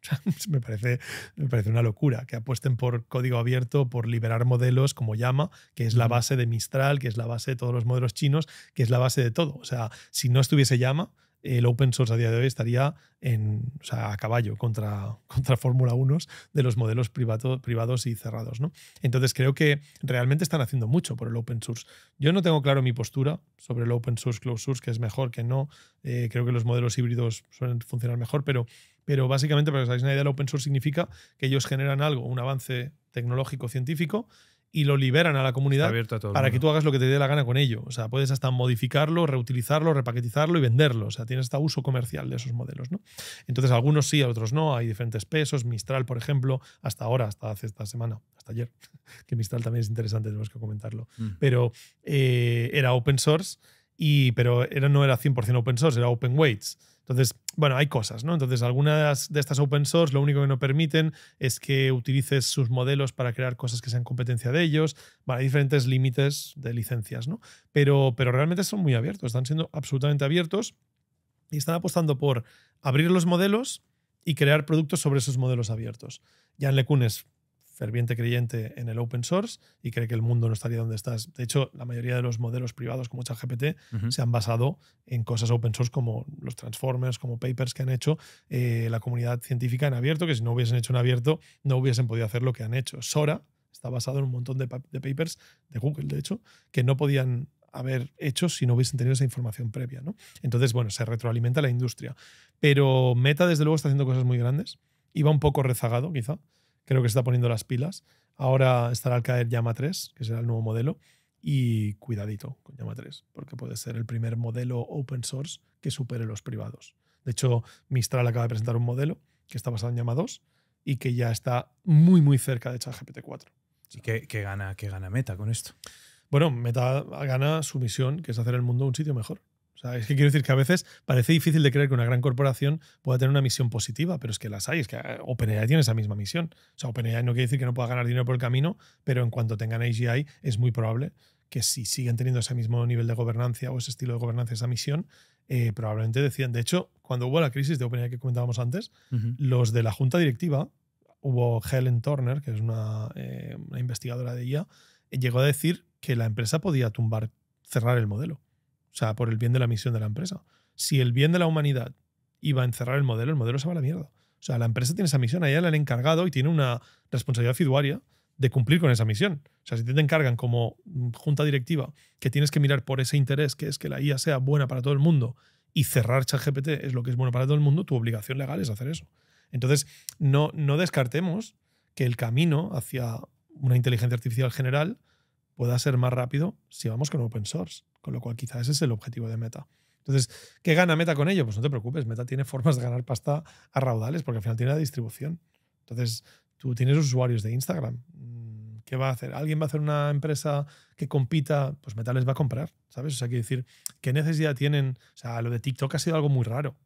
*laughs* *laughs* me, parece, me parece una locura que apuesten por código abierto, por liberar modelos como llama, que es la base de Mistral, que es la base de todos los modelos chinos, que es la base de todo. O sea, si no estuviese llama, el open source a día de hoy estaría en, sea, a caballo contra, *laughs* contra Fórmula 1 de los modelos privados y cerrados. ¿no? Entonces creo que realmente están haciendo mucho por el open source. Yo no tengo claro mi postura sobre el open source, closed source, que es mejor, que no. Eh, creo que los modelos híbridos suelen funcionar mejor, pero, pero básicamente, para que os hagáis una idea, el open source significa que ellos generan algo, un avance tecnológico, científico, y lo liberan a la comunidad para que tú hagas lo que te dé la gana con ello. O sea, puedes hasta modificarlo, reutilizarlo, repaquetizarlo y venderlo. O sea, tienes hasta uso comercial de esos modelos. ¿no? Entonces, algunos sí, otros no. Hay diferentes pesos. Mistral, por ejemplo, hasta ahora, hasta hace esta semana, hasta ayer, *laughs* que Mistral también es interesante, tenemos que comentarlo. Mm. Pero eh, era open source, y, pero era, no era 100% open source, era open weights. Entonces, bueno, hay cosas, ¿no? Entonces, algunas de estas open source lo único que no permiten es que utilices sus modelos para crear cosas que sean competencia de ellos. Vale, hay diferentes límites de licencias, ¿no? Pero, pero realmente son muy abiertos, están siendo absolutamente abiertos y están apostando por abrir los modelos y crear productos sobre esos modelos abiertos. Jan en es ferviente creyente en el open source y cree que el mundo no estaría donde estás. De hecho, la mayoría de los modelos privados como ChatGPT se han basado en cosas open source como los Transformers, como papers que han hecho eh, la comunidad científica en abierto, que si no hubiesen hecho en abierto no hubiesen podido hacer lo que han hecho. Sora está basado en un montón de, papers de Google, de hecho, que no podían haber hecho si no hubiesen tenido esa información previa. ¿no? Entonces, bueno, se retroalimenta la industria. Pero Meta, desde luego, está haciendo cosas muy grandes. Iba un poco rezagado, quizá creo que se está poniendo las pilas. Ahora estará al caer Llama 3, que será el nuevo modelo. Y cuidadito con Llama 3, porque puede ser el primer modelo open source que supere los privados. De hecho, Mistral acaba de presentar un modelo que está basado en Llama 2 y que ya está muy, muy cerca de ChatGPT 4. qué, qué, gana, qué gana Meta con esto? Bueno, Meta gana su misión, que es hacer el mundo un sitio mejor. O sea, es que quiero decir que a veces parece difícil de creer que una gran corporación pueda tener una misión positiva, pero es que las hay. Es que eh, OpenAI tiene esa misma misión. O sea, OpenAI no quiere decir que no pueda ganar dinero por el camino, pero en cuanto tengan AGI, es muy probable que si siguen teniendo ese mismo nivel de gobernanza o ese estilo de gobernanza, esa misión, eh, probablemente decían. De hecho, cuando hubo la crisis de OpenAI que comentábamos antes, los de la junta directiva, hubo Helen Turner, que es una, eh, una investigadora de IA, llegó a decir que la empresa podía tumbar, cerrar el modelo. O sea, por el bien de la misión de la empresa. Si el bien de la humanidad iba a encerrar el modelo, el modelo se va a la mierda. O sea, la empresa tiene esa misión, a ella le han encargado y tiene una responsabilidad fiduaria de cumplir con esa misión. O sea, si te encargan como mm, junta directiva que tienes que mirar por ese interés que es que la IA sea buena para todo el mundo y cerrar ChatGPT es lo que es bueno para todo el mundo, tu obligación legal es hacer eso. Entonces, no, no descartemos que el camino hacia una inteligencia artificial general pueda ser más rápido si vamos con open source. Con lo cual quizás ese es el objetivo de Meta. Entonces, ¿qué gana Meta con ello? Pues no te preocupes, Meta tiene formas de ganar pasta a raudales porque al final tiene la distribución. Entonces, tú tienes usuarios de Instagram. Mm, ¿Qué va a hacer? ¿Alguien va a hacer una empresa que compita? Pues Meta les va a comprar, ¿sabes? O sea, quiere decir, ¿qué necesidad tienen? O sea, lo de TikTok ha sido algo muy raro.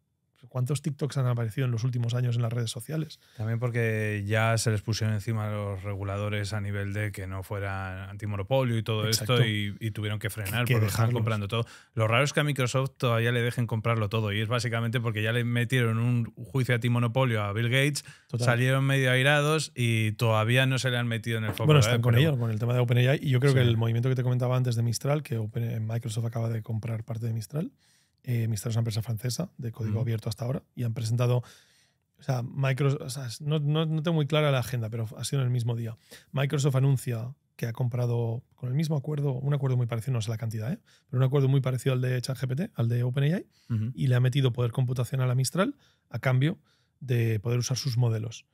¿Cuántos TikToks han aparecido en los últimos años en las redes sociales? También porque ya se les pusieron encima los reguladores a nivel de que no fueran antimonopolio y todo esto y, tuvieron que frenar porque están comprando todo. Lo raro es que a Microsoft todavía le dejen comprarlo todo y es básicamente porque ya le metieron un juicio antimonopolio a Bill Gates, salieron medio airados y todavía no se le han metido en el foco. Bueno, están con ellos con el tema de OpenAI y yo creo que el movimiento que te comentaba antes de Mistral, que Microsoft acaba de comprar parte de Mistral. Eh, Mistral es una empresa francesa de código abierto hasta ahora y han presentado, o sea, Microsoft, no, tengo muy clara la agenda, pero ha sido en el mismo día. Microsoft anuncia que ha comprado con el mismo acuerdo, un acuerdo muy parecido, no sé la cantidad, ¿eh? pero un acuerdo muy parecido al de ChatGPT, al de OpenAI, y le ha metido poder computacional a Mistral a cambio de poder usar sus modelos.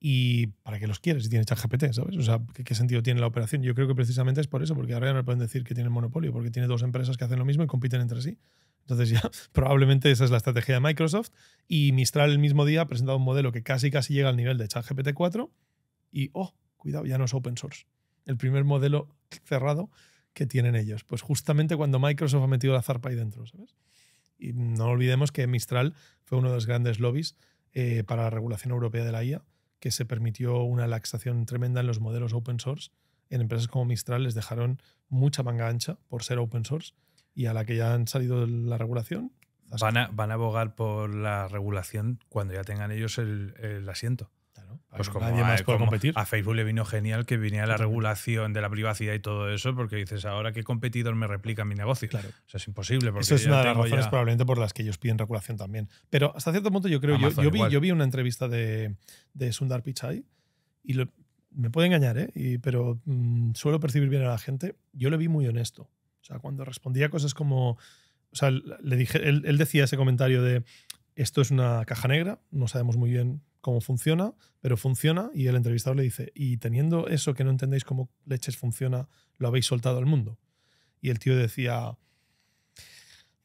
¿Y para qué los quieres si tiene ChatGPT? ¿Sabes? O sea, ¿qué, sentido tiene la operación? Yo creo que precisamente es por eso, porque ahora ya no pueden decir que tiene monopolio, porque tiene dos empresas que hacen lo mismo y compiten entre sí. Entonces ya *laughs* probablemente esa es la estrategia de Microsoft. Y Mistral el mismo día ha presentado un modelo que casi casi llega al nivel de ChatGPT 4 y, oh, cuidado, ya no es open source. El primer modelo cerrado que tienen ellos. Pues justamente cuando Microsoft ha metido la zarpa ahí dentro, ¿sabes? Y no olvidemos que Mistral fue uno de los grandes lobbies eh, para la regulación europea de la IA, que se permitió una laxación tremenda en los modelos open source. En empresas como Mistral les dejaron mucha manga ancha por ser open source y a la que ya han salido la regulación. Van a, van a abogar por la regulación cuando ya tengan ellos el, asiento. Claro, pues a, competir. A Facebook le vino genial que viniera la regulación de la privacidad y todo eso, porque dices, ahora qué competidor me replica mi negocio. Claro. O es imposible. Porque es una de las razones probablemente por las que ellos piden regulación también. Pero hasta cierto punto yo creo, yo, yo, vi, una entrevista de, Sundar Pichai y me puede engañar, ¿eh? pero mm, suelo percibir bien a la gente. Yo le vi muy honesto. O sea, cuando respondía cosas como. O sea, le dije, él, él decía ese comentario de esto es una caja negra, no sabemos muy bien cómo funciona, pero funciona. Y el entrevistador le dice, y teniendo eso que no entendéis cómo leches funciona, lo habéis soltado al mundo. Y el tío decía,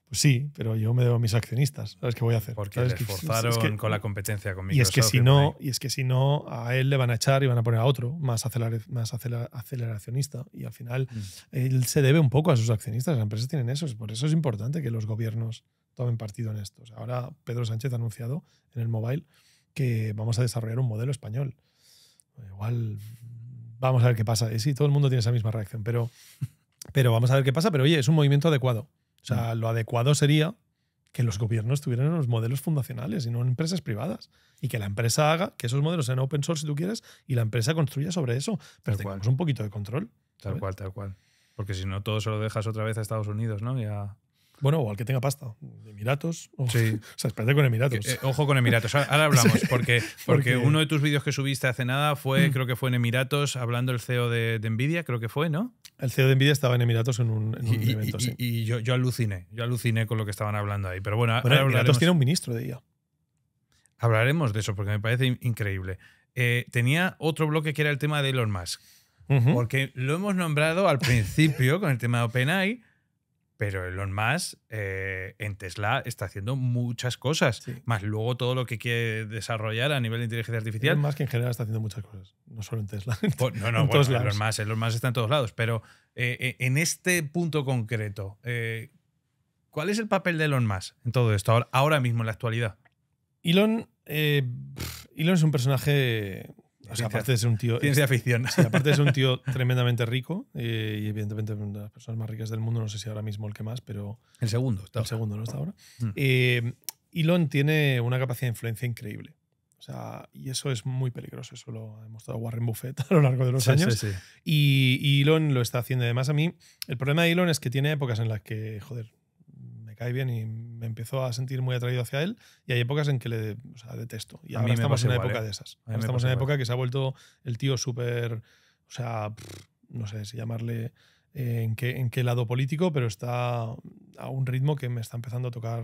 pues sí, pero yo me debo a mis accionistas. ¿Sabes qué voy a hacer? Porque es que, con la competencia con Microsoft. Y es que si no, y es que si no, a él le van a echar y van a poner a otro más, más aceleracionista. Y al final, mm. él se debe un poco a sus accionistas. Las empresas tienen eso. Por eso es importante que los gobiernos tomen partido en esto. ahora Pedro Sánchez ha anunciado en el mobile que vamos a desarrollar un modelo español. Igual vamos a ver qué pasa. Sí, todo el mundo tiene esa misma reacción, pero, pero vamos a ver qué pasa. Pero oye, es un movimiento adecuado o sea, mm. lo adecuado sería que los gobiernos tuvieran los modelos fundacionales y no empresas privadas. Y que la empresa haga que esos modelos sean open source si tú quieres y la empresa construya sobre eso. Pero es tengamos un poquito de control. Tal cual, tal cual. Porque si no, todo se lo dejas otra vez a Estados Unidos, ¿no? Y a, bueno, o al que tenga pasta. Emiratos. O, sí. *laughs* o sea, espérate con Emiratos. Eh, ojo con Emiratos. Ahora hablamos, *laughs* porque, porque, uno de tus vídeos que subiste hace nada fue, mm. creo que fue en Emiratos, hablando el CEO de, Envidia, Nvidia, creo que fue, ¿no? El CEO de Nvidia estaba en Emiratos en un, evento, y, y, yo, yo, aluciné, yo aluciné con lo que estaban hablando ahí. Pero bueno, Emiratos tiene un ministro de IA. Hablaremos de eso porque me parece increíble. Eh, tenía otro bloque que era el tema de Elon Musk. Porque lo hemos nombrado al principio con el tema de OpenAI pero Elon Musk eh, en Tesla está haciendo muchas cosas, más luego todo lo que quiere desarrollar a nivel de inteligencia artificial. Elon Musk en general está haciendo muchas cosas, no solo en Tesla. *laughs* Pues, no, no, bueno, Elon, Musk, Elon Musk está en todos lados, pero eh, eh, en este punto concreto, ¿cuál es el papel de Elon Musk en todo esto ahora, mismo, en la actualidad? Elon, Elon es un personaje o sea, aparte es un tío. Sí, aparte es un tío *laughs* tremendamente rico, eh, y evidentemente una de las personas más ricas del mundo, no sé si ahora mismo el que más, pero. El segundo, está El segundo, ¿no? está ahora. Mm. Eh, Elon tiene una capacidad de influencia increíble. O sea, y eso es muy peligroso, eso lo ha demostrado Warren Buffett *laughs* a lo largo de los años. Sí, y, Elon lo está haciendo. Además, a mí, el problema de Elon es que tiene épocas en las que, joder, cae bien y me empezó a sentir muy atraído hacia él. Y hay épocas en que le detesto. Y a ahora ¿eh? estamos en una época de esas. estamos en una época que se ha vuelto el tío súper. O sea, no sé si llamarle eh, en, qué, en qué lado político, pero está a un ritmo que me está empezando a tocar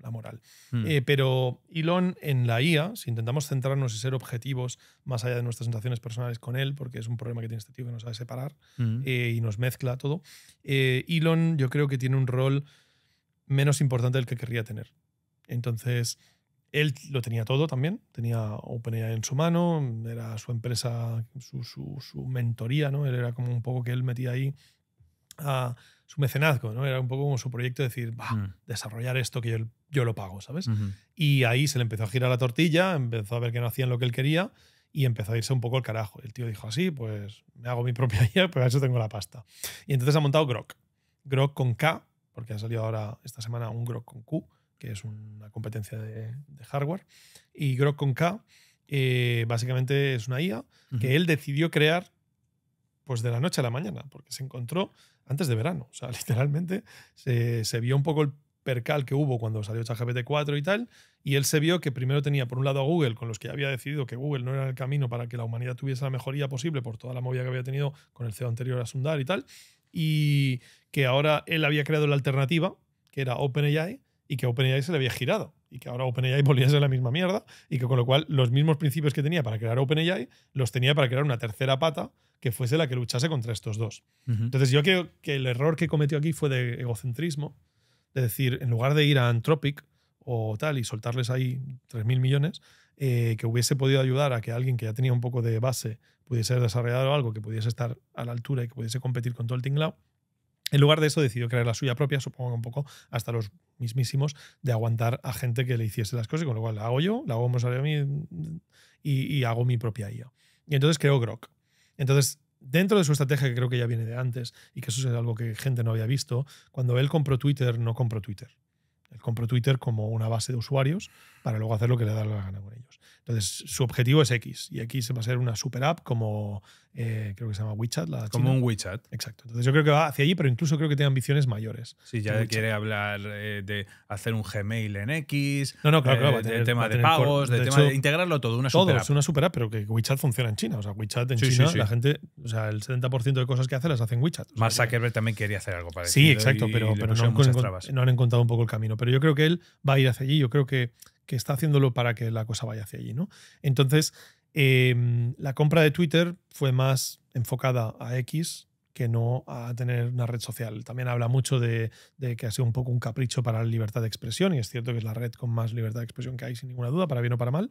la moral. Hmm. Eh, pero Elon en la IA, si intentamos centrarnos y ser objetivos más allá de nuestras sensaciones personales con él, porque es un problema que tiene este tío que no sabe separar hmm. y nos mezcla todo, eh, Elon yo creo que tiene un rol menos importante del que querría tener. Entonces, él lo tenía todo también, tenía OpenAI en su mano, era su empresa, su, mentoría, ¿no? Él era como un poco que él metía ahí a su mecenazgo, ¿no? Era un poco como su proyecto de decir, va, mm. desarrollar esto que yo, lo pago, ¿sabes? Y ahí se le empezó a girar la tortilla, empezó a ver que no hacían lo que él quería y empezó a irse un poco el carajo. El tío dijo así, pues me hago mi propia *laughs* IA, pero pues, a eso tengo la pasta. Y entonces ha montado Grok. Grok con K, porque ha salido ahora esta semana un Grok con Q, que es una competencia de, hardware, y Grok con K, eh, básicamente es una IA que él decidió crear pues de la noche a la mañana, porque se encontró antes de verano, o sea, *laughs* literalmente se, vio un poco el percal que hubo cuando salió ChatGPT 4 y tal, y él se vio que primero tenía por un lado a Google, con los que había decidido que Google no era el camino para que la humanidad tuviese la mejoría posible por toda la movida que había tenido con el CEO anterior a Sundar y tal, y que ahora él había creado la alternativa, que era OpenAI, y que OpenAI se le había girado y que ahora OpenAI *laughs* volvía a ser la misma mierda y que con lo cual los mismos principios que tenía para crear OpenAI los tenía para crear una tercera pata que fuese la que luchase contra estos dos. Entonces yo creo que el error que cometió aquí fue de egocentrismo, de decir, en lugar de ir a Anthropic o tal y soltarles ahí 3.000 millones, eh, que hubiese podido ayudar a que alguien que ya tenía un poco de base pudiese desarrollado algo que pudiese estar a la altura y que pudiese competir con todo el tinglao. En lugar de eso decidió crear la suya propia, supongo que un poco hasta los mismísimos de aguantar a gente que le hiciese las cosas, y con lo cual la hago yo, la hago a mí y, hago mi propia IA. Y entonces creo Grok. Entonces dentro de su estrategia, que creo que ya viene de antes, y que eso es algo que gente no había visto, cuando él compró Twitter, no compró Twitter. Él compró Twitter como una base de usuarios para luego hacer lo que le da la gana con ellos. Entonces, su objetivo es X. Y X va a ser una super app como, eh, creo que se llama WeChat. como un WeChat. Exacto. Entonces, yo creo que va hacia allí, pero incluso creo que tiene ambiciones mayores. Sí, ya quiere hablar eh, de hacer un Gmail en X. No, no, claro, eh, claro. tema de pagos, de tema de integrarlo todo. Una todo, super app. es una super app, pero que WeChat funciona en China. O sea, WeChat en China, la gente, o sea, el 70% de cosas que hace las hace en WeChat. Mark Zuckerberg también quería hacer algo parecido. Sí, exacto, pero, no, han encontrado un poco el camino. Pero yo creo que él va a ir hacia allí. Yo creo que que está haciéndolo para que la cosa vaya hacia allí, ¿no? Entonces, em, la compra de Twitter fue más enfocada a X que no a tener una red social. También habla mucho de, que ha sido un poco un capricho para la libertad de expresión, y es cierto que es la red con más libertad de expresión que hay, sin ninguna duda, para bien o para mal.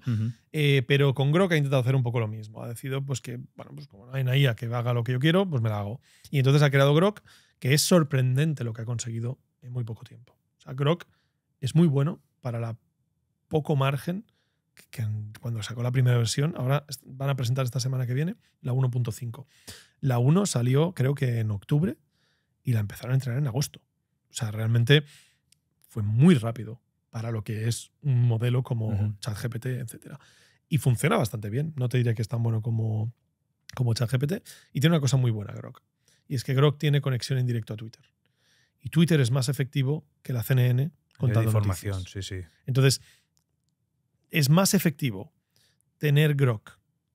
Eh, pero con Grok ha intentado hacer un poco lo mismo. Ha decidido pues que, bueno, pues como no hay una que haga lo que yo quiero, pues me la hago. Y entonces ha creado Grok, que es sorprendente lo que ha conseguido en muy poco tiempo. O sea, Grok es muy bueno para la poco margen que cuando sacó la primera versión, ahora van a presentar esta semana que viene la 1.5. La 1 salió creo que en octubre y la empezaron a entrenar en agosto. O sea, realmente fue muy rápido para lo que es un modelo como ChatGPT, etc. Y funciona bastante bien. No te diré que es tan bueno como, como ChatGPT. Y tiene una cosa muy buena, Grok. Y es que Grok tiene conexión en directo a Twitter. Y Twitter es más efectivo que la CNN contando información, sí, sí. Entonces, es más efectivo tener Grok,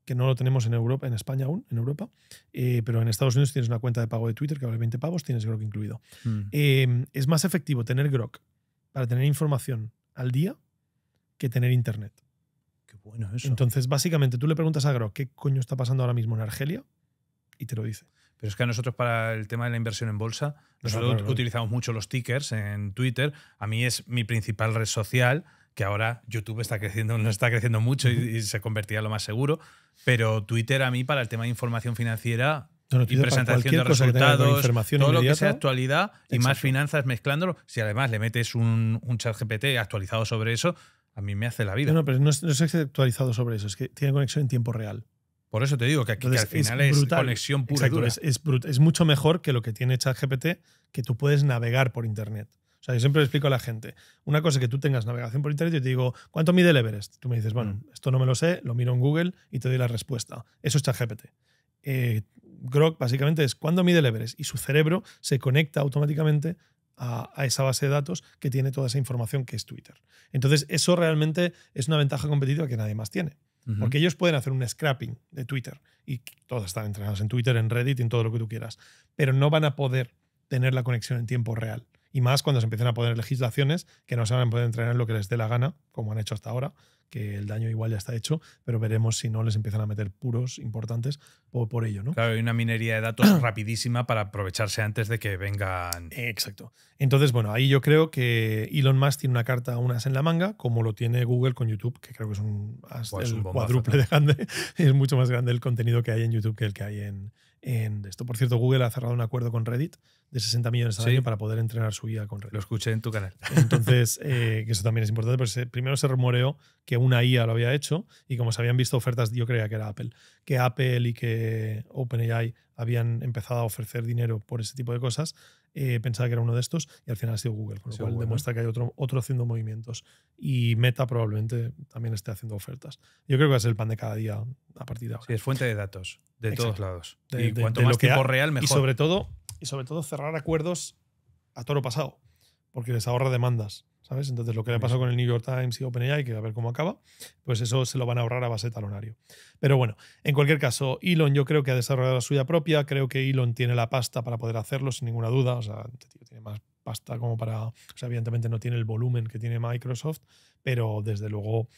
que no lo tenemos en Europa, en España aún, en Europa, eh, pero en Estados Unidos tienes una cuenta de pago de Twitter que vale 20 pavos, tienes Grok incluido. Mm. Em, es más efectivo tener Grok para tener información al día que tener internet. Qué bueno eso. Entonces, básicamente, tú le preguntas a Grok qué coño está pasando ahora mismo en Argelia y te lo dice. Pero es que a nosotros para el tema de la inversión en bolsa, nosotros utilizamos mucho los tickers en Twitter. A mí es mi principal red social que ahora YouTube está creciendo, no está creciendo mucho y, se convertirá en lo más seguro, pero Twitter a mí para el tema de información financiera no, y presentación de resultados, todo lo que sea actualidad y más finanzas mezclándolo. Si además le metes un, un chat GPT actualizado sobre eso, a mí me hace la vida. No, pero no es, actualizado sobre eso, es que tiene conexión en tiempo real. Por eso te digo que, aquí, al final es, conexión pura Es, es, mucho mejor que lo que tiene ChatGPT, que tú puedes navegar por Internet. O sea, yo siempre le explico a la gente, una cosa es que tú tengas navegación por Internet y te digo, ¿cuánto mide el Everest? Tú me dices, bueno, mm. esto no me lo sé, lo miro en Google y te doy la respuesta. Eso es ChatGPT. Eh, Grok básicamente es, ¿cuánto mide el Everest? Y su cerebro se conecta automáticamente a, esa base de datos que tiene toda esa información que es Twitter. Entonces, eso realmente es una ventaja competitiva que nadie más tiene. Porque ellos pueden hacer un scrapping de Twitter y todas están entrenadas en Twitter, en Reddit, en todo lo que tú quieras, pero no van a poder tener la conexión en tiempo real y más cuando se empiecen a poner legislaciones que no se van a poder entrenar en lo que les dé la gana, como han hecho hasta ahora, que el daño igual ya está hecho, pero veremos si no les empiezan a meter puros importantes por, ello, ¿no? Claro, hay una minería de datos *clears throat* rapidísima para aprovecharse antes de que vengan. Exacto. Entonces, bueno, ahí yo creo que Elon Musk tiene una carta unas en la manga, como lo tiene Google con YouTube, que creo que es un, cuádruple de grande. *laughs* es mucho más grande el contenido que hay en YouTube que el que hay en, en esto. Por cierto, Google ha cerrado un acuerdo con Reddit de 60 millones al año para poder entrenar su IA con red. Lo escuché en tu canal. Entonces, *laughs* eh, que eso también es importante, porque eh, primero se rumoreó que una IA lo había hecho y como se habían visto ofertas, yo creía que era Apple, que Apple y que OpenAI habían empezado a ofrecer dinero por ese tipo de cosas, eh, pensaba que era uno de estos y al final ha sido Google, con lo cual demuestra que hay otro, otro haciendo movimientos. Y Meta probablemente también esté haciendo ofertas. Yo creo que va a el pan de cada día a partir de ahora. Sí, es fuente de datos, de todos lados. y cuanto más tiempo real, mejor. Y sobre todo, y sobre todo cerrar acuerdos a toro pasado, porque les ahorra demandas. ¿Sabes? Entonces, lo que le pasado con el New York Times y OpenAI, que a ver cómo acaba, pues eso se lo van a ahorrar a base de talonario. Pero bueno, en cualquier caso, Elon yo creo que ha desarrollado la suya propia, creo que Elon tiene la pasta para poder hacerlo, sin ninguna duda, o sea, este tiene más pasta como para, o sea, evidentemente no tiene el volumen que tiene Microsoft, pero desde luego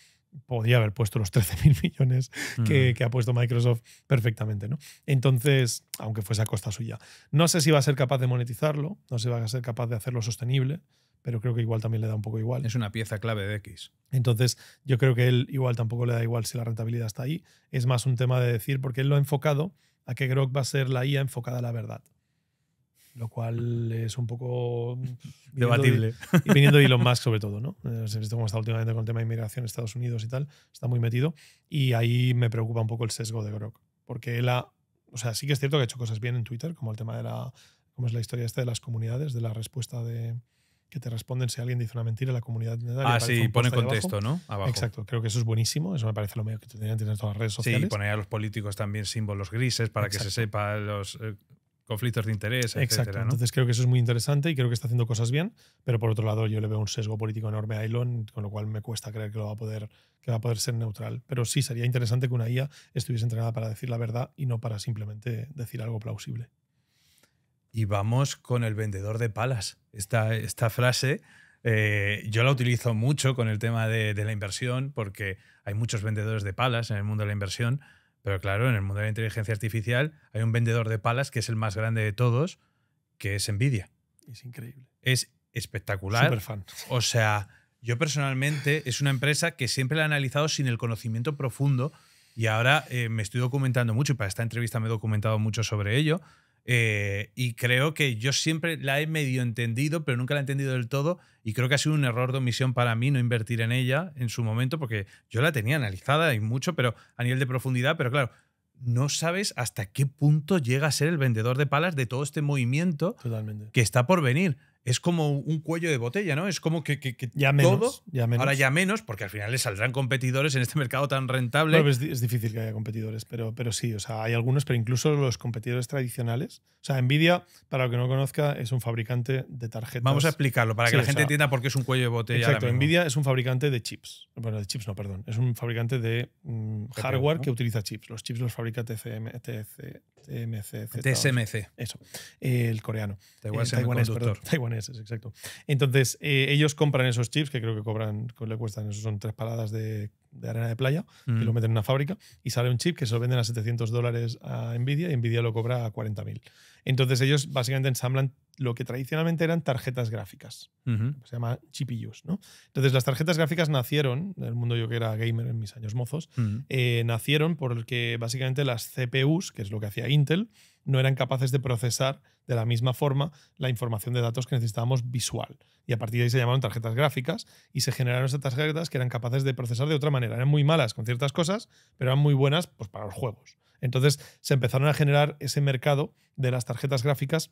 Podría haber puesto los 13.000 *laughs* millones mm. que, ha puesto Microsoft perfectamente, ¿no? Entonces, aunque fuese a costa suya. No sé si va a ser capaz de monetizarlo, no sé si va a ser capaz de hacerlo sostenible, pero creo que igual también le da un poco igual. Es una pieza clave de X. Entonces, yo creo que él igual tampoco le da igual si la rentabilidad está ahí. Es más un tema de decir, porque él lo ha enfocado a que Grok va a ser la IA enfocada a la verdad lo cual es un poco mm, debatible. y viniendo de Elon Musk sobre todo, ¿no? Eh, ha visto cómo está últimamente con el tema de inmigración en Estados Unidos y tal, está muy metido. Y ahí me preocupa un poco el sesgo de Grok, porque él ha, o sea, sí que es cierto que ha hecho cosas bien en Twitter, como el tema de la, como es la historia esta de las comunidades, de la respuesta de que te responden si alguien dice una mentira, la comunidad Ah, sí, pone contexto, ¿no? Exacto, creo que eso es buenísimo, eso me parece lo mejor que tendrían tener todas las redes sociales. Sí, poner a los políticos también símbolos grises para que se sepa los... Eh, conflictos de interés, etc. Entonces creo que eso es muy interesante y creo que está haciendo cosas bien, pero por otro lado yo le veo un sesgo político enorme a Elon, con lo cual me cuesta creer que lo va a poder que va a poder ser neutral. Pero sí sería interesante que una IA estuviese entrenada para decir la verdad y no para simplemente decir algo plausible. Y vamos con el vendedor de palas. Esta, esta frase eh, yo la utilizo mucho con el tema de la inversión porque hay muchos vendedores de palas en el mundo de la inversión pero claro, en el mundo de la inteligencia artificial hay un vendedor de palas que es el más grande de todos, que es Nvidia. Es increíble. Es espectacular. fan. O sea, yo personalmente es una empresa que siempre la he analizado sin el conocimiento profundo y ahora eh, me estoy documentando mucho y para esta entrevista me he documentado mucho sobre ello. Eh, y creo que yo siempre la he medio entendido, pero nunca la he entendido del todo. Y creo que ha sido un error de omisión para mí no invertir en ella en su momento, porque yo la tenía analizada y mucho, pero a nivel de profundidad. Pero claro, no sabes hasta qué punto llega a ser el vendedor de palas de todo este movimiento que está por venir es como un cuello de botella, ¿no? Es como que, ya menos, todo, ya menos. ahora ya menos, porque al final le saldrán competidores en este mercado tan rentable. es, difícil que haya competidores, pero, pero sí, o sea, hay algunos, pero incluso los competidores tradicionales. O sea, Nvidia, para lo que no conozca, es un fabricante de tarjetas. Vamos a explicarlo para que la gente entienda por qué es un cuello de botella. Exacto, Nvidia es un fabricante de chips. Bueno, de chips no, perdón. Es un fabricante de mm, hardware que utiliza chips. Los chips los fabrica TCMC. TSMC. Eso, el coreano. Taiwan eh, perdón, exacto. Entonces, eh, ellos compran esos chips que creo que cobran, que le cuestan, son tres paladas de, arena de playa, y mm. lo meten en una fábrica y sale un chip que se lo venden a 700 dólares a Nvidia y Nvidia lo cobra a 40.000. Entonces, ellos básicamente ensamblan lo que tradicionalmente eran tarjetas gráficas, se llama chipillos ¿no? Entonces, las tarjetas gráficas nacieron, en el mundo yo que era gamer en mis años mozos, eh, nacieron porque básicamente las CPUs, que es lo que hacía Intel, no eran capaces de procesar de la misma forma la información de datos que necesitábamos visual. Y a partir de ahí se llamaron tarjetas gráficas y se generaron esas tarjetas que eran capaces de procesar de otra manera. Eran muy malas con ciertas cosas, pero eran muy buenas pues, para los juegos. Entonces se empezaron a generar ese mercado de las tarjetas gráficas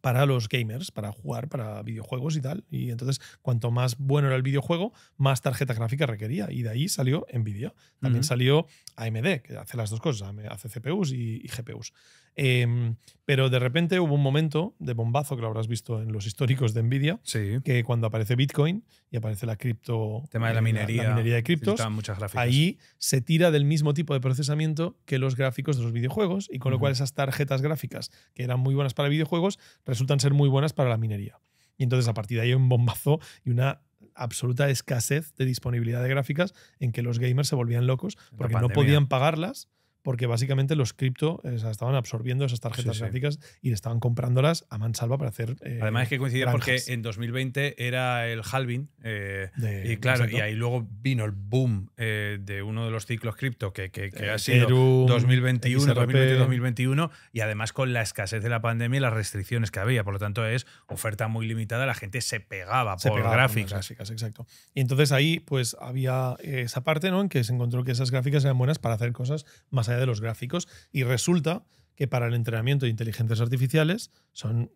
para los gamers, para jugar, para videojuegos y tal. Y entonces, cuanto más bueno era el videojuego, más tarjeta gráfica requería. Y de ahí salió Nvidia. También salió AMD, que hace las dos cosas, hace CPUs y GPUs. Em, pero de repente hubo un momento de bombazo, que lo habrás visto en los históricos de Nvidia, que cuando aparece Bitcoin y aparece la cripto. tema de la eh, minería. minería de criptos. Ahí se tira del mismo tipo de procesamiento que los gráficos de los videojuegos, y con lo cual esas tarjetas gráficas que eran muy buenas para videojuegos resultan ser muy buenas para la minería. Y entonces a partir de ahí un bombazo y una absoluta escasez de disponibilidad de gráficas en que los gamers se volvían locos porque no podían pagarlas porque básicamente los cripto eh, estaban absorbiendo esas tarjetas gráficas y estaban comprándolas a mansalva para hacer. Eh, además es que coincidía porque en 2020 era el halving eh, y claro, y ahí luego vino el boom de uno de los ciclos cripto que, que, ha sido 2021, 2021 y además con la escasez de la pandemia y las restricciones que había, por lo tanto es oferta muy limitada, la gente se pegaba por gráficas. Exacto. Y entonces ahí pues había esa parte ¿no? en que se encontró que esas gráficas eran buenas para hacer cosas más allá de los gráficos. Y resulta que para el entrenamiento de inteligencias artificiales son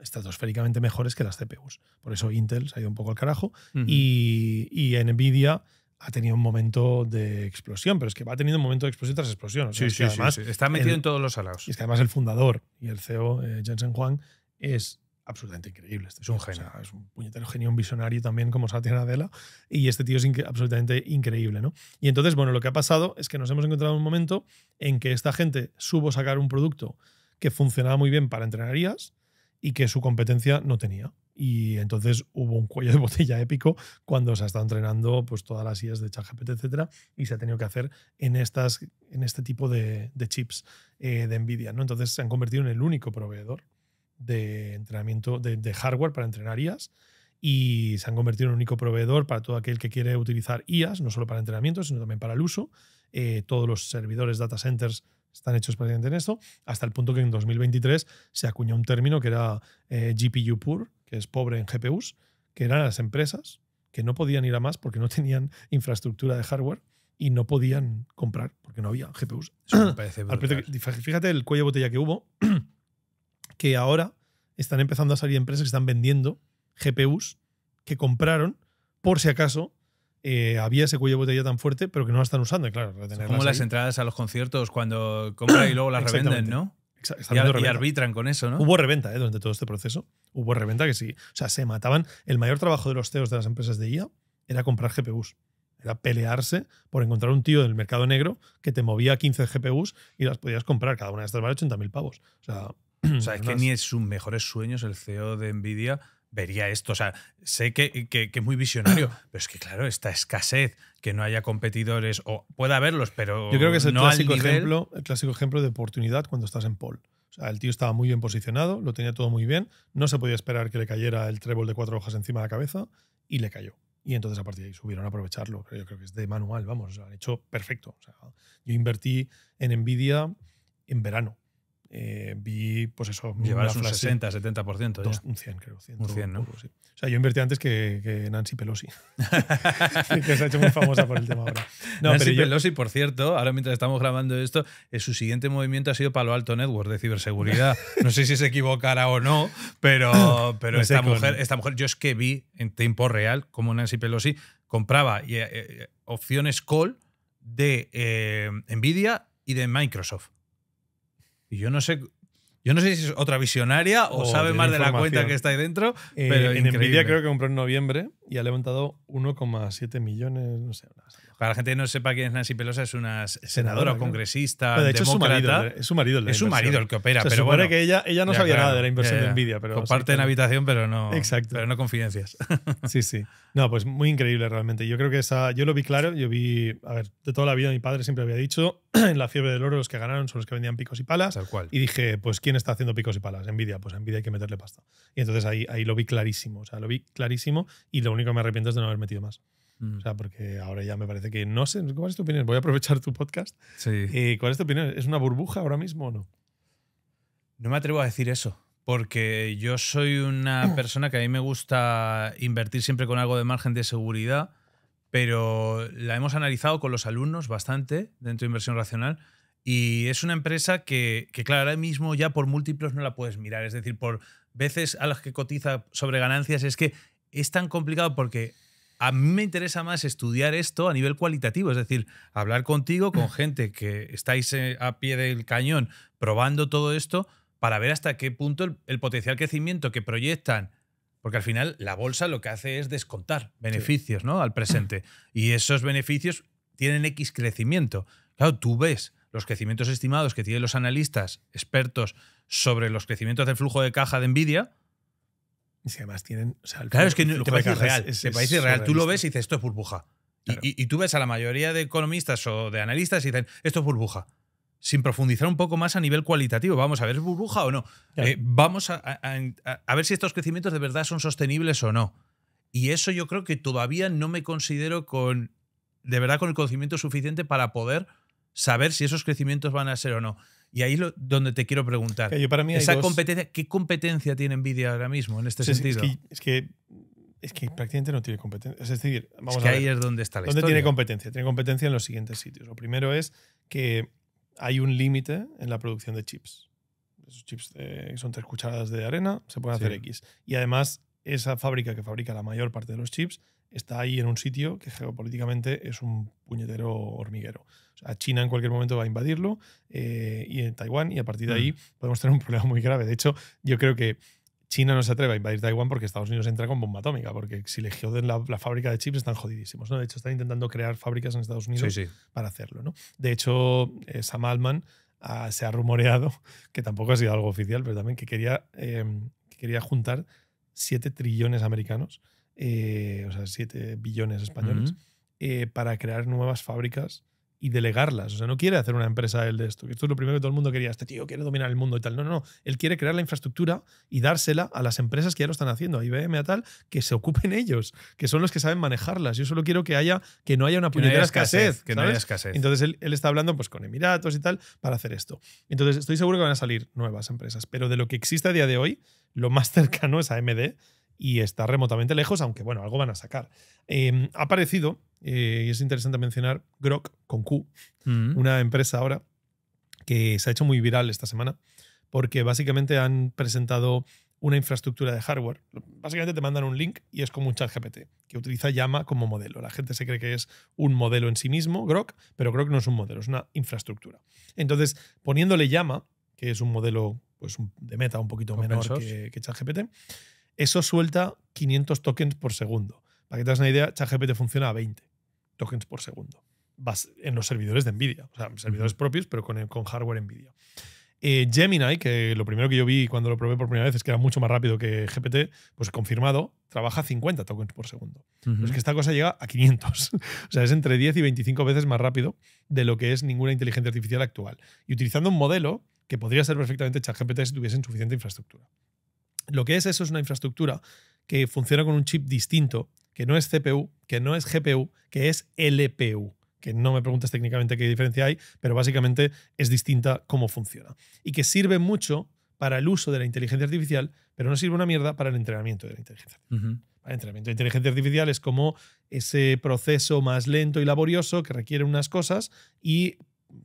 estratosféricamente mejores que las CPUs. Por eso Intel se ha ido un poco al carajo y, Nvidia ha tenido un momento de explosión, pero es que va teniendo un momento de explosión tras explosión. sí, sí, además, Está metido en todos los salados. Y es que además el fundador y el CEO, eh, Jensen Huang, es absolutamente increíble. Este es un genio. es un puñetero genio, un visionario también como Satya Nadella. Y este tío es absolutamente increíble, ¿no? Y entonces, bueno, lo que ha pasado es que nos hemos encontrado en un momento en que esta gente supo sacar un producto que funcionaba muy bien para entrenarías y que su competencia no tenía. Y entonces hubo un cuello de botella *laughs* épico cuando se ha estado entrenando pues, todas las IAs de ChatGPT, etcétera, y se ha tenido que hacer en, estas, en este tipo de, chips eh, de NVIDIA. ¿no? Entonces se han convertido en el único proveedor de entrenamiento, de, hardware para entrenar IAS y se han convertido en un único proveedor para todo aquel que quiere utilizar IAS, no solo para entrenamiento, sino también para el uso. Eh, todos los servidores data centers están hechos precisamente en esto, hasta el punto que en 2023 se acuñó un término que era eh, GPU poor, que es pobre en GPUs, que eran las empresas que no podían ir a más porque no tenían infraestructura de hardware y no podían comprar porque no había GPUs. Fíjate el cuello de botella que hubo que ahora están empezando a salir empresas que están vendiendo GPUs que compraron por si acaso eh, había ese cuello de botella tan fuerte, pero que no la están usando, claro. Como las entradas a los conciertos cuando compran y luego las revenden, ¿no? Y, arbitran con eso, ¿no? Hubo reventa eh, durante todo este proceso. Hubo reventa que sí. O sea, se mataban. El mayor trabajo de los CEOs de las empresas de IA era comprar GPUs. Era pelearse por encontrar un tío del mercado negro que te movía 15 GPUs y las podías comprar. Cada una de estas vale 80.000 pavos. O sea, *clears throat* o sea, es que ni en sus mejores sueños el CEO de Nvidia vería esto. O sea, sé que, que, es muy visionario, *clears throat* pero es que, claro, esta escasez, que no haya competidores, o pueda haberlos, pero. Yo creo que es el, clásico, ejemplo, el clásico ejemplo de oportunidad cuando estás en Paul. O sea, el tío estaba muy bien posicionado, lo tenía todo muy bien, no se podía esperar que le cayera el trébol de cuatro hojas encima de la cabeza y le cayó. Y entonces a partir de ahí subieron a aprovecharlo, yo creo que es de manual, vamos, lo han hecho perfecto. yo invertí en Nvidia en verano, eh, vi, pues eso. llevar un 60, 70%. un 100, creo. ¿no? O sea, yo invertí antes que, Nancy Pelosi, *laughs* *laughs* que se ha hecho muy famosa por el tema ahora. No, Nancy Pelosi, por cierto, ahora mientras estamos grabando esto, eh, su siguiente movimiento ha sido Palo Alto Network de ciberseguridad. *laughs* No sé si se equivocará o no, pero, *coughs* pero esta, mujer, esta mujer, yo es que vi en tiempo real cómo Nancy Pelosi compraba eh, opciones call de Nvidia y de Microsoft yo no sé, yo no sé si es otra visionaria o, oh, sabe más de la cuenta que está ahí dentro, eh, pero en Nvidia creo que compró en noviembre y ha levantado 1,7 millones, no sé, para la gente que no sepa quién es Nancy Pelosa, es una senadora, o congresista. de hecho, es su marido. Es su marido, el que opera. pero supone que ella, ella no sabía nada de la inversión de Nvidia. Pero Comparte en habitación, pero no, Exacto. pero no confidencias. *laughs* sí, sí. No, pues muy increíble realmente. Yo creo que esa. Yo lo vi claro. Yo vi. A ver, de toda la vida mi padre siempre había dicho: *clears throat* en la fiebre del oro, los que ganaron son los que vendían picos y palas. Tal cual. Y dije: pues ¿quién está haciendo picos y palas? Nvidia. Pues envidia Nvidia hay que meterle pasta. Y entonces ahí, ahí lo vi clarísimo. O sea, lo vi clarísimo y lo único que me arrepiento es de no haber metido más. O mm. sea, porque ahora ya me parece que no sé, ¿cuál es tu opinión? Voy a aprovechar tu podcast. ¿Y cuál es tu opinión? ¿Es una burbuja ahora mismo o no? No me atrevo a decir eso, porque yo soy una *coughs* persona que a mí me gusta invertir siempre con algo de margen de seguridad, pero la hemos analizado con los alumnos bastante dentro de Inversión Racional. Y es una empresa que, que, claro, ahora mismo ya por múltiplos no la puedes mirar. Es decir, por veces a las que cotiza sobre ganancias es que es tan complicado porque a mí me interesa más estudiar esto a nivel cualitativo, es decir, hablar contigo, con *laughs* gente que estáis eh, a pie del cañón probando todo esto para ver hasta qué punto el, potencial crecimiento que proyectan porque al final la bolsa lo que hace es descontar beneficios ¿no? al presente. Y esos beneficios tienen X crecimiento. Claro, tú ves los crecimientos estimados que tienen los analistas expertos sobre los crecimientos del flujo de caja de Nvidia si además tienen. claro, es que te parece irreal. te parece irreal. Tú lo ves y dices, esto es burbuja. Y, tú ves a la mayoría de economistas o de analistas y dicen, esto es burbuja. Sin profundizar un poco más a nivel cualitativo, vamos a ver, ¿es burbuja o no? Eh, vamos a, ver si estos crecimientos de verdad son sostenibles o no. Y eso yo creo que todavía no me considero con, de verdad con el conocimiento suficiente para poder saber si esos crecimientos van a ser o no. Y ahí es donde te quiero preguntar. para mí esa competencia, ¿Qué competencia tiene Nvidia ahora mismo en este sentido? Es que, es que, prácticamente no tiene competencia. Es decir, vamos que a ver, ahí es donde está la ¿Dónde tiene competencia? Tiene competencia en los siguientes sitios. Lo primero es que hay un límite en la producción de chips. Esos chips eh, son tres cucharadas de arena, se pueden hacer X. Y además, esa fábrica que fabrica la mayor parte de los chips está ahí en un sitio que geopolíticamente es un puñetero hormiguero. O sea, China en cualquier momento va a invadirlo eh, y en Taiwán y a partir de ahí mm. podemos tener un problema muy grave. De hecho, yo creo que China no se atreve a invadir Taiwán porque Estados Unidos entra con bomba atómica, porque si le joden la, fábrica de chips están jodidísimos. ¿no? De hecho, están intentando crear fábricas en Estados Unidos para hacerlo. ¿no? De hecho, eh, Sam Altman ah, se ha rumoreado, *laughs* que tampoco ha sido algo oficial, pero también que quería, eh, que quería juntar 7 trillones americanos eh, o sea, 7 billones españoles, eh, para crear nuevas fábricas y delegarlas. O sea, no quiere hacer una empresa él de esto. Esto es lo primero que todo el mundo quería. Este tío quiere dominar el mundo y tal. No, no, no. Él quiere crear la infraestructura y dársela a las empresas que ya lo están haciendo, a IBM, a tal, que se ocupen ellos, que son los que saben manejarlas. Yo solo quiero que haya, que no haya una puñetera escasez, Que no haya Entonces él, está hablando pues, con Emiratos y tal para hacer esto. Entonces estoy seguro que van a salir nuevas empresas. Pero de lo que existe a día de hoy, lo más *laughs* cercano es a AMD y está remotamente lejos, aunque bueno, algo van a sacar. Em, ha aparecido, eh, y es interesante mencionar, Grok con Q, mm. una empresa ahora que se ha hecho muy viral esta semana, porque básicamente han presentado una infraestructura de hardware. Básicamente te mandan un link y es como un chat que utiliza llama como modelo. La gente se cree que es un modelo en sí mismo, Grok, pero Grok no es un modelo, es una infraestructura. Entonces, poniéndole llama, que es un modelo pues, de meta un poquito menor que, que ChatGPT, eso suelta 500 tokens por segundo. Para que te hagas una idea, ChatGPT funciona a 20 tokens por segundo en los servidores de NVIDIA, o sea, servidores propios, pero con, hardware NVIDIA. Eh, Gemini, que lo primero que yo vi cuando lo probé por primera vez es que era mucho más rápido que GPT, pues confirmado, trabaja 50 tokens por segundo. es que esta cosa llega a 500. *laughs* o sea, es entre 10 y 25 veces más rápido de lo que es ninguna inteligencia artificial actual. Y utilizando un modelo que podría ser perfectamente ChatGPT si tuviesen suficiente infraestructura. Lo que es eso es una infraestructura que funciona con un chip distinto, que no es CPU, que no es GPU, que es LPU que no me preguntes técnicamente qué diferencia hay, pero básicamente es distinta cómo funciona. Y que sirve mucho para el uso de la inteligencia artificial, pero no sirve una mierda para el entrenamiento de la inteligencia El entrenamiento de inteligencia artificial es como ese proceso más lento y laborioso que requiere unas cosas y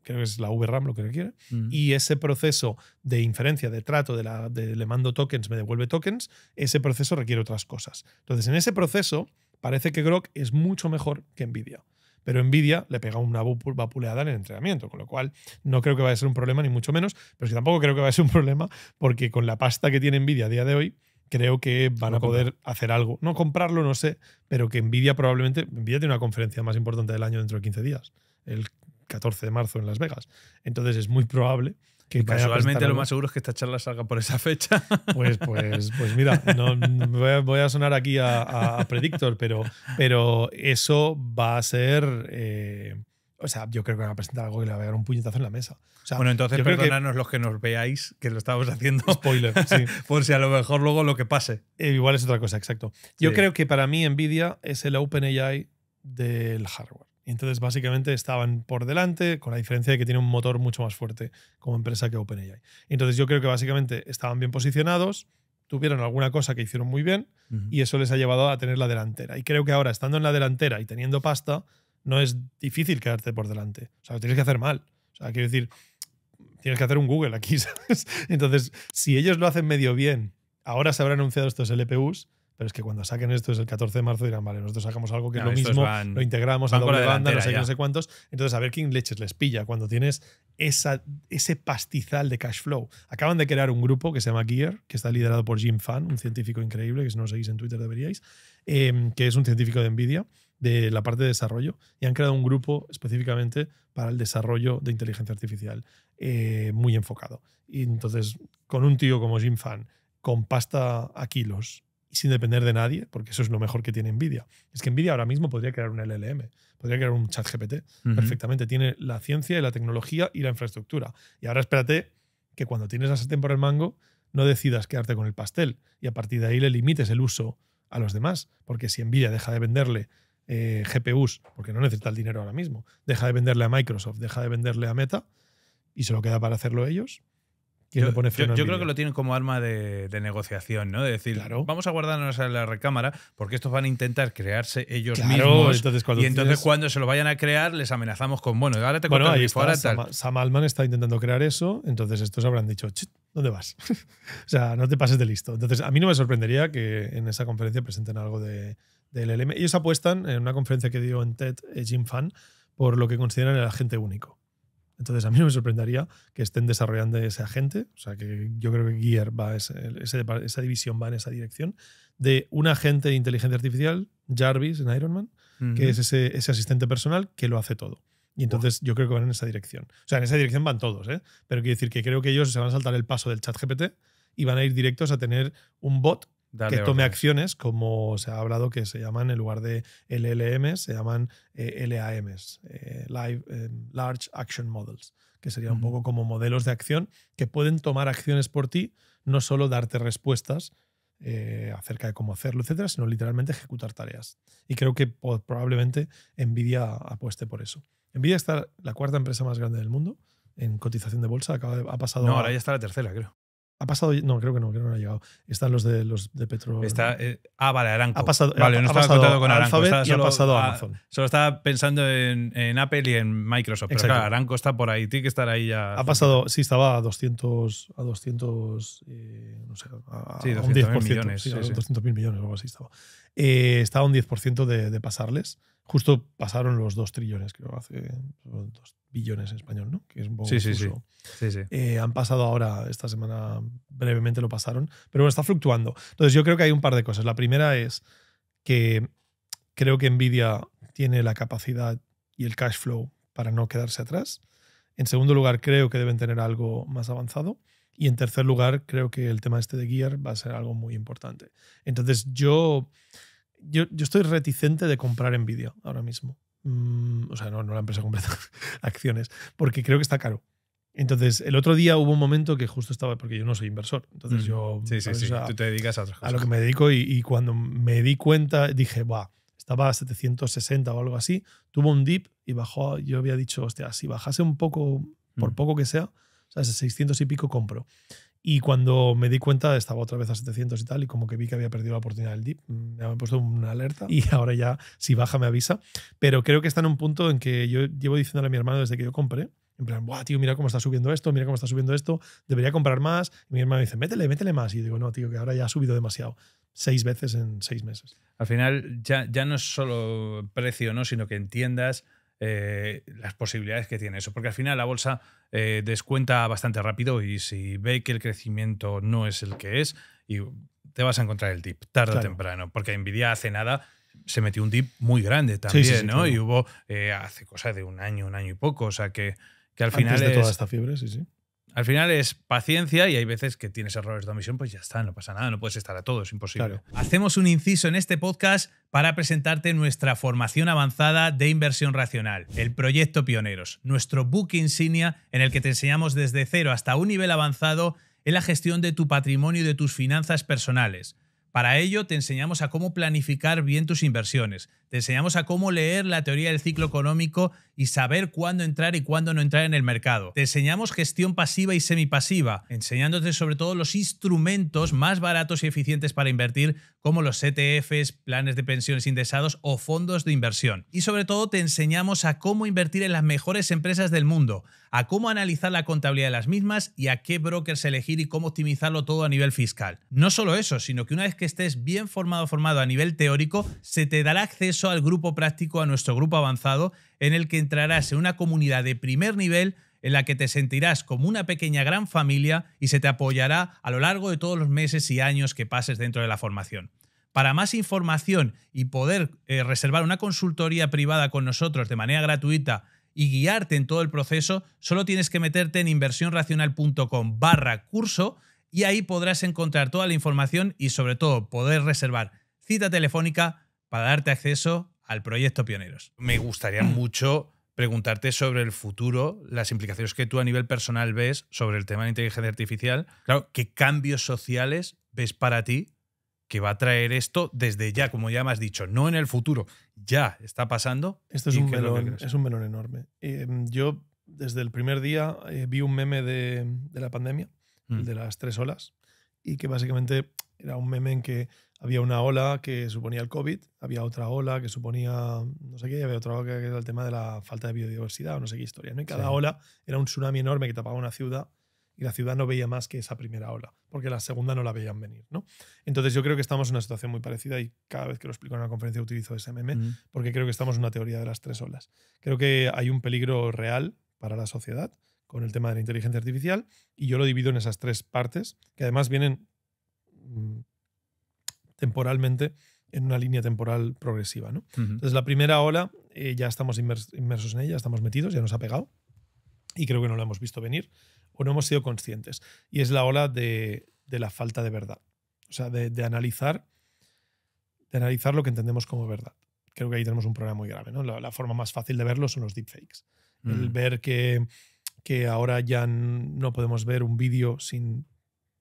creo que es la VRAM, lo que requiere y ese proceso de inferencia, de trato, de, la, de le mando tokens, me devuelve tokens, ese proceso requiere otras cosas. Entonces, en ese proceso, parece que Grok es mucho mejor que NVIDIA. Pero NVIDIA le pega una vapuleada en el entrenamiento, con lo cual no creo que vaya a ser un problema, ni mucho menos, pero es tampoco creo que vaya a ser un problema, porque con la pasta que tiene NVIDIA a día de hoy, creo que van a poder hacer algo. No comprarlo, no sé, pero que Nvidia probablemente. Nvidia tiene una conferencia más importante del año dentro de 15 días. El 14 de marzo en Las Vegas. Entonces es muy probable que... Casualmente lo más seguro es que esta charla salga por esa fecha. *laughs* Pues, pues, pues mira, no, voy a sonar aquí a, Predictor, pero, pero eso va a ser... Eh, o sea, yo creo que va a presentar algo que le va a dar un puñetazo en la mesa. bueno, entonces perdonadnos los que nos veáis, que lo estamos haciendo. Spoiler, *laughs* sí. por si a lo mejor luego lo que pase. Eh, igual es otra cosa, exacto. Yo creo que para mí NVIDIA es el OpenAI del hardware. Entonces, básicamente estaban por delante, con la diferencia de que tiene un motor mucho más fuerte como empresa que OpenAI. Entonces, yo creo que básicamente estaban bien posicionados, tuvieron alguna cosa que hicieron muy bien y eso les ha llevado a tener la delantera. Y creo que ahora, estando en la delantera y teniendo pasta, no es difícil quedarte por delante. O sea, tienes que hacer mal. O sea, quiero decir, tienes que hacer un Google aquí, *laughs* ¿sabes? Entonces, si ellos lo hacen medio bien, ahora se habrán anunciado estos LPUs pero es que cuando saquen esto es el 14 de marzo dirán, vale, nosotros sacamos algo que es lo mismo, lo integramos a doble banda, no sé, qué, no sé cuántos. Entonces, a ver quién leches les pilla cuando tienes esa, ese pastizal de cash flow. Acaban de crear un grupo que se llama Gear, que está liderado por Jim Fan, un científico increíble, que si no lo seguís en Twitter deberíais, em, que es un científico de NVIDIA de la parte de desarrollo y han creado un grupo específicamente para el desarrollo de inteligencia artificial eh, muy enfocado. Y entonces, con un tío como Jim Fan, con pasta a kilos, y sin depender de nadie, porque eso es lo mejor que tiene Nvidia. Es que Nvidia ahora mismo podría crear un LLM, podría crear un chat GPT perfectamente. Tiene la ciencia y la tecnología y la infraestructura. Y ahora espérate que cuando tienes a por el mango, no decidas quedarte con el pastel y a partir de ahí le limites el uso a los demás, porque si Nvidia deja de venderle eh, GPUs, porque no necesita el dinero ahora mismo, deja de venderle a Microsoft, deja de venderle a Meta y se lo queda para hacerlo ellos, yo, creo que lo tienen como arma de, negociación, ¿no? De decir, claro. vamos a guardarnos en la recámara porque estos van a intentar crearse ellos mismos. Entonces, y entonces cuando se lo vayan a crear les amenazamos con, bueno, ahora te bueno, está, Sam, tal. Sam, Alman está intentando crear eso, entonces estos habrán dicho, ¿dónde vas? *laughs* o sea, no te pases de listo. Entonces, a mí no me sorprendería que en esa conferencia presenten algo de, LM. LLM. Ellos apuestan en una conferencia que dio en TED eh, Jim Fan por lo que consideran el agente único. Entonces a mí me sorprendería que estén desarrollando ese agente, o sea que yo creo que Gear va, esa división va en esa dirección, de un agente de inteligencia artificial, Jarvis en Iron Man, que es ese, asistente personal que lo hace todo. Y entonces yo creo que van en esa dirección. O sea, en esa dirección van todos, ¿eh? Pero quiero decir que creo que ellos se van a saltar el paso del chat GPT y van a ir directos a tener un bot que tome acciones, como se ha hablado, que se llaman en lugar de LLM, se llaman eh, LAMs, eh, Live, eh, Large Action Models, que sería un poco como modelos de acción que pueden tomar acciones por ti, no solo darte respuestas acerca de cómo hacerlo, etcétera, sino literalmente ejecutar tareas. Y creo que probablemente Nvidia apueste por eso. Nvidia está la cuarta empresa más grande del mundo en cotización de bolsa, acaba de, ha pasado. No, ahora ya está la tercera, creo. Ha pasado, no, creo que no, creo que no ha llegado. Están los de los de Petro. Está, eh, ah, vale, Aranco. Ha pasado, vale, no estaba con Aranco. Alphabet y ha pasado a Amazon. solo estaba pensando en, en, Apple y en Microsoft. Pero claro, Aranco está por ahí, tiene que estar ahí ya. Ha pasado, sí, estaba a 200, a 200, eh, no sé, a, sí, millones, sí, mil millones o algo así estaba. Eh, estaba a un 10% de, de pasarles. Justo pasaron los dos trillones, creo, hace dos billones en español, ¿no? Que es un poco sí, sí, sí. Eh, han pasado ahora, esta semana brevemente lo pasaron, pero bueno, está fluctuando. Entonces yo creo que hay un par de cosas. La primera es que creo que Nvidia tiene la capacidad y el cash flow para no quedarse atrás. En segundo lugar, creo que deben tener algo más avanzado. Y en tercer lugar, creo que el tema este de Gear va a ser algo muy importante. Entonces, yo yo, estoy reticente de comprar Nvidia ahora mismo. Mm, o sea, no, no la empresa compra *laughs* acciones, porque creo que está caro. Entonces, el otro día hubo un momento que justo estaba, porque yo no soy inversor, entonces yo... Sí, sí, sí. Tú te dedicas a otras A lo que me dedico y, cuando me di cuenta dije, va, estaba a 760 o algo así, tuvo un dip y bajó, yo había dicho, hostia, si bajase un poco, por mm. poco que sea, o sea, 600 y pico compro. Y cuando me di cuenta estaba otra vez a 700 y tal, y como que vi que había perdido la oportunidad del dip, mm, me ha puesto una alerta *laughs* y ahora ya si baja me avisa. Pero creo que está en un punto en que yo llevo diciéndole a mi hermano desde que yo compré, en plan, Buah, tío, mira cómo está subiendo esto, mira cómo está subiendo esto, debería comprar más. Y mi hermano me dice, métele, métele más. Y digo, no, tío, que ahora ya ha subido demasiado. Seis veces en seis meses. Al final ya, ya no es solo precio, ¿no? sino que entiendas eh, las posibilidades que tiene eso. Porque al final la bolsa eh, descuenta bastante rápido y si ve que el crecimiento no es el que es, y te vas a encontrar el dip tarde o temprano. Porque envidia hace nada se metió un dip muy grande también, ¿no? Y hubo eh, hace cosa de un año, un año y poco. O sea que, que al final. de toda esta fiebre, sí, sí al final es paciencia y hay veces que tienes errores de omisión, pues ya está, no pasa nada, no puedes estar a todos, es imposible. Hacemos un inciso en este podcast para presentarte nuestra formación avanzada de inversión racional, el proyecto Pioneros, nuestro book insignia en el que te enseñamos desde cero hasta un nivel avanzado en la gestión de tu patrimonio y de tus finanzas personales. Para ello te enseñamos a cómo planificar bien tus inversiones, te enseñamos a cómo leer la teoría del ciclo económico y saber cuándo entrar y cuándo no entrar en el mercado. Te enseñamos gestión pasiva y semipasiva, enseñándote sobre todo los instrumentos más baratos y eficientes para invertir, como los ETFs, planes de pensiones indexados o fondos de inversión. Y sobre todo te enseñamos a cómo invertir en las mejores empresas del mundo, a cómo analizar la contabilidad de las mismas y a qué brokers elegir y cómo optimizarlo todo a nivel fiscal. No solo eso, sino que una vez que estés bien formado, formado a nivel teórico, se te dará acceso al grupo práctico, a nuestro grupo avanzado, en el que entrarás en una comunidad de primer nivel en la que te sentirás como una pequeña gran familia y se te apoyará a lo largo de todos los meses y años que pases dentro de la formación. Para más información y poder eh, reservar una consultoría privada con nosotros de manera gratuita y guiarte en todo el proceso, solo tienes que meterte en inversionracional.com barra curso y ahí podrás encontrar toda la información y sobre todo poder reservar cita telefónica para darte acceso al proyecto Pioneros. Me gustaría mm. mucho preguntarte sobre el futuro, las implicaciones que tú a nivel personal ves sobre el tema de inteligencia artificial. Claro, ¿qué cambios sociales ves para ti que va a traer esto desde ya, como ya me has dicho, no en el futuro, ya está pasando? Esto es, un melón, es, un melón enorme. Em, yo desde el primer día eh, vi un meme de, la pandemia, mm. de las tres olas, y que básicamente era un meme en que había una ola que suponía el COVID, había otra ola que suponía no sé qué, había otra ola que era el tema de la falta de biodiversidad o no sé qué historia. ¿no? Y cada ola era un tsunami enorme que tapaba una ciudad y la ciudad no veía más que esa primera ola, porque la segunda no la veían venir. ¿no? Entonces yo creo que estamos en una situación muy parecida y cada vez que lo explico en una conferencia utilizo ese meme, mm. porque creo que estamos en una teoría de las tres olas. Creo que hay un peligro real para la sociedad con el tema de la inteligencia artificial y yo lo divido en esas tres partes, que además vienen mm, temporalmente en una línea temporal progresiva. ¿no? Entonces, la primera ola eh, ya estamos inmersos en ella, estamos metidos, ya nos ha pegado y creo que no lo hemos visto venir o no hemos sido conscientes. Y es la ola de, la falta de verdad, o sea, de, analizar, de analizar lo que entendemos como verdad. Creo que ahí tenemos un problema muy grave. La, forma más fácil de verlo son los deepfakes. El mm. ver que, que ahora ya no podemos ver un vídeo sin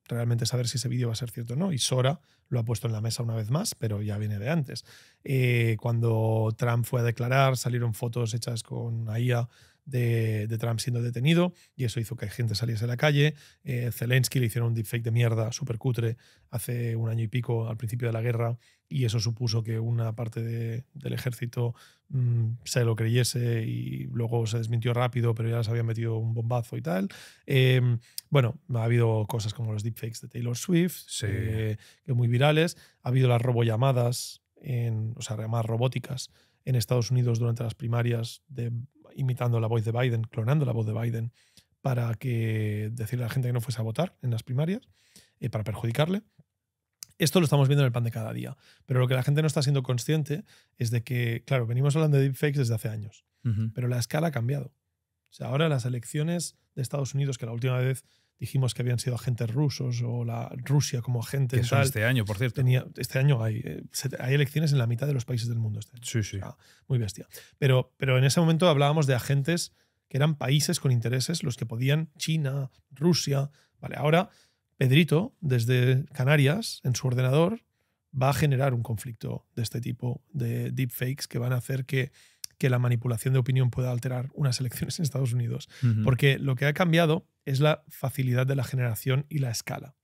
realmente saber si ese vídeo va a ser cierto o no. Y Sora, lo ha puesto en la mesa una vez más, pero ya viene de antes. Eh, cuando Trump fue a declarar, salieron fotos hechas con AIA, de, Trump siendo detenido y eso hizo que gente saliese a la calle. Eh, Zelensky le hicieron un deepfake de mierda súper cutre hace un año y pico al principio de la guerra y eso supuso que una parte del ejército mm, se lo creyese y luego se desmintió rápido, pero ya se habían metido un bombazo y tal. Em, bueno, ha habido cosas como los deepfakes de Taylor Swift, que eh, que muy virales. Ha habido las robollamadas, o sea, llamadas robóticas en Estados Unidos durante las primarias de imitando la voz de Biden, clonando la voz de Biden, para que decirle a la gente que no fuese a votar en las primarias, eh, para perjudicarle. Esto lo estamos viendo en el pan de cada día. Pero lo que la gente no está siendo consciente es de que, claro, venimos hablando de deepfakes desde hace años, pero la escala ha cambiado. O sea, ahora las elecciones de Estados Unidos, que la última vez dijimos que habían sido agentes rusos o la Rusia como agente. Que este año, por cierto. Tenía, este año hay, eh, hay elecciones en la mitad de los países del mundo. Este Sí, sí. muy bestia. Pero, pero en ese momento hablábamos de agentes que eran países con intereses los que podían, China, Rusia. Vale, ahora Pedrito, desde Canarias, en su ordenador, va a generar un conflicto de este tipo de deepfakes que van a hacer que que la manipulación de opinión pueda alterar unas elecciones en Estados Unidos. Porque lo que ha cambiado es la facilidad de la generación y la escala.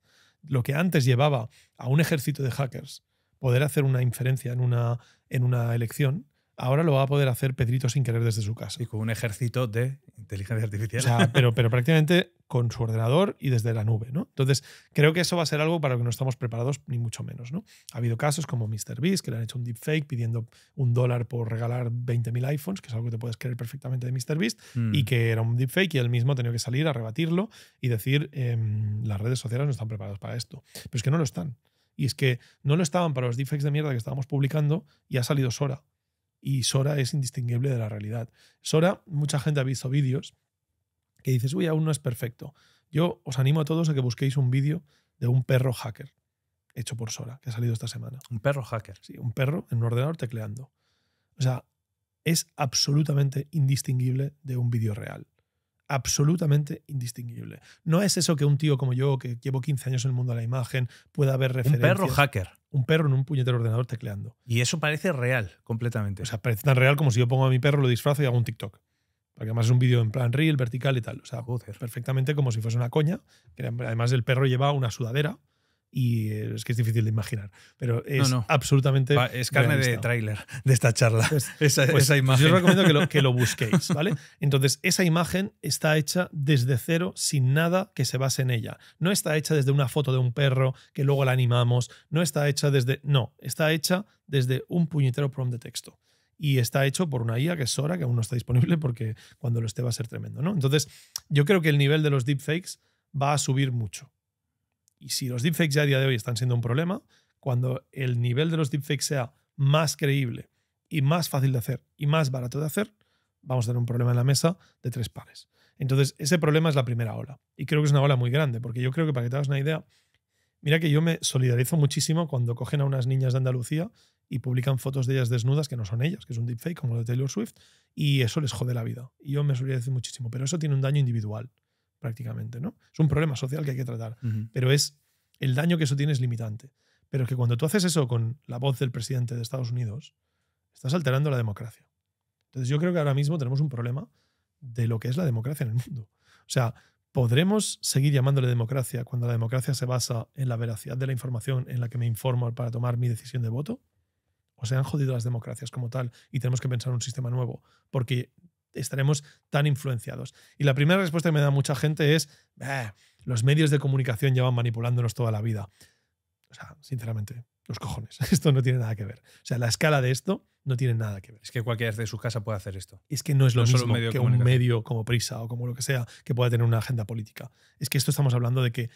Lo que antes llevaba a un ejército de hackers poder hacer una inferencia en una, en una elección, Ahora lo va a poder hacer Pedrito sin querer desde su casa. Y con un ejército de inteligencia artificial. O sea, *laughs* pero, pero prácticamente con su ordenador y desde la nube, ¿no? Entonces, creo que eso va a ser algo para lo que no estamos preparados, ni mucho menos, ¿no? Ha habido casos como MrBeast, que le han hecho un deepfake pidiendo un dólar por regalar 20.000 iPhones, que es algo que te puedes creer perfectamente de MrBeast, Beast mm. y que era un deepfake y él mismo ha tenido que salir a rebatirlo y decir, em, las redes sociales no están preparadas para esto. Pero es que no lo están. Y es que no lo estaban para los deepfakes de mierda que estábamos publicando y ha salido Sora y Sora es indistinguible de la realidad. Sora, mucha gente ha visto vídeos que dices, uy, aún no es perfecto. Yo os animo a todos a que busquéis un vídeo de un perro hacker hecho por Sora, que ha salido esta semana. Un perro hacker. Sí, un perro en un ordenador tecleando. O sea, es absolutamente indistinguible de un vídeo real. Absolutamente indistinguible. No es eso que un tío como yo, que llevo 15 años en el mundo de la imagen, pueda haber referencias. Un perro hacker un perro en un puñetero ordenador tecleando. Y eso parece real, completamente. O sea, parece tan real como si yo pongo a mi perro, lo disfrazo y hago un TikTok. Porque además es un vídeo en plan reel, vertical y tal. O sea, perfectamente como si fuese una coña. además el perro lleva una sudadera y eh, es que es difícil de imaginar, pero es absolutamente... es carne de tráiler de esta charla, pues, *laughs* esa, imagen. Pues yo os recomiendo que lo, que *laughs* busquéis, ¿vale? Entonces, esa imagen está hecha desde cero, sin nada que se base en ella. No está hecha desde una foto de un perro que luego la animamos, no está hecha desde... No, está hecha desde un puñetero prom de texto y está hecho por una IA que es Sora, que aún no está disponible porque cuando lo esté va a ser tremendo, ¿no? Entonces, yo creo que el nivel de los deepfakes va a subir mucho. Y si los deepfakes ya a día de hoy están siendo un problema, cuando el nivel de los deepfakes sea más creíble y más fácil de hacer y más barato de hacer, vamos a tener un problema en la mesa de tres pares. Entonces, ese problema es la primera ola. Y creo que es una ola muy grande, porque yo creo que para que te hagas una idea, mira que yo me solidarizo muchísimo cuando cogen a unas niñas de Andalucía y publican fotos de ellas desnudas que no son ellas, que es un deepfake como lo de Taylor Swift, y eso les jode la vida. Y yo me solidarizo muchísimo, pero eso tiene un daño individual prácticamente, ¿no? Es un problema social que hay que tratar, pero es el daño que eso tiene es limitante. Pero es que cuando tú haces eso con la voz del presidente de Estados Unidos, estás alterando la democracia. Entonces yo creo que ahora mismo tenemos un problema de lo que es la democracia en el mundo. O sea, ¿podremos seguir llamándole democracia cuando la democracia se basa en la veracidad de la información en la que me informo para tomar mi decisión de voto? ¿O se han jodido las democracias como tal y tenemos que pensar un sistema nuevo? Porque estaremos tan influenciados. Y la primera respuesta que me da mucha gente es, los medios de comunicación llevan manipulándonos toda la vida. O sea, sinceramente, los cojones. *laughs* Esto no tiene nada que ver. O sea, la escala de esto no tiene nada que ver. Es que cualquiera de sus casas puede hacer esto. Es que no es lo mismo que un medio como Prisa o como lo que sea que pueda tener una agenda política. Es que esto estamos hablando de que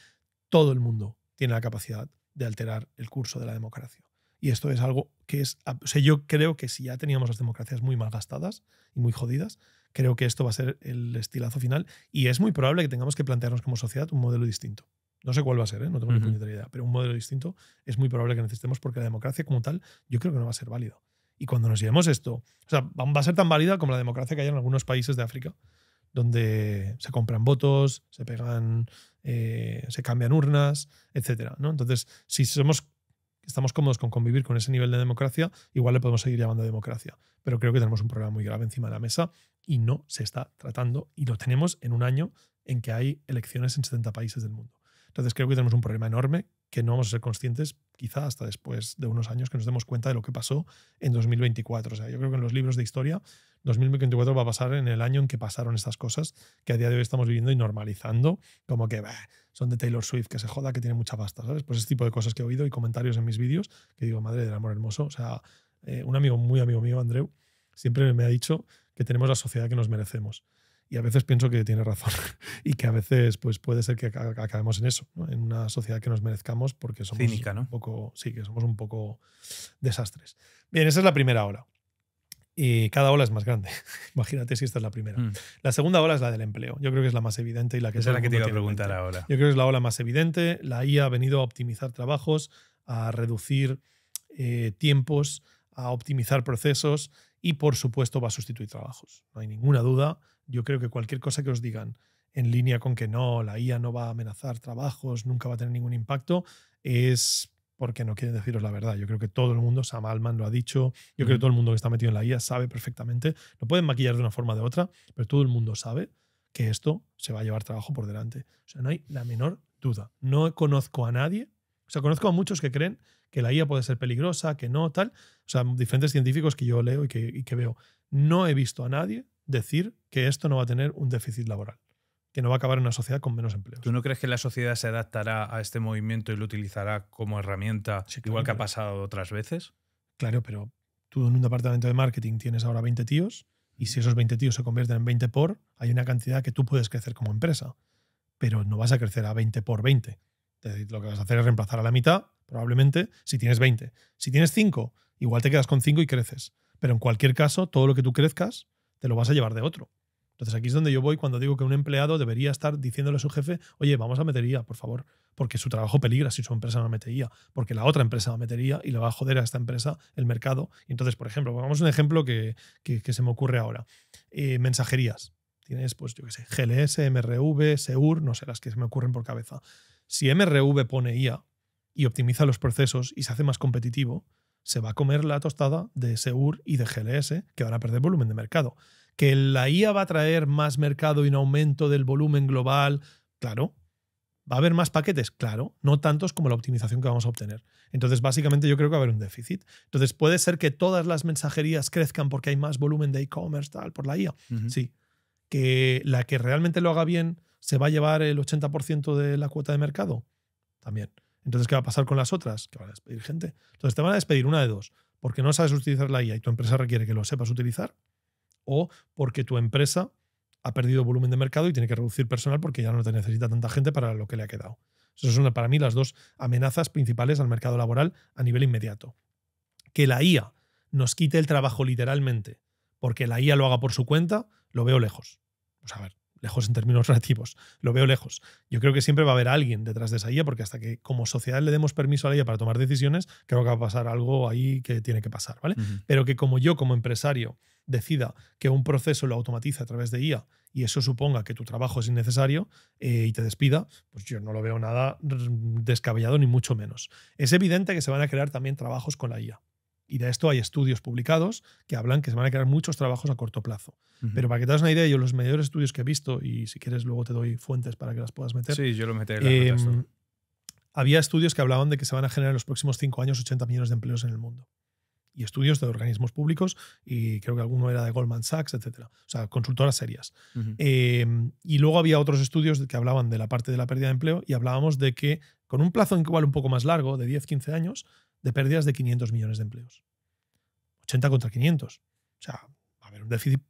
todo el mundo tiene la capacidad de alterar el curso de la democracia. Y esto es algo que es... O sea, yo creo que si ya teníamos las democracias muy malgastadas y muy jodidas, creo que esto va a ser el estilazo final y es muy probable que tengamos que plantearnos como sociedad un modelo distinto. No sé cuál va a ser, ¿eh? no tengo ni idea, pero un modelo distinto es muy probable que necesitemos porque la democracia como tal yo creo que no va a ser válida. Y cuando nos llevemos esto, o sea, va a ser tan válida como la democracia que hay en algunos países de África, donde se compran votos, se pegan, eh, se cambian urnas, etc. ¿no? Entonces, si somos estamos cómodos con convivir con ese nivel de democracia, igual le podemos seguir llamando democracia. Pero creo que tenemos un problema muy grave encima de la mesa y no se está tratando y lo tenemos en un año en que hay elecciones en 70 países del mundo. Entonces creo que tenemos un problema enorme que no vamos a ser conscientes quizá hasta después de unos años que nos demos cuenta de lo que pasó en 2024. O sea, yo creo que en los libros de historia 2024 va a pasar en el año en que pasaron estas cosas que a día de hoy estamos viviendo y normalizando, como que son de Taylor Swift, que se joda, que tiene mucha pasta, ¿sabes? Pues ese tipo de cosas que he oído y comentarios en mis vídeos que digo, madre del amor hermoso. O sea, eh, un amigo muy amigo mío, Andreu, siempre me ha dicho que tenemos la sociedad que nos merecemos. Y a veces pienso que tiene razón *laughs* y que a veces pues, puede ser que acabemos en eso, en una sociedad que nos merezcamos porque somos un poco, sí, que somos un poco desastres. Bien, esa es la primera ola. Y cada ola es más grande. *laughs* Imagínate si esta es la primera. Mm. La segunda ola es la del empleo. Yo creo que es la más evidente y la que... es la que te iba preguntar ahora. Yo creo que es la ola más evidente. La IA ha venido a optimizar trabajos, a reducir eh, tiempos, a optimizar procesos y por supuesto va a sustituir trabajos. No hay ninguna duda, yo creo que cualquier cosa que os digan en línea con que no, la IA no va a amenazar trabajos, nunca va a tener ningún impacto, es porque no quieren deciros la verdad. Yo creo que todo el mundo, Sam Alman lo ha dicho, yo creo que todo el mundo que está metido en la IA sabe perfectamente, lo pueden maquillar de una forma o de otra, pero todo el mundo sabe que esto se va a llevar trabajo por delante. O sea, no hay la menor duda. No conozco a nadie, o sea, conozco a muchos que creen que la IA puede ser peligrosa, que no, tal, o sea, diferentes científicos que yo leo y que, y que veo. No he visto a nadie decir que esto no va a tener un déficit laboral, que no va a acabar en una sociedad con menos empleos. ¿Tú no crees que la sociedad se adaptará a este movimiento y lo utilizará como herramienta, igual que ha pasado otras veces? Claro, pero tú en un departamento de marketing tienes ahora 20 tíos y si esos 20 tíos se convierten en 20 por, hay una cantidad que tú puedes crecer como empresa, pero no vas a crecer a 20 por 20. lo que vas a hacer es reemplazar a la mitad, probablemente, si tienes 20. Si tienes 5, igual te quedas con 5 y creces. Pero en cualquier caso, todo lo que tú crezcas te lo vas a llevar de otro. Entonces aquí es donde yo voy cuando digo que un empleado debería estar diciéndole a su jefe, oye, vamos a meter IA, por favor, porque su trabajo peligra si su empresa no mete IA, porque la otra empresa va a IA y le va a joder a esta empresa el mercado. Y entonces, por ejemplo, pongamos un ejemplo que, se me ocurre ahora. Eh, mensajerías. Tienes, pues yo qué sé, GLS, MRV, Seur, no sé, las que se me ocurren por cabeza. Si MRV pone IA y optimiza los procesos y se hace más competitivo, se va a comer la tostada de Seur y de GLS, que van a perder volumen de mercado. Que la IA va a traer más mercado y un aumento del volumen global, claro. ¿Va a haber más paquetes? Claro, no tantos como la optimización que vamos a obtener. Entonces, básicamente yo creo que va a haber un déficit. Entonces, ¿puede ser que todas las mensajerías crezcan porque hay más volumen de e-commerce, tal, por la IA? Sí. Que la que realmente lo haga bien se va a llevar el 80% de la cuota de mercado. También. Entonces, ¿qué va a pasar con las otras? Que van a despedir gente. Entonces, te van a despedir una de dos, porque no sabes utilizar la IA y tu empresa requiere que lo sepas utilizar, o porque tu empresa ha perdido volumen de mercado y tiene que reducir personal porque ya no te necesita tanta gente para lo que le ha quedado. Esas son para mí las dos amenazas principales al mercado laboral a nivel inmediato. Que la IA nos quite el trabajo literalmente porque la IA lo haga por su cuenta, lo veo lejos. Pues a ver, lejos en términos *laughs* relativos, lo veo lejos. Yo creo que siempre va a haber alguien detrás de esa IA, porque hasta que como sociedad le demos permiso a la IA para tomar decisiones, creo que va a pasar algo ahí que tiene que pasar, ¿vale? Pero que como yo, como empresario, decida que un proceso lo automatiza a través de IA y eso suponga que tu trabajo es innecesario eh, y te despida, pues yo no lo veo nada descabellado ni mucho menos. Es evidente que se van a crear también trabajos con la IA. Y de esto hay estudios publicados que hablan que se van a crear muchos trabajos a corto plazo. Pero para que te das una idea, yo los mayores estudios que he visto, y si quieres luego te doy fuentes para que las puedas meter. Sí, yo lo em, había estudios que hablaban de que se van a generar en los próximos cinco años 80 millones de empleos en el mundo. Y estudios de organismos públicos, y creo que alguno era de Goldman Sachs, etc. O sea, consultoras serias. Em, y luego había otros estudios que hablaban de la parte de la pérdida de empleo y hablábamos de que con un plazo igual un poco más largo, de 10-15 años, de pérdidas de 500 millones de empleos. 80 contra 500. O sea, va a haber un déficit,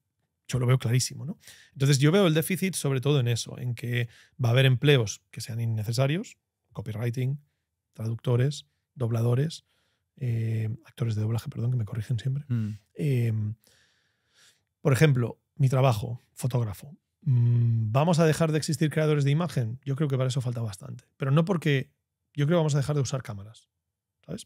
yo lo veo clarísimo, ¿no? Entonces yo veo el déficit sobre todo en eso, en que va a haber empleos que sean innecesarios, copywriting, traductores, dobladores, eh, actores de doblaje, perdón, que me corrigen siempre. Mm. Eh, por ejemplo, mi trabajo, fotógrafo. Mm, ¿Vamos a dejar de existir creadores de imagen? Yo creo que para eso falta bastante. Pero no porque yo creo que vamos a dejar de usar cámaras.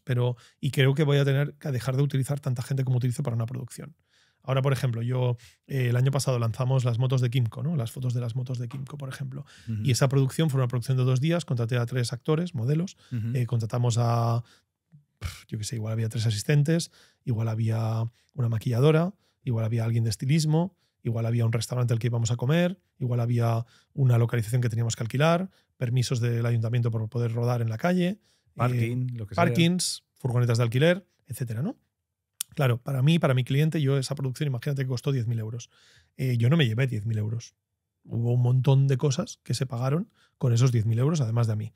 Pero, y creo que voy a tener que dejar de utilizar tanta gente como utilizo para una producción. Ahora, por ejemplo, yo eh, el año pasado lanzamos las motos de Kimco, ¿no? las fotos de las motos de Kimco, por ejemplo. Y esa producción fue una producción de dos días, contraté a tres actores, modelos, eh, contratamos a, yo qué sé, igual había tres asistentes, igual había una maquilladora, igual había alguien de estilismo, igual había un restaurante al que íbamos a comer, igual había una localización que teníamos que alquilar, permisos del ayuntamiento por poder rodar en la calle. Eh, Parking, lo que parkings, furgonetas de alquiler, etcétera, ¿no? Claro, para mí, para mi cliente, yo esa producción, imagínate que costó 10.000 euros. Eh, yo no me llevé 10.000 euros. Hubo un montón de cosas que se pagaron con esos 10.000 euros, además de a mí.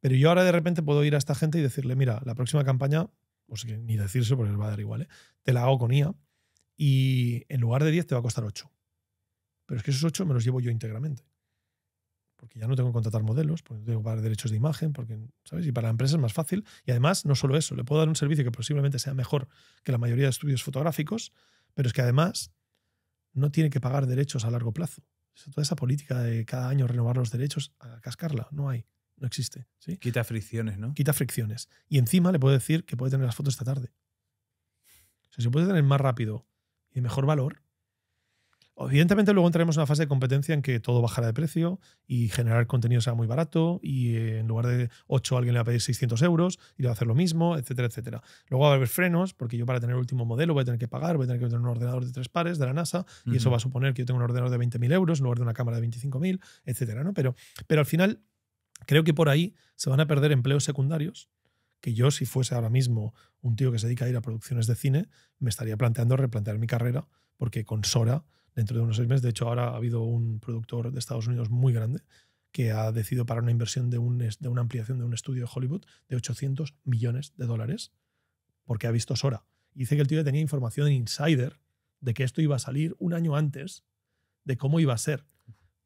Pero yo ahora de repente puedo ir a esta gente y decirle, mira, la próxima campaña, ni decirse porque les va a dar igual, ¿eh? te la hago con IA y en lugar de 10 te va a costar 8. Pero es que esos 8 me los llevo yo íntegramente porque ya no tengo que contratar modelos, porque no tengo que pagar derechos de imagen, porque, ¿sabes? Y para la empresa es más fácil. Y además, no solo eso, le puedo dar un servicio que posiblemente sea mejor que la mayoría de estudios fotográficos, pero es que además no tiene que pagar derechos a largo plazo. Toda esa política de cada año renovar los derechos, a cascarla, no hay, no existe. Quita fricciones, ¿no? Quita fricciones. Y encima le puedo decir que puede tener las fotos esta tarde. O sea, si puede tener más rápido y mejor valor, Evidentemente luego entraremos en una fase de competencia en que todo bajará de precio y generar contenido sea muy barato y eh, en lugar de 8 alguien le va a pedir 600 euros y le va a hacer lo mismo, etcétera, etcétera. Luego va a haber frenos porque yo para tener el último modelo voy a tener que pagar, voy a tener que tener un ordenador de tres pares de la NASA y eso va a suponer que yo tengo un ordenador de 20.000 euros en lugar de una cámara de 25.000, etcétera, ¿no? Pero, pero al final creo que por ahí se van a perder empleos secundarios que yo si fuese ahora mismo un tío que se dedica a ir a producciones de cine me estaría planteando replantear mi carrera porque con Sora dentro de unos seis meses. De hecho, ahora ha habido un productor de Estados Unidos muy grande que ha decidido para una inversión de, un, de una ampliación de un estudio de Hollywood de 800 millones de dólares porque ha visto Sora. Y dice que el tío tenía información insider de que esto iba a salir un año antes de cómo iba a ser,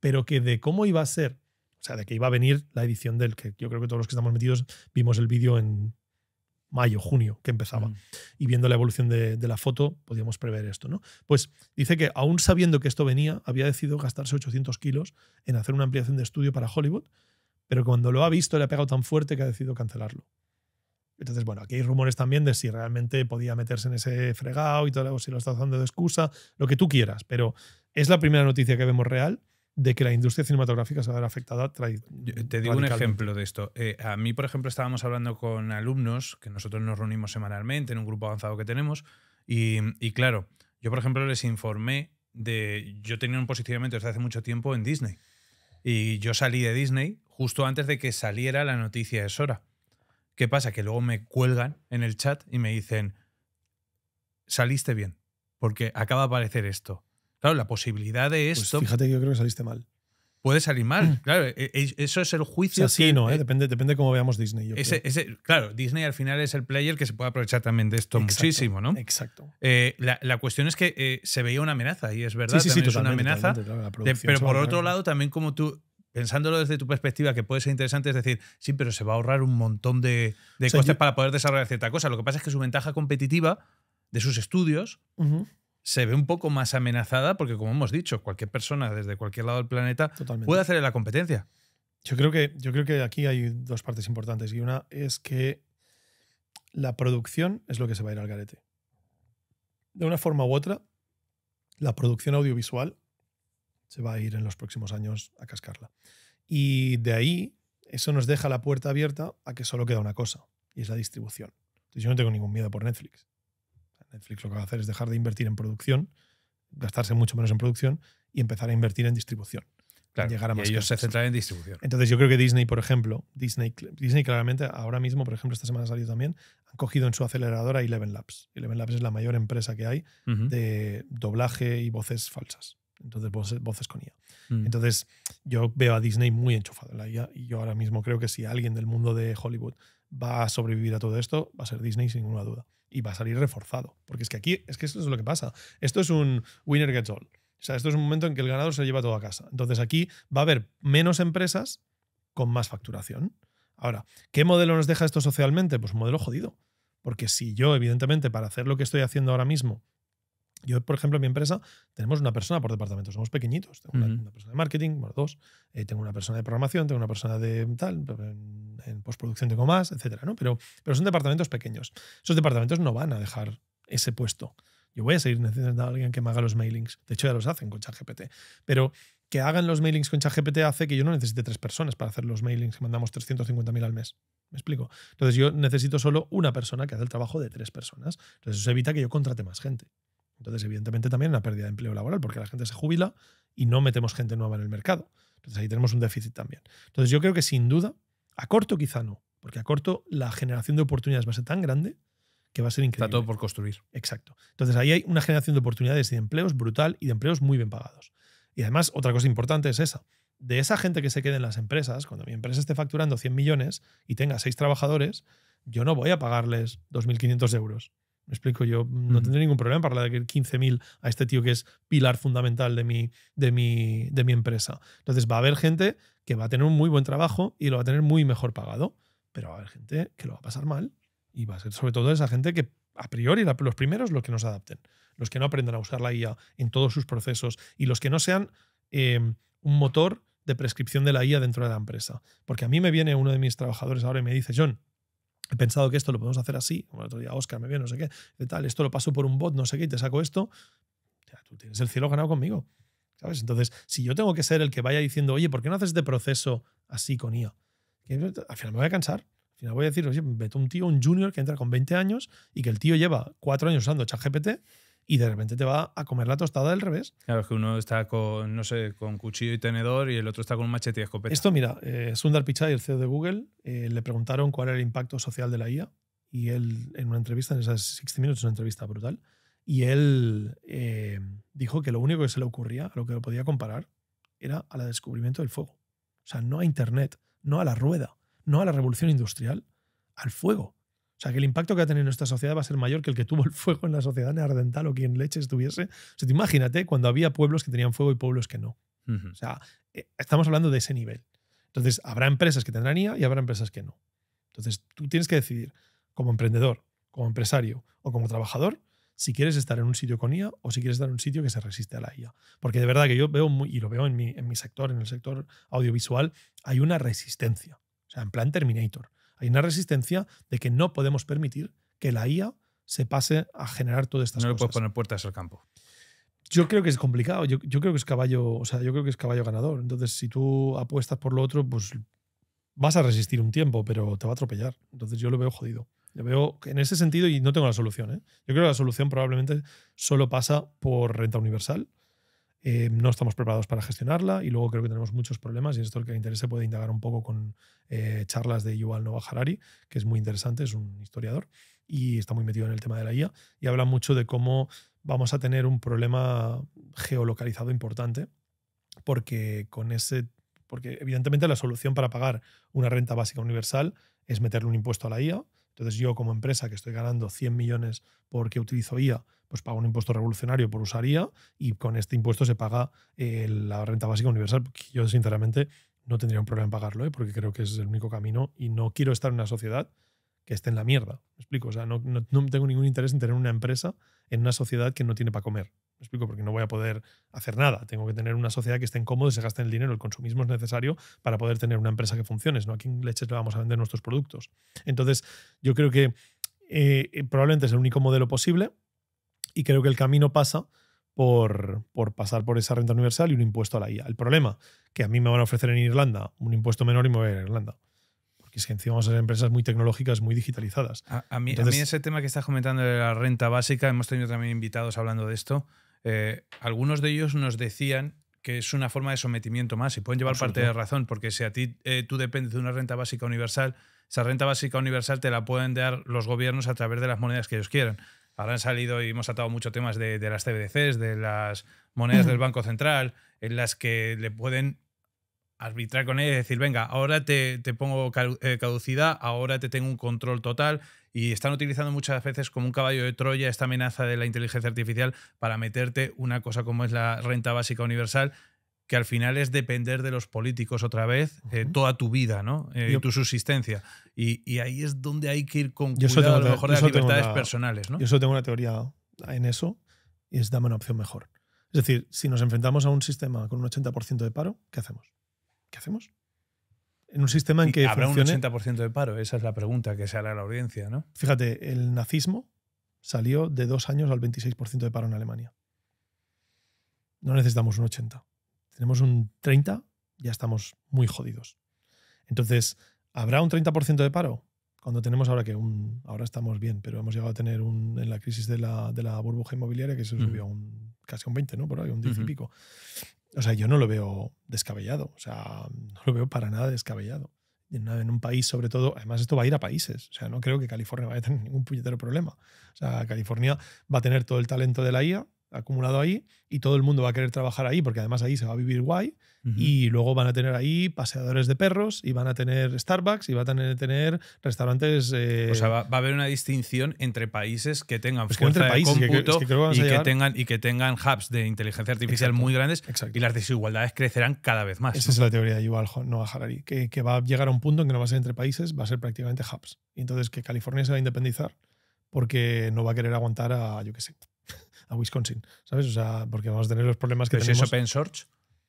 pero que de cómo iba a ser, o sea, de que iba a venir la edición del que yo creo que todos los que estamos metidos vimos el vídeo en mayo, junio, que empezaba. Mm. Y viendo la evolución de, la foto, podíamos prever esto. ¿no? Pues dice que, aún sabiendo que esto venía, había decidido gastarse 800 kilos en hacer una ampliación de estudio para Hollywood, pero cuando lo ha visto le ha pegado tan fuerte que ha decidido cancelarlo. Entonces, bueno, aquí hay rumores también de si realmente podía meterse en ese fregado y todo, o si lo está usando de excusa, lo que tú quieras, pero es la primera noticia que vemos real de que la industria cinematográfica se va a ver afectada. Eh, te digo un ejemplo de esto. Eh, a mí, por ejemplo, estábamos hablando con alumnos, que nosotros nos reunimos semanalmente en un grupo avanzado que tenemos, y, y claro, yo, por ejemplo, les informé de... Yo tenía un posicionamiento desde hace mucho tiempo en Disney, y yo salí de Disney justo antes de que saliera la noticia de Sora. ¿Qué pasa? Que luego me cuelgan en el chat y me dicen, saliste bien, porque acaba de aparecer esto. Claro, la posibilidad de pues esto. Pues fíjate que yo creo que saliste mal. Puede salir mal, mm. claro. E, e, eso es el juicio. sí, no, eh, eh, depende, depende cómo veamos Disney. claro, Disney al final es el player que se puede aprovechar también de esto muchísimo, ¿no? Exacto. Eh, la, cuestión es que se veía una amenaza y es verdad, es una amenaza. pero por otro lado, también como tú, pensándolo desde tu perspectiva, que puede ser interesante, es decir, sí, pero se va a ahorrar un montón de, de costes para poder desarrollar cierta cosa. Lo que pasa es que su ventaja competitiva de sus estudios se ve un poco más amenazada porque, como hemos dicho, cualquier persona desde cualquier lado del planeta puede hacerle la competencia. Yo creo, que, yo creo que aquí hay dos partes importantes y una es que la producción es lo que se va a ir al garete. De una forma u otra, la producción audiovisual se va a ir en los próximos años a cascarla. Y de ahí, eso nos deja la puerta abierta a que solo queda una cosa, y es la distribución. yo no tengo ningún miedo por Netflix. Netflix lo que va a hacer es dejar de invertir en producción, gastarse mucho menos en producción y empezar a invertir en distribución. llegar a más y ellos se centran en distribución. Entonces yo creo que Disney, por ejemplo, Disney, Disney claramente ahora mismo, por ejemplo, esta semana ha salido también, han cogido en su aceleradora Eleven Labs. Eleven Labs es la mayor empresa que hay de doblaje y voces falsas. Entonces, voces, con IA. Mm. Entonces, yo veo a Disney muy enchufado en la IA y yo ahora mismo creo que si alguien del mundo de Hollywood va a sobrevivir a todo esto, va a ser Disney sin ninguna duda y va a salir reforzado. Porque es que aquí, es que eso es lo que pasa. Esto es un winner gets all. O sea, esto es un momento en que el ganador se lleva todo a casa. Entonces aquí va a haber menos empresas con más facturación. Ahora, ¿qué modelo nos deja esto socialmente? Pues un modelo jodido. Porque si yo, evidentemente, para hacer lo que estoy haciendo ahora mismo, yo, por ejemplo, en mi empresa tenemos una persona por departamento, somos pequeñitos. Tengo una, persona de marketing, dos, eh, tengo una persona de programación, tengo una persona de tal, en, postproducción tengo más, etcétera, ¿no? Pero, pero son departamentos pequeños. Esos departamentos no van a dejar ese puesto. Yo voy a seguir necesitando a alguien que me haga los mailings. De hecho, ya los hacen con ChatGPT. Pero que hagan los mailings con ChatGPT hace que yo no necesite tres personas para hacer los mailings que mandamos 350.000 al mes. ¿Me explico? Entonces yo necesito solo una persona que haga el trabajo de tres personas. Entonces eso evita que yo contrate más gente. Entonces, evidentemente, también una pérdida de empleo laboral, porque la gente se jubila y no metemos gente nueva en el mercado. Entonces, ahí tenemos un déficit también. Entonces, yo creo que sin duda, a corto quizá no, porque a corto la generación de oportunidades va a ser tan grande que va a ser increíble. Está todo por construir. Exacto. Entonces, ahí hay una generación de oportunidades y de empleos brutal y de empleos muy bien pagados. Y además, otra cosa importante es esa. De esa gente que se quede en las empresas, cuando mi empresa esté facturando 100 millones y tenga 6 trabajadores, yo no voy a pagarles 2.500 euros me explico, yo no tendría ningún problema para darle 15.000 a este tío que es pilar fundamental de mi, de, mi, de mi empresa. Entonces va a haber gente que va a tener un muy buen trabajo y lo va a tener muy mejor pagado, pero va a haber gente que lo va a pasar mal y va a ser sobre todo esa gente que a priori los primeros los que no se adapten, los que no aprendan a usar la IA en todos sus procesos y los que no sean eh, un motor de prescripción de la IA dentro de la empresa. Porque a mí me viene uno de mis trabajadores ahora y me dice, John, pensado que esto lo podemos hacer así, el otro día Oscar me vio, no sé qué, de tal, esto lo paso por un bot, no sé qué, y te saco esto, tú tienes el cielo ganado conmigo. ¿Sabes? Entonces, si yo tengo que ser el que vaya diciendo, oye, ¿por qué no haces este proceso así con IA? al final me voy a cansar. Al final voy a decir, oye, vete un tío, un junior que entra con 20 años y que el tío lleva cuatro años usando ChatGPT y de repente te va a comer la tostada del revés. Claro, es que uno está con, no sé, con cuchillo y tenedor y el otro está con un machete y escopeta. Esto, mira, eh, Sundar Pichai, el CEO de Google, eh, le preguntaron cuál era el impacto social de la IA y él, en una entrevista, en esas 60 minutos, una entrevista brutal, y él eh, dijo que lo único que se le ocurría, a lo que lo podía comparar, era al descubrimiento del fuego. O sea, no a Internet, no a la rueda, no a la revolución industrial, al fuego. O sea, que el impacto que va a tener nuestra sociedad va a ser mayor que el que tuvo el fuego en la sociedad neardental o quien leche estuviese. O sea, te imagínate cuando había pueblos que tenían fuego y pueblos que no. O sea, eh, estamos hablando de ese nivel. Entonces, habrá empresas que tendrán IA y habrá empresas que no. Entonces, tú tienes que decidir, como emprendedor, como empresario o como trabajador, si quieres estar en un sitio con IA o si quieres estar en un sitio que se resiste a la IA. Porque de verdad que yo veo, muy, y lo veo en mi sector, en el sector audiovisual, hay una resistencia. O sea, en plan Terminator. Hay una resistencia de que no podemos permitir que la IA se pase a generar todas estas cosas. No le puedes poner puertas al campo. Yo creo que es complicado. Yo, creo que es caballo, o sea, yo creo que es caballo ganador. Entonces, si tú apuestas por lo otro, pues vas a resistir un tiempo, pero te va a atropellar. Entonces, yo lo veo jodido. Yo veo en ese sentido y no tengo la solución. ¿eh? Yo creo que la solución probablemente solo pasa por renta universal eh, no estamos preparados para gestionarla y luego creo que tenemos muchos problemas y esto el que le interese puede indagar un poco con eh, charlas de Yuval Noah Harari, que es muy interesante, es un historiador y está muy metido en el tema de la IA y habla mucho de cómo vamos a tener un problema geolocalizado importante porque con ese porque evidentemente la solución para pagar una renta básica universal es meterle un impuesto a la IA entonces yo como empresa que estoy ganando 100 millones porque utilizo IA, pues pago un impuesto revolucionario por usar IA y con este impuesto se paga eh, la renta básica universal, que yo sinceramente no tendría un problema en pagarlo, ¿eh? porque creo que es el único camino y no quiero estar en una sociedad que esté en la mierda. ¿Me explico? O sea, no tengo ningún interés en tener una empresa en una sociedad que no tiene para comer explico, porque no voy a poder hacer nada. Tengo que tener una sociedad que esté cómodo y se gaste el dinero. El consumismo es necesario para poder tener una empresa que funcione. ¿no? aquí leches le vamos a vender nuestros productos? Entonces, yo creo que eh, probablemente es el único modelo posible y creo que el camino pasa por, pasar por esa renta universal y un impuesto a la IA. El problema, que a mí me van a ofrecer en Irlanda un impuesto menor y me voy a ir a Irlanda. Porque es que encima vamos a ser empresas muy tecnológicas, muy digitalizadas. A, a mí ese tema que estás comentando de la renta básica, hemos tenido también invitados hablando de esto. Eh, algunos de ellos nos decían que es una forma de sometimiento más y pueden llevar parte de razón, porque si a ti eh, tú dependes de una renta básica universal, esa renta básica universal te la pueden dar los gobiernos a través de las monedas que ellos quieran. Ahora han salido y hemos tratado mucho temas de, de, las CBDCs, de las monedas del Banco Central, en las que le pueden arbitrar con ella y decir, venga, ahora te, te pongo eh, caducidad, ahora te tengo un control total. Y están utilizando muchas veces como un caballo de Troya esta amenaza de la inteligencia artificial para meterte una cosa como es la renta básica universal, que al final es depender de los políticos otra vez eh, toda tu vida, ¿no? Eh, tu subsistencia. Y, ahí es donde hay que ir con cuidado, a lo mejor, de las libertades personales, ¿no? Yo solo tengo una teoría en eso y es dame una opción mejor. Es decir, si nos enfrentamos a un sistema con un 80% de paro, ¿qué hacemos? ¿qué hacemos? En un sistema en que. Habrá un 80% de paro, esa es la pregunta que se hará a la audiencia, ¿no? Fíjate, el nazismo salió de dos años al 26% de paro en Alemania. No necesitamos un 80. Tenemos un 30, ya estamos muy jodidos. Entonces, ¿habrá un 30% de paro? Cuando tenemos ahora que un. Ahora estamos bien, pero hemos llegado a tener un, en la crisis de la, burbuja inmobiliaria que se mm. subió un, casi un 20, ¿no? Por ahí, un 10 y pico. O sea, yo no lo veo descabellado, o sea, no lo veo para nada descabellado. En, en, un país, sobre todo, además esto va a ir a países, o sea, no creo que California vaya a tener ningún puñetero problema. O sea, California va a tener todo el talento de la IA, acumulado ahí y todo el mundo va a querer trabajar ahí porque además ahí se va a vivir guay y luego van a tener ahí paseadores de perros y van a tener Starbucks y van a tener, restaurantes... Eh, o sea, va, a haber una distinción entre países que tengan fuerza de y, que tengan, y que tengan hubs de inteligencia artificial muy grandes y las desigualdades crecerán cada vez más. Esa es la teoría de Yuval Noah Harari, que, que va a llegar a un punto en que no va a ser entre países, va a ser prácticamente hubs. Y entonces que California se va a independizar porque no va a querer aguantar a, yo qué sé, a Wisconsin, ¿sabes? O sea, porque vamos a tener los problemas que tenemos. Si es open source,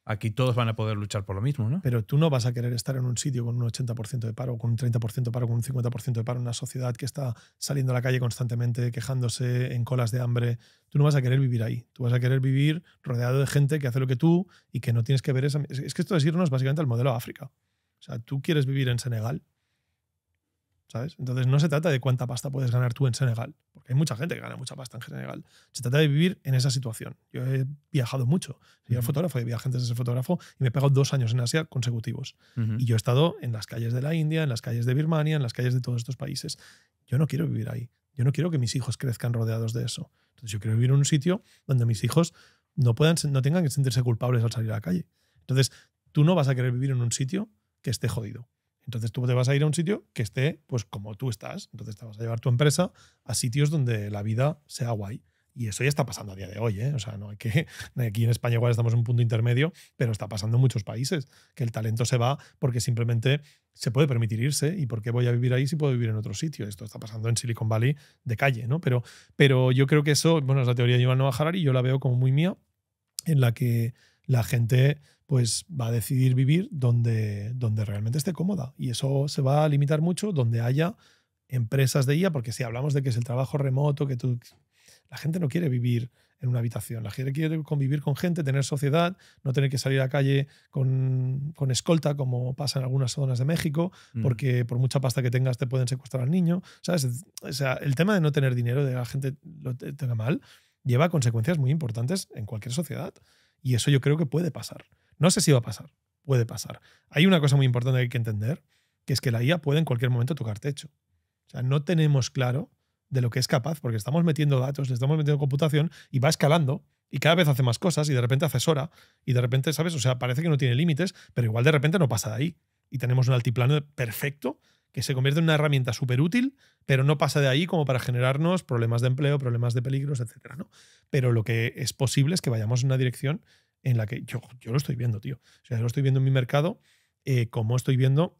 aquí todos van a poder luchar por lo mismo, ¿no? Pero tú no vas a querer estar en un sitio con un 80% de paro, con un 30% de paro, con un 50% de paro, en una sociedad que está saliendo a la calle constantemente, quejándose en colas de hambre. Tú no vas a querer vivir ahí. Tú vas a querer vivir rodeado de gente que hace lo que tú y que no tienes que ver esa. Es que esto es irnos básicamente al modelo África. O sea, tú quieres vivir en Senegal, entonces no se trata de cuánta pasta puedes ganar tú en Senegal, porque hay mucha gente que gana mucha pasta en Senegal. Se trata de vivir en esa situación. Yo he viajado mucho, soy fotógrafo, he viajado antes de ser fotógrafo y me he pegado dos años en Asia consecutivos. Y yo he estado en las calles de la India, en las calles de Birmania, en las calles de todos estos países. Yo no quiero vivir ahí. Yo no quiero que mis hijos crezcan rodeados de eso. Entonces yo quiero vivir en un sitio donde mis hijos no, puedan, no tengan que sentirse culpables al salir a la calle. Entonces tú no vas a querer vivir en un sitio que esté jodido. Entonces tú te vas a ir a un sitio que esté pues como tú estás. Entonces te vas a llevar tu empresa a sitios donde la vida sea guay. Y eso ya está pasando a día de hoy, ¿eh? O sea, no hay que. *laughs* Aquí en España igual estamos en un punto intermedio, pero está pasando en muchos países que el talento se va porque simplemente se puede permitir irse. ¿Y por qué voy a vivir ahí si puedo vivir en otro sitio? Esto está pasando en Silicon Valley de calle, ¿no? Pero, pero yo creo que eso, bueno, es la teoría de Iván Noah y yo la veo como muy mía, en la que la gente pues va a decidir vivir donde, donde realmente esté cómoda. Y eso se va a limitar mucho donde haya empresas de IA, porque si hablamos de que es el trabajo remoto, que tú, la gente no quiere vivir en una habitación, la gente quiere convivir con gente, tener sociedad, no tener que salir a la calle con, escolta, como pasa en algunas zonas de México, mm. porque por mucha pasta que tengas te pueden secuestrar al niño. ¿Sabes? el tema de no tener dinero, de que la gente lo tenga mal, lleva consecuencias muy importantes en cualquier sociedad. Y eso yo creo que puede pasar. No sé si va a pasar, puede pasar. Hay una cosa muy importante que hay que entender, que es que la IA puede en cualquier momento tocar techo. O sea, no tenemos claro de lo que es capaz, porque estamos metiendo datos, le estamos metiendo computación y va escalando y cada vez hace más cosas y de repente hace asesora y de repente, ¿sabes? O sea, parece que no tiene límites, pero igual de repente no pasa de ahí. Y tenemos un altiplano perfecto que se convierte en una herramienta súper útil, pero no pasa de ahí como para generarnos problemas de empleo, problemas de peligros, etc. ¿no? Pero lo que es posible es que vayamos en una dirección en la que yo, lo estoy viendo, tío. O sea, lo estoy viendo en mi mercado, eh, como estoy viendo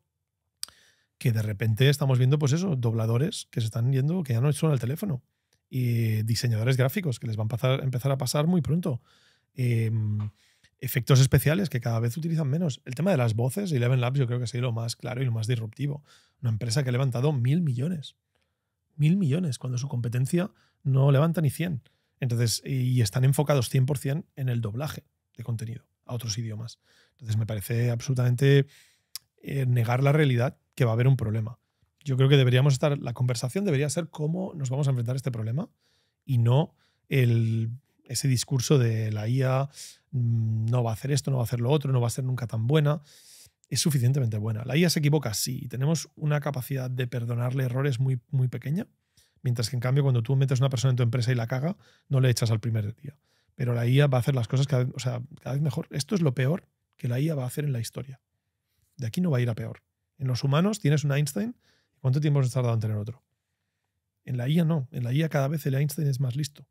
que de repente estamos viendo, pues eso, dobladores que se están yendo, que ya no son el teléfono. Y diseñadores gráficos que les van a empezar a pasar muy pronto. Em, efectos especiales que cada vez utilizan menos. El tema de las voces, Eleven Labs yo creo que es lo más claro y lo más disruptivo. Una empresa que ha levantado mil millones. Mil millones, cuando su competencia no levanta ni 100. Entonces, y están enfocados 100% en el doblaje de contenido a otros idiomas. Entonces me parece absolutamente eh, negar la realidad que va a haber un problema. Yo creo que deberíamos estar, la conversación debería ser cómo nos vamos a enfrentar este problema y no el, ese discurso de la IA mm, no va a hacer esto, no va a hacer lo otro, no va a ser nunca tan buena. Es suficientemente buena. La IA se equivoca, sí, y tenemos una capacidad de perdonarle errores muy, muy pequeña, mientras que en cambio cuando tú metes a una persona en tu empresa y la caga, no le echas al primer día pero la IA va a hacer las cosas cada, sea, cada vez mejor. Esto es lo peor que la IA va a hacer en la historia. De aquí no va a ir a peor. En los humanos tienes un Einstein, ¿cuánto tiempo has tardado en tener otro? En la IA no, en la IA cada vez el Einstein es más listo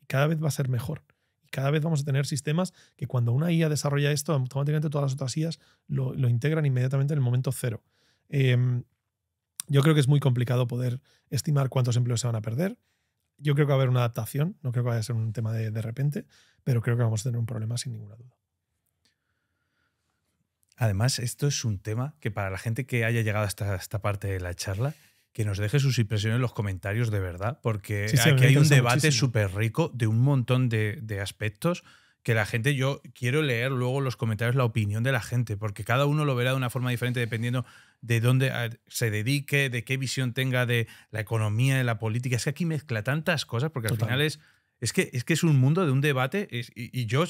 y cada vez va a ser mejor. Y cada vez vamos a tener sistemas que cuando una IA desarrolla esto, automáticamente todas las otras IAs lo, integran inmediatamente en el momento cero. Em, yo creo que es muy complicado poder estimar cuántos empleos se van a perder. Yo creo que va a haber una adaptación, no creo que vaya a ser un tema de, repente, pero creo que vamos a tener un problema sin ninguna duda. Además, esto es un tema que para la gente que haya llegado hasta esta parte de la charla, que nos deje sus impresiones en los comentarios de verdad, porque aquí hay un debate súper rico de un montón de, de aspectos que la gente, yo quiero leer luego los comentarios, la opinión de la gente, porque cada uno lo verá de una forma diferente dependiendo de dónde se dedique, de qué visión tenga de la economía, de la política. Es que aquí mezcla tantas cosas, porque al final es, que, es que es un mundo de un debate y, yo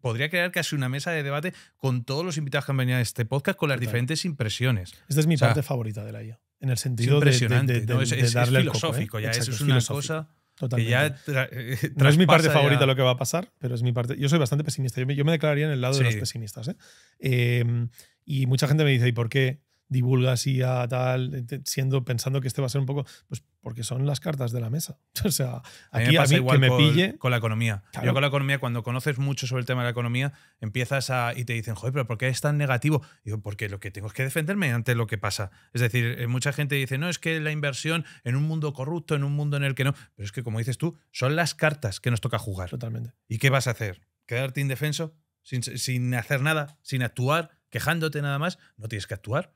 podría crear casi una mesa de debate con todos los invitados que han venido a este podcast, con las diferentes impresiones. Esta es mi parte favorita de la IA, en el sentido impresionante, de, es, ¿eh? filosófico, ya eso es una cosa... Totalmente. no eh, es mi parte favorita lo que va a pasar, pero es mi parte. Yo soy bastante pesimista. Yo me, declararía en el lado de los pesimistas. ¿eh? Eh, y mucha gente me dice, ¿y por qué? divulga así a tal, eh, siendo, pensando que este va a ser un poco. Pues porque son las cartas de la mesa. *laughs* O sea, aquí a mí pasa igual que me con, pille. Con la economía. Yo con la economía, cuando conoces mucho sobre el tema de la economía, empiezas a. y te dicen, joder, pero ¿por qué es tan negativo? yo, porque lo que tengo es que defenderme ante lo que pasa. Es decir, eh, mucha gente dice, no, es que la inversión en un mundo corrupto, en un mundo en el que no. Pero es que, como dices tú, son las cartas que nos toca jugar. Totalmente. ¿Y qué vas a hacer? ¿Quedarte indefenso? sin hacer nada, sin actuar, quejándote nada más, no tienes que actuar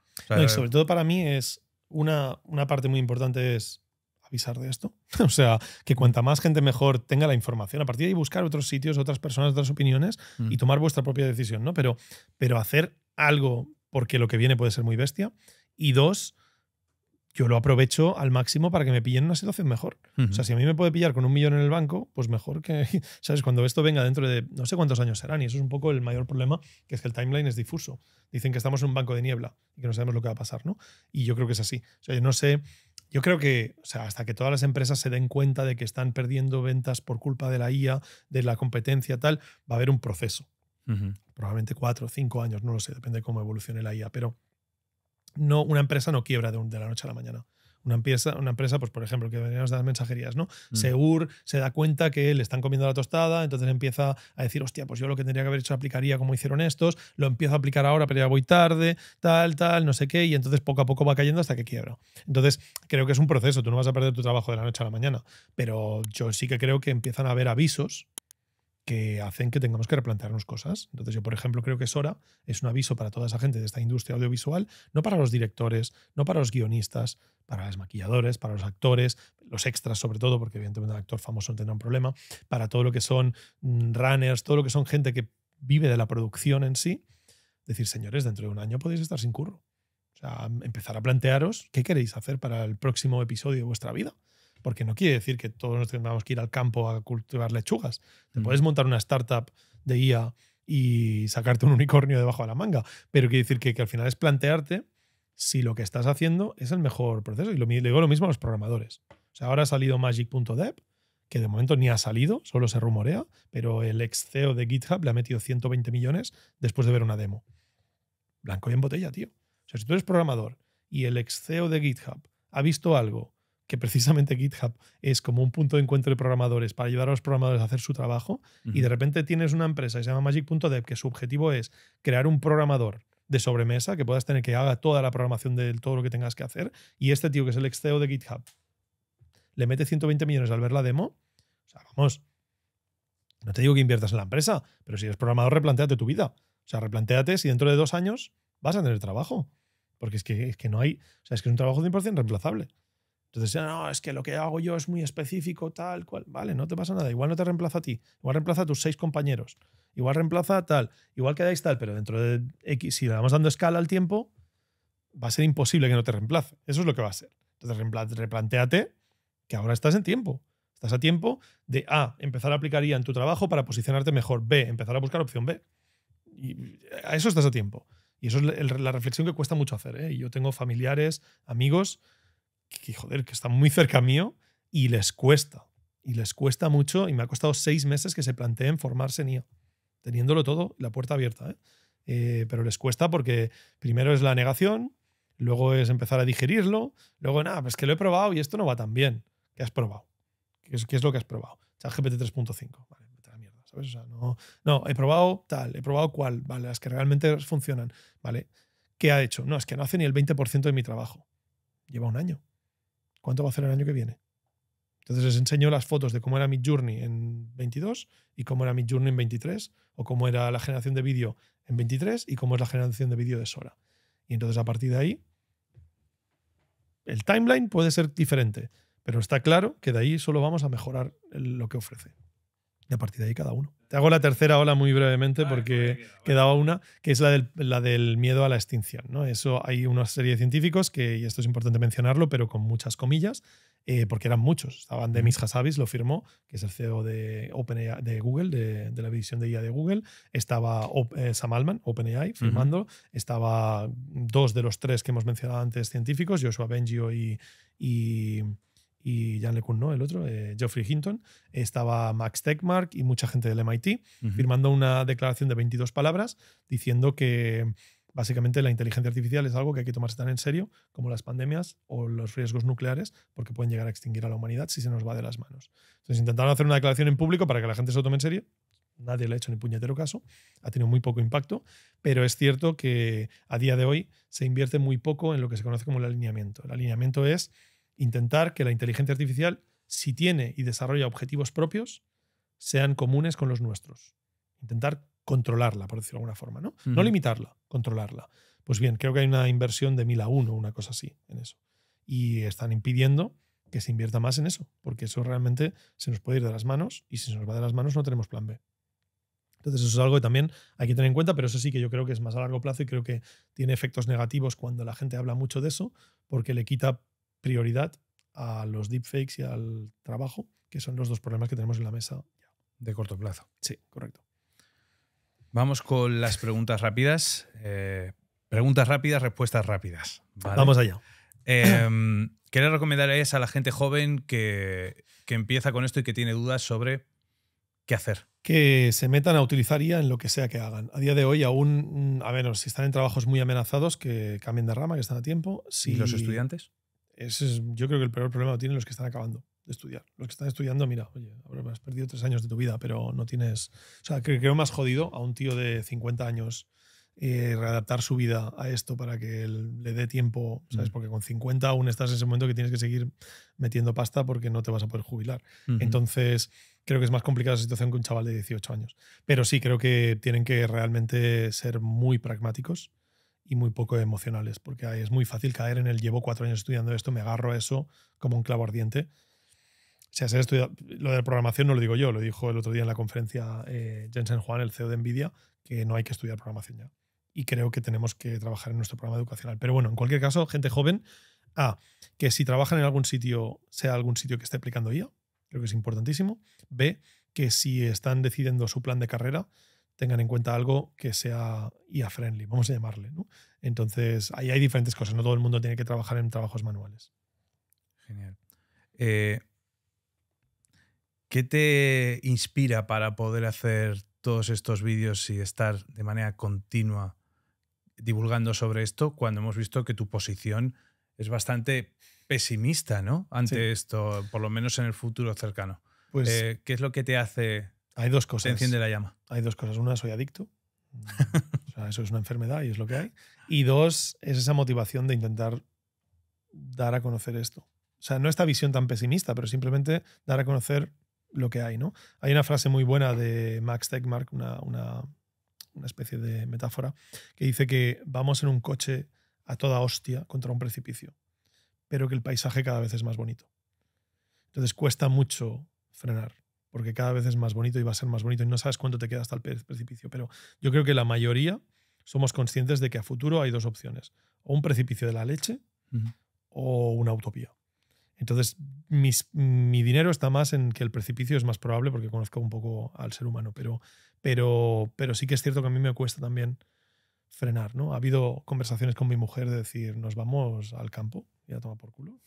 sobre todo para mí es una, una parte muy importante es avisar de esto. *laughs* o sea, que cuanta más gente mejor tenga la información, a partir de ahí buscar otros sitios, otras personas, otras opiniones y mm. tomar vuestra propia decisión, ¿no? Pero, pero hacer algo porque lo que viene puede ser muy bestia. Y dos, yo lo aprovecho al máximo para que me pillen una situación mejor. O sea, si a mí me puede pillar con un millón en el banco, pues mejor que, *laughs* ¿sabes? Cuando esto venga dentro de no sé cuántos años serán, y eso es un poco el mayor problema, que es que el timeline es difuso. Dicen que estamos en un banco de niebla y que no sabemos lo que va a pasar, ¿no? Y yo creo que es así. O sea, yo no sé, yo creo que, o sea, hasta que todas las empresas se den cuenta de que están perdiendo ventas por culpa de la IA, de la competencia, tal, va a haber un proceso. Probablemente cuatro o cinco años, no lo sé, depende de cómo evolucione la IA, pero no, una empresa no quiebra de, de la noche a la mañana. Una empresa, una empresa, pues por ejemplo, que veníamos de las mensajerías, ¿no? Mm. Segur se da cuenta que le están comiendo la tostada, entonces empieza a decir, hostia, pues yo lo que tendría que haber hecho aplicaría como hicieron estos, lo empiezo a aplicar ahora, pero ya voy tarde, tal, tal, no sé qué, y entonces poco a poco va cayendo hasta que quiebra. Entonces, creo que es un proceso, tú no vas a perder tu trabajo de la noche a la mañana, pero yo sí que creo que empiezan a haber avisos que hacen que tengamos que replantearnos cosas. Entonces yo, por ejemplo, creo que es hora, es un aviso para toda esa gente de esta industria audiovisual, no para los directores, no para los guionistas, para los maquilladores, para los actores, los extras sobre todo, porque evidentemente un actor famoso no tendrá un problema, para todo lo que son mm, runners, todo lo que son gente que vive de la producción en sí, decir, señores, dentro de un año podéis estar sin curro. O sea, empezar a plantearos qué queréis hacer para el próximo episodio de vuestra vida porque no quiere decir que todos nos tengamos que ir al campo a cultivar lechugas. Te mm. puedes montar una startup de IA y sacarte un unicornio debajo de la manga, pero quiere decir que, al final es plantearte si lo que estás haciendo es el mejor proceso. Y lo, le digo lo mismo a los programadores. O sea, ahora ha salido Magic.dev, que de momento ni ha salido, solo se rumorea, pero el ex CEO de GitHub le ha metido 120 millones después de ver una demo. Blanco y en botella, tío. O sea, si tú eres programador y el ex CEO de GitHub ha visto algo que precisamente GitHub es como un punto de encuentro de programadores para ayudar a los programadores a hacer su trabajo, y de repente tienes una empresa que se llama Magic.dev, que su objetivo es crear un programador de sobremesa que puedas tener que haga toda la programación de todo lo que tengas que hacer, y este tío que es el ex CEO de GitHub le mete 120 millones al ver la demo, o sea, vamos, no te digo que inviertas en la empresa, pero si eres programador, replanteate tu vida. O sea, replanteate si dentro de dos años vas a tener trabajo. Porque es que, es que no hay, o sea, es que es un trabajo 100% reemplazable. Entonces, ah, no, es que lo que hago yo es muy específico, tal cual. Vale, no te pasa nada. Igual no te reemplaza a ti. Igual reemplaza a tus seis compañeros. Igual reemplaza a tal. Igual quedáis tal, pero dentro de X, si le vamos dando escala al tiempo, va a ser imposible que no te reemplace. Eso es lo que va a ser. Entonces, replanteate que ahora estás en tiempo. Estás a tiempo de A, ah, empezar a aplicar IA en tu trabajo para posicionarte mejor. B, empezar a buscar opción B. Y a eso estás a tiempo. Y eso es la reflexión que cuesta mucho hacer. ¿eh? Yo tengo familiares, amigos que, joder, que está muy cerca mío y les cuesta. Y les cuesta mucho y me ha costado seis meses que se planteen formarse en IA, teniéndolo todo, la puerta abierta. ¿eh? ¿eh? pero les cuesta porque primero es la negación, luego es empezar a digerirlo, luego, nada, pues que lo he probado y esto no va tan bien. ¿Qué has probado? ¿Qué es, lo que has probado? ChatGPT 3.5. Vale, la no, he probado tal, he probado cuál, vale, las que realmente funcionan, ¿vale? ¿Qué ha hecho? No, es que no hace ni el 20% de mi trabajo. Lleva un año. ¿Cuánto va a hacer el año que viene? Entonces les enseño las fotos de cómo era Midjourney en 22 y cómo era Midjourney en 23, o cómo era la generación de vídeo en 23 y cómo es la generación de vídeo de Sora. Y entonces a partir de ahí, el timeline puede ser diferente, pero está claro que de ahí solo vamos a mejorar lo que ofrece. Y a partir de ahí cada uno. Te hago la tercera ola muy brevemente porque quedaba una, que es la del, miedo a la extinción. Eso hay una serie de científicos que, y esto es importante mencionarlo, pero con muchas comillas, eh, porque eran muchos. Estaban Demis Hassabis, lo firmó, que es el CEO de, OpenAI, de Google, de, la división de IA de Google. Estaba eh, Sam Alman, OpenAI, firmando. Estaba dos de los tres que hemos mencionado antes científicos, Joshua Bengio y y Jan LeCun, ¿no? El otro, eh, Geoffrey Hinton. Estaba Max Techmark y mucha gente del MIT firmando una declaración de 22 palabras diciendo que básicamente la inteligencia artificial es algo que hay que tomarse tan en serio como las pandemias o los riesgos nucleares, porque pueden llegar a extinguir a la humanidad si se nos va de las manos. Entonces intentaron hacer una declaración en público para que la gente se lo tome en serio. Nadie le ha hecho ni puñetero caso, ha tenido muy poco impacto, pero es cierto que a día de hoy se invierte muy poco en lo que se conoce como el alineamiento. El alineamiento es intentar que la inteligencia artificial, si tiene y desarrolla objetivos propios, sean comunes con los nuestros. Intentar controlarla, por decirlo de alguna forma, ¿no? No limitarla, controlarla. Pues bien, creo que hay una inversión de mil a uno, una cosa así, en eso. Y están impidiendo que se invierta más en eso, porque eso realmente se nos puede ir de las manos y si se nos va de las manos no tenemos plan B. Entonces eso es algo que también hay que tener en cuenta, pero eso sí que yo creo que es más a largo plazo y creo que tiene efectos negativos cuando la gente habla mucho de eso, porque le quita prioridad a los deepfakes y al trabajo, que son los dos problemas que tenemos en la mesa. De corto plazo. Sí, correcto. Vamos con las preguntas rápidas. Eh, preguntas rápidas, respuestas rápidas. Vamos allá. Em, *clears throat* ¿Qué le recomendarías a la gente joven que, empieza con esto y que tiene dudas sobre qué hacer? Que se metan a utilizar IA en lo que sea que hagan. A día de hoy, aún, a menos si están en trabajos muy amenazados, que cambien de rama, que están a tiempo. Si, ¿Y los estudiantes? yo creo que el peor problema lo tienen los que están acabando de estudiar. Los que están estudiando, mira, oye, ahora has perdido tres años de tu vida, pero no tienes. O sea, creo más jodido a un tío de 50 años eh, readaptar su vida a esto para que le dé tiempo, ¿sabes? Mm. Porque con 50 aún estás en ese momento que tienes que seguir metiendo pasta porque no te vas a poder jubilar. Entonces, creo que es más complicada la situación que un chaval de 18 años. Pero sí, creo que tienen que realmente ser muy pragmáticos y muy poco emocionales, porque es muy fácil caer en el llevo cuatro años estudiando esto, me agarro a eso como un clavo ardiente. O sea, ser estudiado, lo de programación no lo digo yo, lo dijo el otro día en la conferencia eh, Jensen Juan, el CEO de Nvidia, que no hay que estudiar programación ya. Y creo que tenemos que trabajar en nuestro programa educacional. Pero bueno, en cualquier caso, gente joven, A, que si trabajan en algún sitio, sea algún sitio que esté aplicando IA, creo que es importantísimo. B, que si están decidiendo su plan de carrera, tengan en cuenta algo que sea IA friendly, vamos a llamarle. ¿no? Entonces, ahí hay diferentes cosas, no todo el mundo tiene que trabajar en trabajos manuales. Genial. Eh, ¿Qué te inspira para poder hacer todos estos vídeos y estar de manera continua divulgando sobre esto cuando hemos visto que tu posición es bastante pesimista, ¿no? Ante esto, por lo menos en el futuro cercano. Pues, eh, ¿Qué es lo que te hace? Hay dos cosas. Te enciende la llama hay dos cosas. Una, soy adicto. *laughs* eso es una enfermedad y es lo que hay. Y dos, es esa motivación de intentar dar a conocer esto. O sea, no esta visión tan pesimista, pero simplemente dar a conocer lo que hay, ¿no? Hay una frase muy buena de Max Tegmark, una, una especie de metáfora, que dice que vamos en un coche a toda hostia contra un precipicio, pero que el paisaje cada vez es más bonito. Entonces cuesta mucho frenar porque cada vez es más bonito y va a ser más bonito y no sabes cuánto te queda hasta el precipicio. Pero yo creo que la mayoría somos conscientes de que a futuro hay dos opciones, o un precipicio de la leche o una utopía. Entonces, mi dinero está más en que el precipicio es más probable porque conozco un poco al ser humano, pero, pero, pero sí que es cierto que a mí me cuesta también frenar, ¿no? Ha habido conversaciones con mi mujer de decir, nos vamos al campo y a tomar por culo.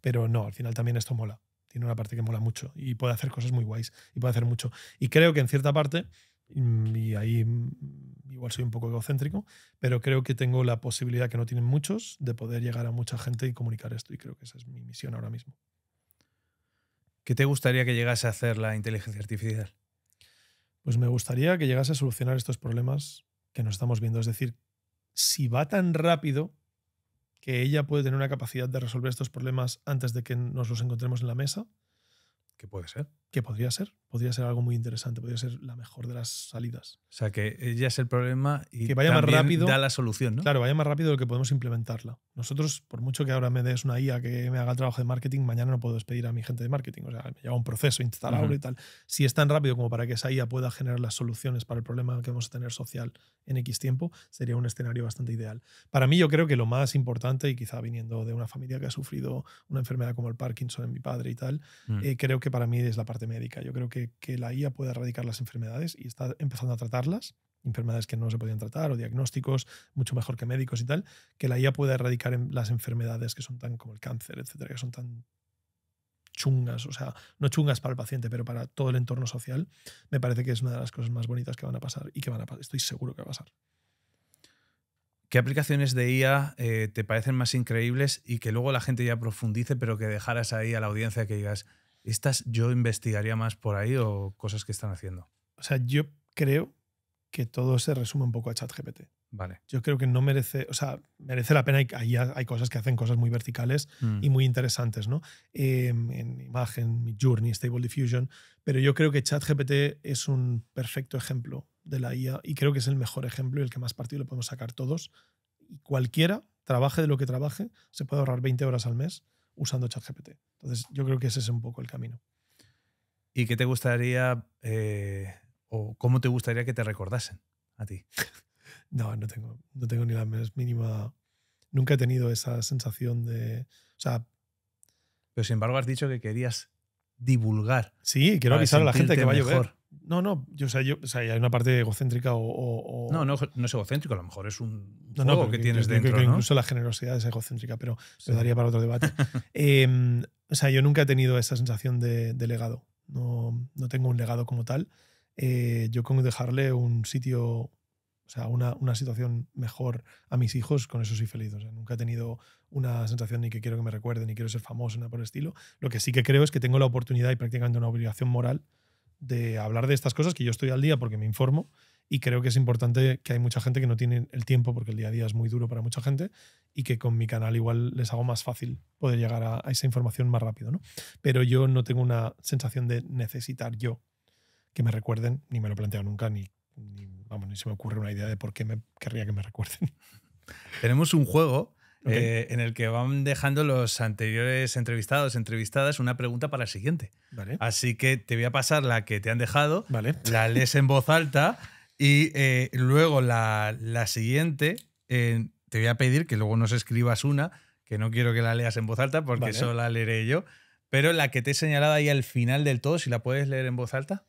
Pero no, al final también esto mola. Tiene una parte que mola mucho y puede hacer cosas muy guays y puede hacer mucho. Y creo que en cierta parte, mm, y ahí mm, igual soy un poco egocéntrico, pero creo que tengo la posibilidad que no tienen muchos de poder llegar a mucha gente y comunicar esto. Y creo que esa es mi misión ahora mismo. ¿Qué te gustaría que llegase a hacer la inteligencia artificial? Pues me gustaría que llegase a solucionar estos problemas que nos estamos viendo. Es decir, si va tan rápido, que ella puede tener una capacidad de resolver estos problemas antes de que nos los encontremos en la mesa. Que puede ser que podría ser, podría ser algo muy interesante, podría ser la mejor de las salidas. O sea, que eh, ya es el problema y que vaya más rápido, da la solución, ¿no? Claro, vaya más rápido de lo que podemos implementarla. Nosotros, por mucho que ahora me des una IA que me haga el trabajo de marketing, mañana no puedo despedir a mi gente de marketing. O sea, me lleva un proceso instalable y tal. Si es tan rápido como para que esa IA pueda generar las soluciones para el problema que vamos a tener social en X tiempo, sería un escenario bastante ideal. Para mí, yo creo que lo más importante, y quizá viniendo de una familia que ha sufrido una enfermedad como el Parkinson en mi padre y tal, mm. eh, creo que para mí es la parte médica. Yo creo que, la IA puede erradicar las enfermedades y está empezando a tratarlas enfermedades que no se podían tratar o diagnósticos mucho mejor que médicos y tal, que la IA pueda erradicar las enfermedades que son tan como el cáncer, etcétera, que son tan chungas, o sea, no chungas para el paciente, pero para todo el entorno social, me parece que es una de las cosas más bonitas que van a pasar y que van a pasar, estoy seguro que va a pasar. ¿Qué aplicaciones de IA eh, te parecen más increíbles y que luego la gente ya profundice, pero que dejaras ahí a la audiencia que digas, estas yo investigaría más por ahí o cosas que están haciendo. O sea, yo creo que todo se resume un poco a ChatGPT. Vale. Yo creo que no merece, o sea, merece la pena. Ahí hay cosas que hacen cosas muy verticales mm. y muy interesantes, ¿no? Em, en imagen, Journey, Stable Diffusion. Pero yo creo que ChatGPT es un perfecto ejemplo de la IA y creo que es el mejor ejemplo y el que más partido le podemos sacar todos. Y cualquiera, trabaje de lo que trabaje, se puede ahorrar 20 horas al mes usando ChatGPT. Entonces, yo creo que ese es un poco el camino. ¿Y qué te gustaría eh, o cómo te gustaría que te recordasen a ti? *laughs* no, no tengo, no tengo ni la menos mínima. Nunca he tenido esa sensación de. O sea. Pero sin embargo, has dicho que querías divulgar. Sí, quiero avisar a la gente que va a llover. No, no, yo, o, sea, hay una parte egocéntrica o, No, no, no, es egocéntrico, a lo mejor es un no, juego que, tienes yo, dentro. Creo que incluso la generosidad es egocéntrica, pero se daría para otro debate. *laughs* Em, o sea, yo nunca he tenido esa sensación de, legado. No, tengo un legado como tal. Eh, yo con dejarle un sitio, o sea, una, una, situación mejor a mis hijos, con eso soy feliz. O sea, nunca he tenido una sensación ni que quiero que me recuerden, ni quiero ser famoso, nada por el estilo. Lo que sí que creo es que tengo la oportunidad y prácticamente una obligación moral de hablar de estas cosas, que yo estoy al día porque me informo y creo que es importante que hay mucha gente que no tiene el tiempo porque el día a día es muy duro para mucha gente y que con mi canal igual les hago más fácil poder llegar a, esa información más rápido, ¿no? Pero yo no tengo una sensación de necesitar yo que me recuerden, ni me lo he nunca, ni, vamos, ni se me ocurre una idea de por qué me querría que me recuerden. Tenemos un juego eh, en el que van dejando los anteriores entrevistados, entrevistadas, una pregunta para el siguiente. Así que te voy a pasar la que te han dejado, la lees en voz alta y eh, luego la, siguiente eh, te voy a pedir que luego nos escribas una, que no quiero que la leas en voz alta porque eso la leeré yo, pero la que te he señalado ahí al final del todo, si la puedes leer en voz alta,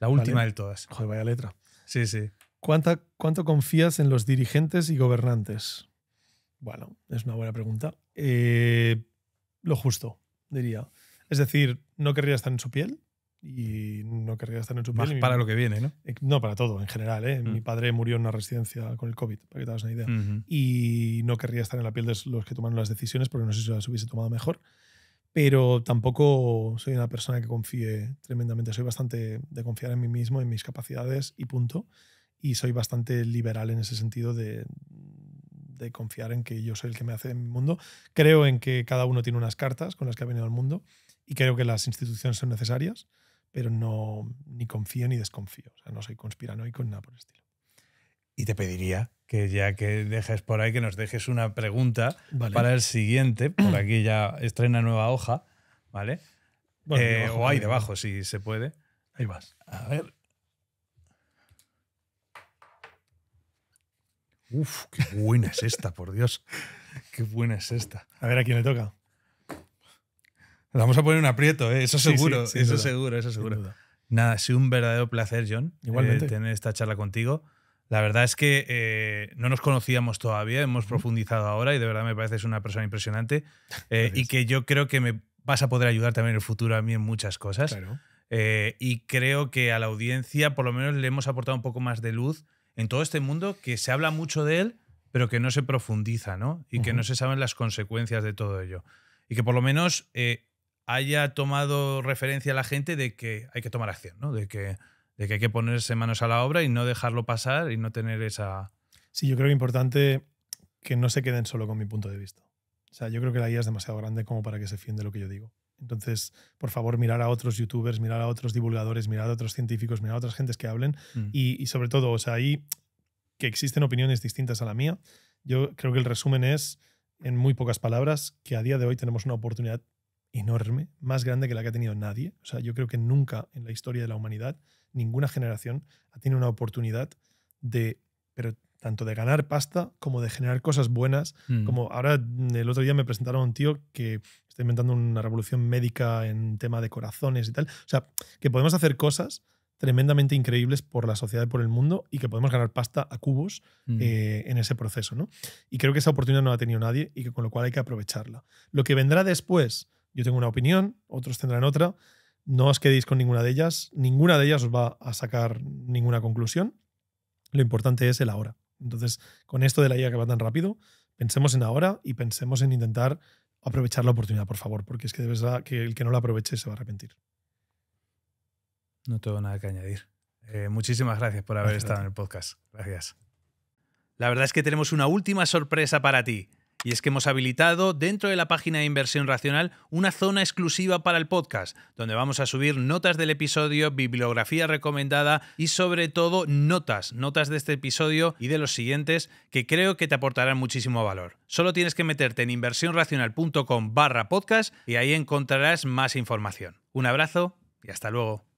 la última de todas. Joder, vaya letra. Sí, sí. ¿Cuánta, ¿Cuánto confías en los dirigentes y gobernantes? Bueno, es una buena pregunta. Eh, lo justo, diría. Es decir, no querría estar en su piel y no querría estar en su Más para lo que viene, ¿no? Eh, no, para todo, en general. ¿eh? Mi mm. padre murió en una residencia con el COVID, para que te hagas una idea. Y no querría estar en la piel de los que tomaron las decisiones porque no sé si las hubiese tomado mejor. Pero tampoco soy una persona que confíe tremendamente. Soy bastante de confiar en mí mismo, en mis capacidades y punto. Y soy bastante liberal en ese sentido de de confiar en que yo soy el que me hace mi mundo. Creo en que cada uno tiene unas cartas con las que ha venido al mundo y creo que las instituciones son necesarias, pero no ni confío ni desconfío. O sea, no soy conspiranoico ni nada por el estilo. Y te pediría que ya que dejes por ahí, que nos dejes una pregunta para el siguiente. Por aquí ya estrena nueva hoja, ¿vale? Eh, debajo, o ahí debajo, si se puede. Ahí vas. A ver. Uf, qué buena es esta, por Dios. Qué buena es esta. A ver a quién le toca. vamos a poner un aprieto, ¿eh? eso seguro, eso seguro, eso seguro. Nada, ha sido un verdadero placer, John, eh, Igualmente. tener esta charla contigo. La verdad es que eh, no nos conocíamos todavía, hemos profundizado ahora y de verdad me pareces una persona impresionante y que yo creo que me vas a poder ayudar también en el futuro a mí en muchas cosas. y creo que a la audiencia por lo menos le hemos aportado un poco más de luz en todo este mundo que se habla mucho de él, pero que no se profundiza, ¿no? Y que no se saben las consecuencias de todo ello. Y que por lo menos eh, haya tomado referencia la gente de que hay que tomar acción, ¿no? De que, de que hay que ponerse manos a la obra y no dejarlo pasar y no tener esa... Sí, yo creo que importante que no se queden solo con mi punto de vista. O sea, yo creo que la guía es demasiado grande como para que se fiende de lo que yo digo. Entonces, por favor, mirar a otros youtubers, mirar a otros divulgadores, mirar a otros científicos, mirar a otras gentes que hablen. Mm. Y, sobre todo, o sea, ahí que existen opiniones distintas a la mía. Yo creo que el resumen es, en muy pocas palabras, que a día de hoy tenemos una oportunidad enorme, más grande que la que ha tenido nadie. O sea, yo creo que nunca en la historia de la humanidad ninguna generación ha tenido una oportunidad de, pero tanto de ganar pasta como de generar cosas buenas. Mm. Como ahora, mm, el otro día me presentaron a un tío que está inventando una revolución médica en tema de corazones y tal. O sea, que podemos hacer cosas tremendamente increíbles por la sociedad y por el mundo y que podemos ganar pasta a cubos mm. eh, en ese proceso, ¿no? Y creo que esa oportunidad no la ha tenido nadie y que con lo cual hay que aprovecharla. Lo que vendrá después, yo tengo una opinión, otros tendrán otra, no os quedéis con ninguna de ellas, ninguna de ellas os va a sacar ninguna conclusión. Lo importante es el ahora. Entonces, con esto de la IA que va tan rápido, pensemos en ahora y pensemos en intentar aprovechar la oportunidad, por favor, porque es que de verdad que el que no la aproveche se va a arrepentir. No tengo nada que añadir. Eh, muchísimas gracias por haber estado en el podcast. Gracias. La verdad es que tenemos una última sorpresa para ti. Y es que hemos habilitado dentro de la página de inversión racional una zona exclusiva para el podcast, donde vamos a subir notas del episodio, bibliografía recomendada y sobre todo notas, notas de este episodio y de los siguientes que creo que te aportarán muchísimo valor. Solo tienes que meterte en inversionracional.com barra podcast y ahí encontrarás más información. Un abrazo y hasta luego.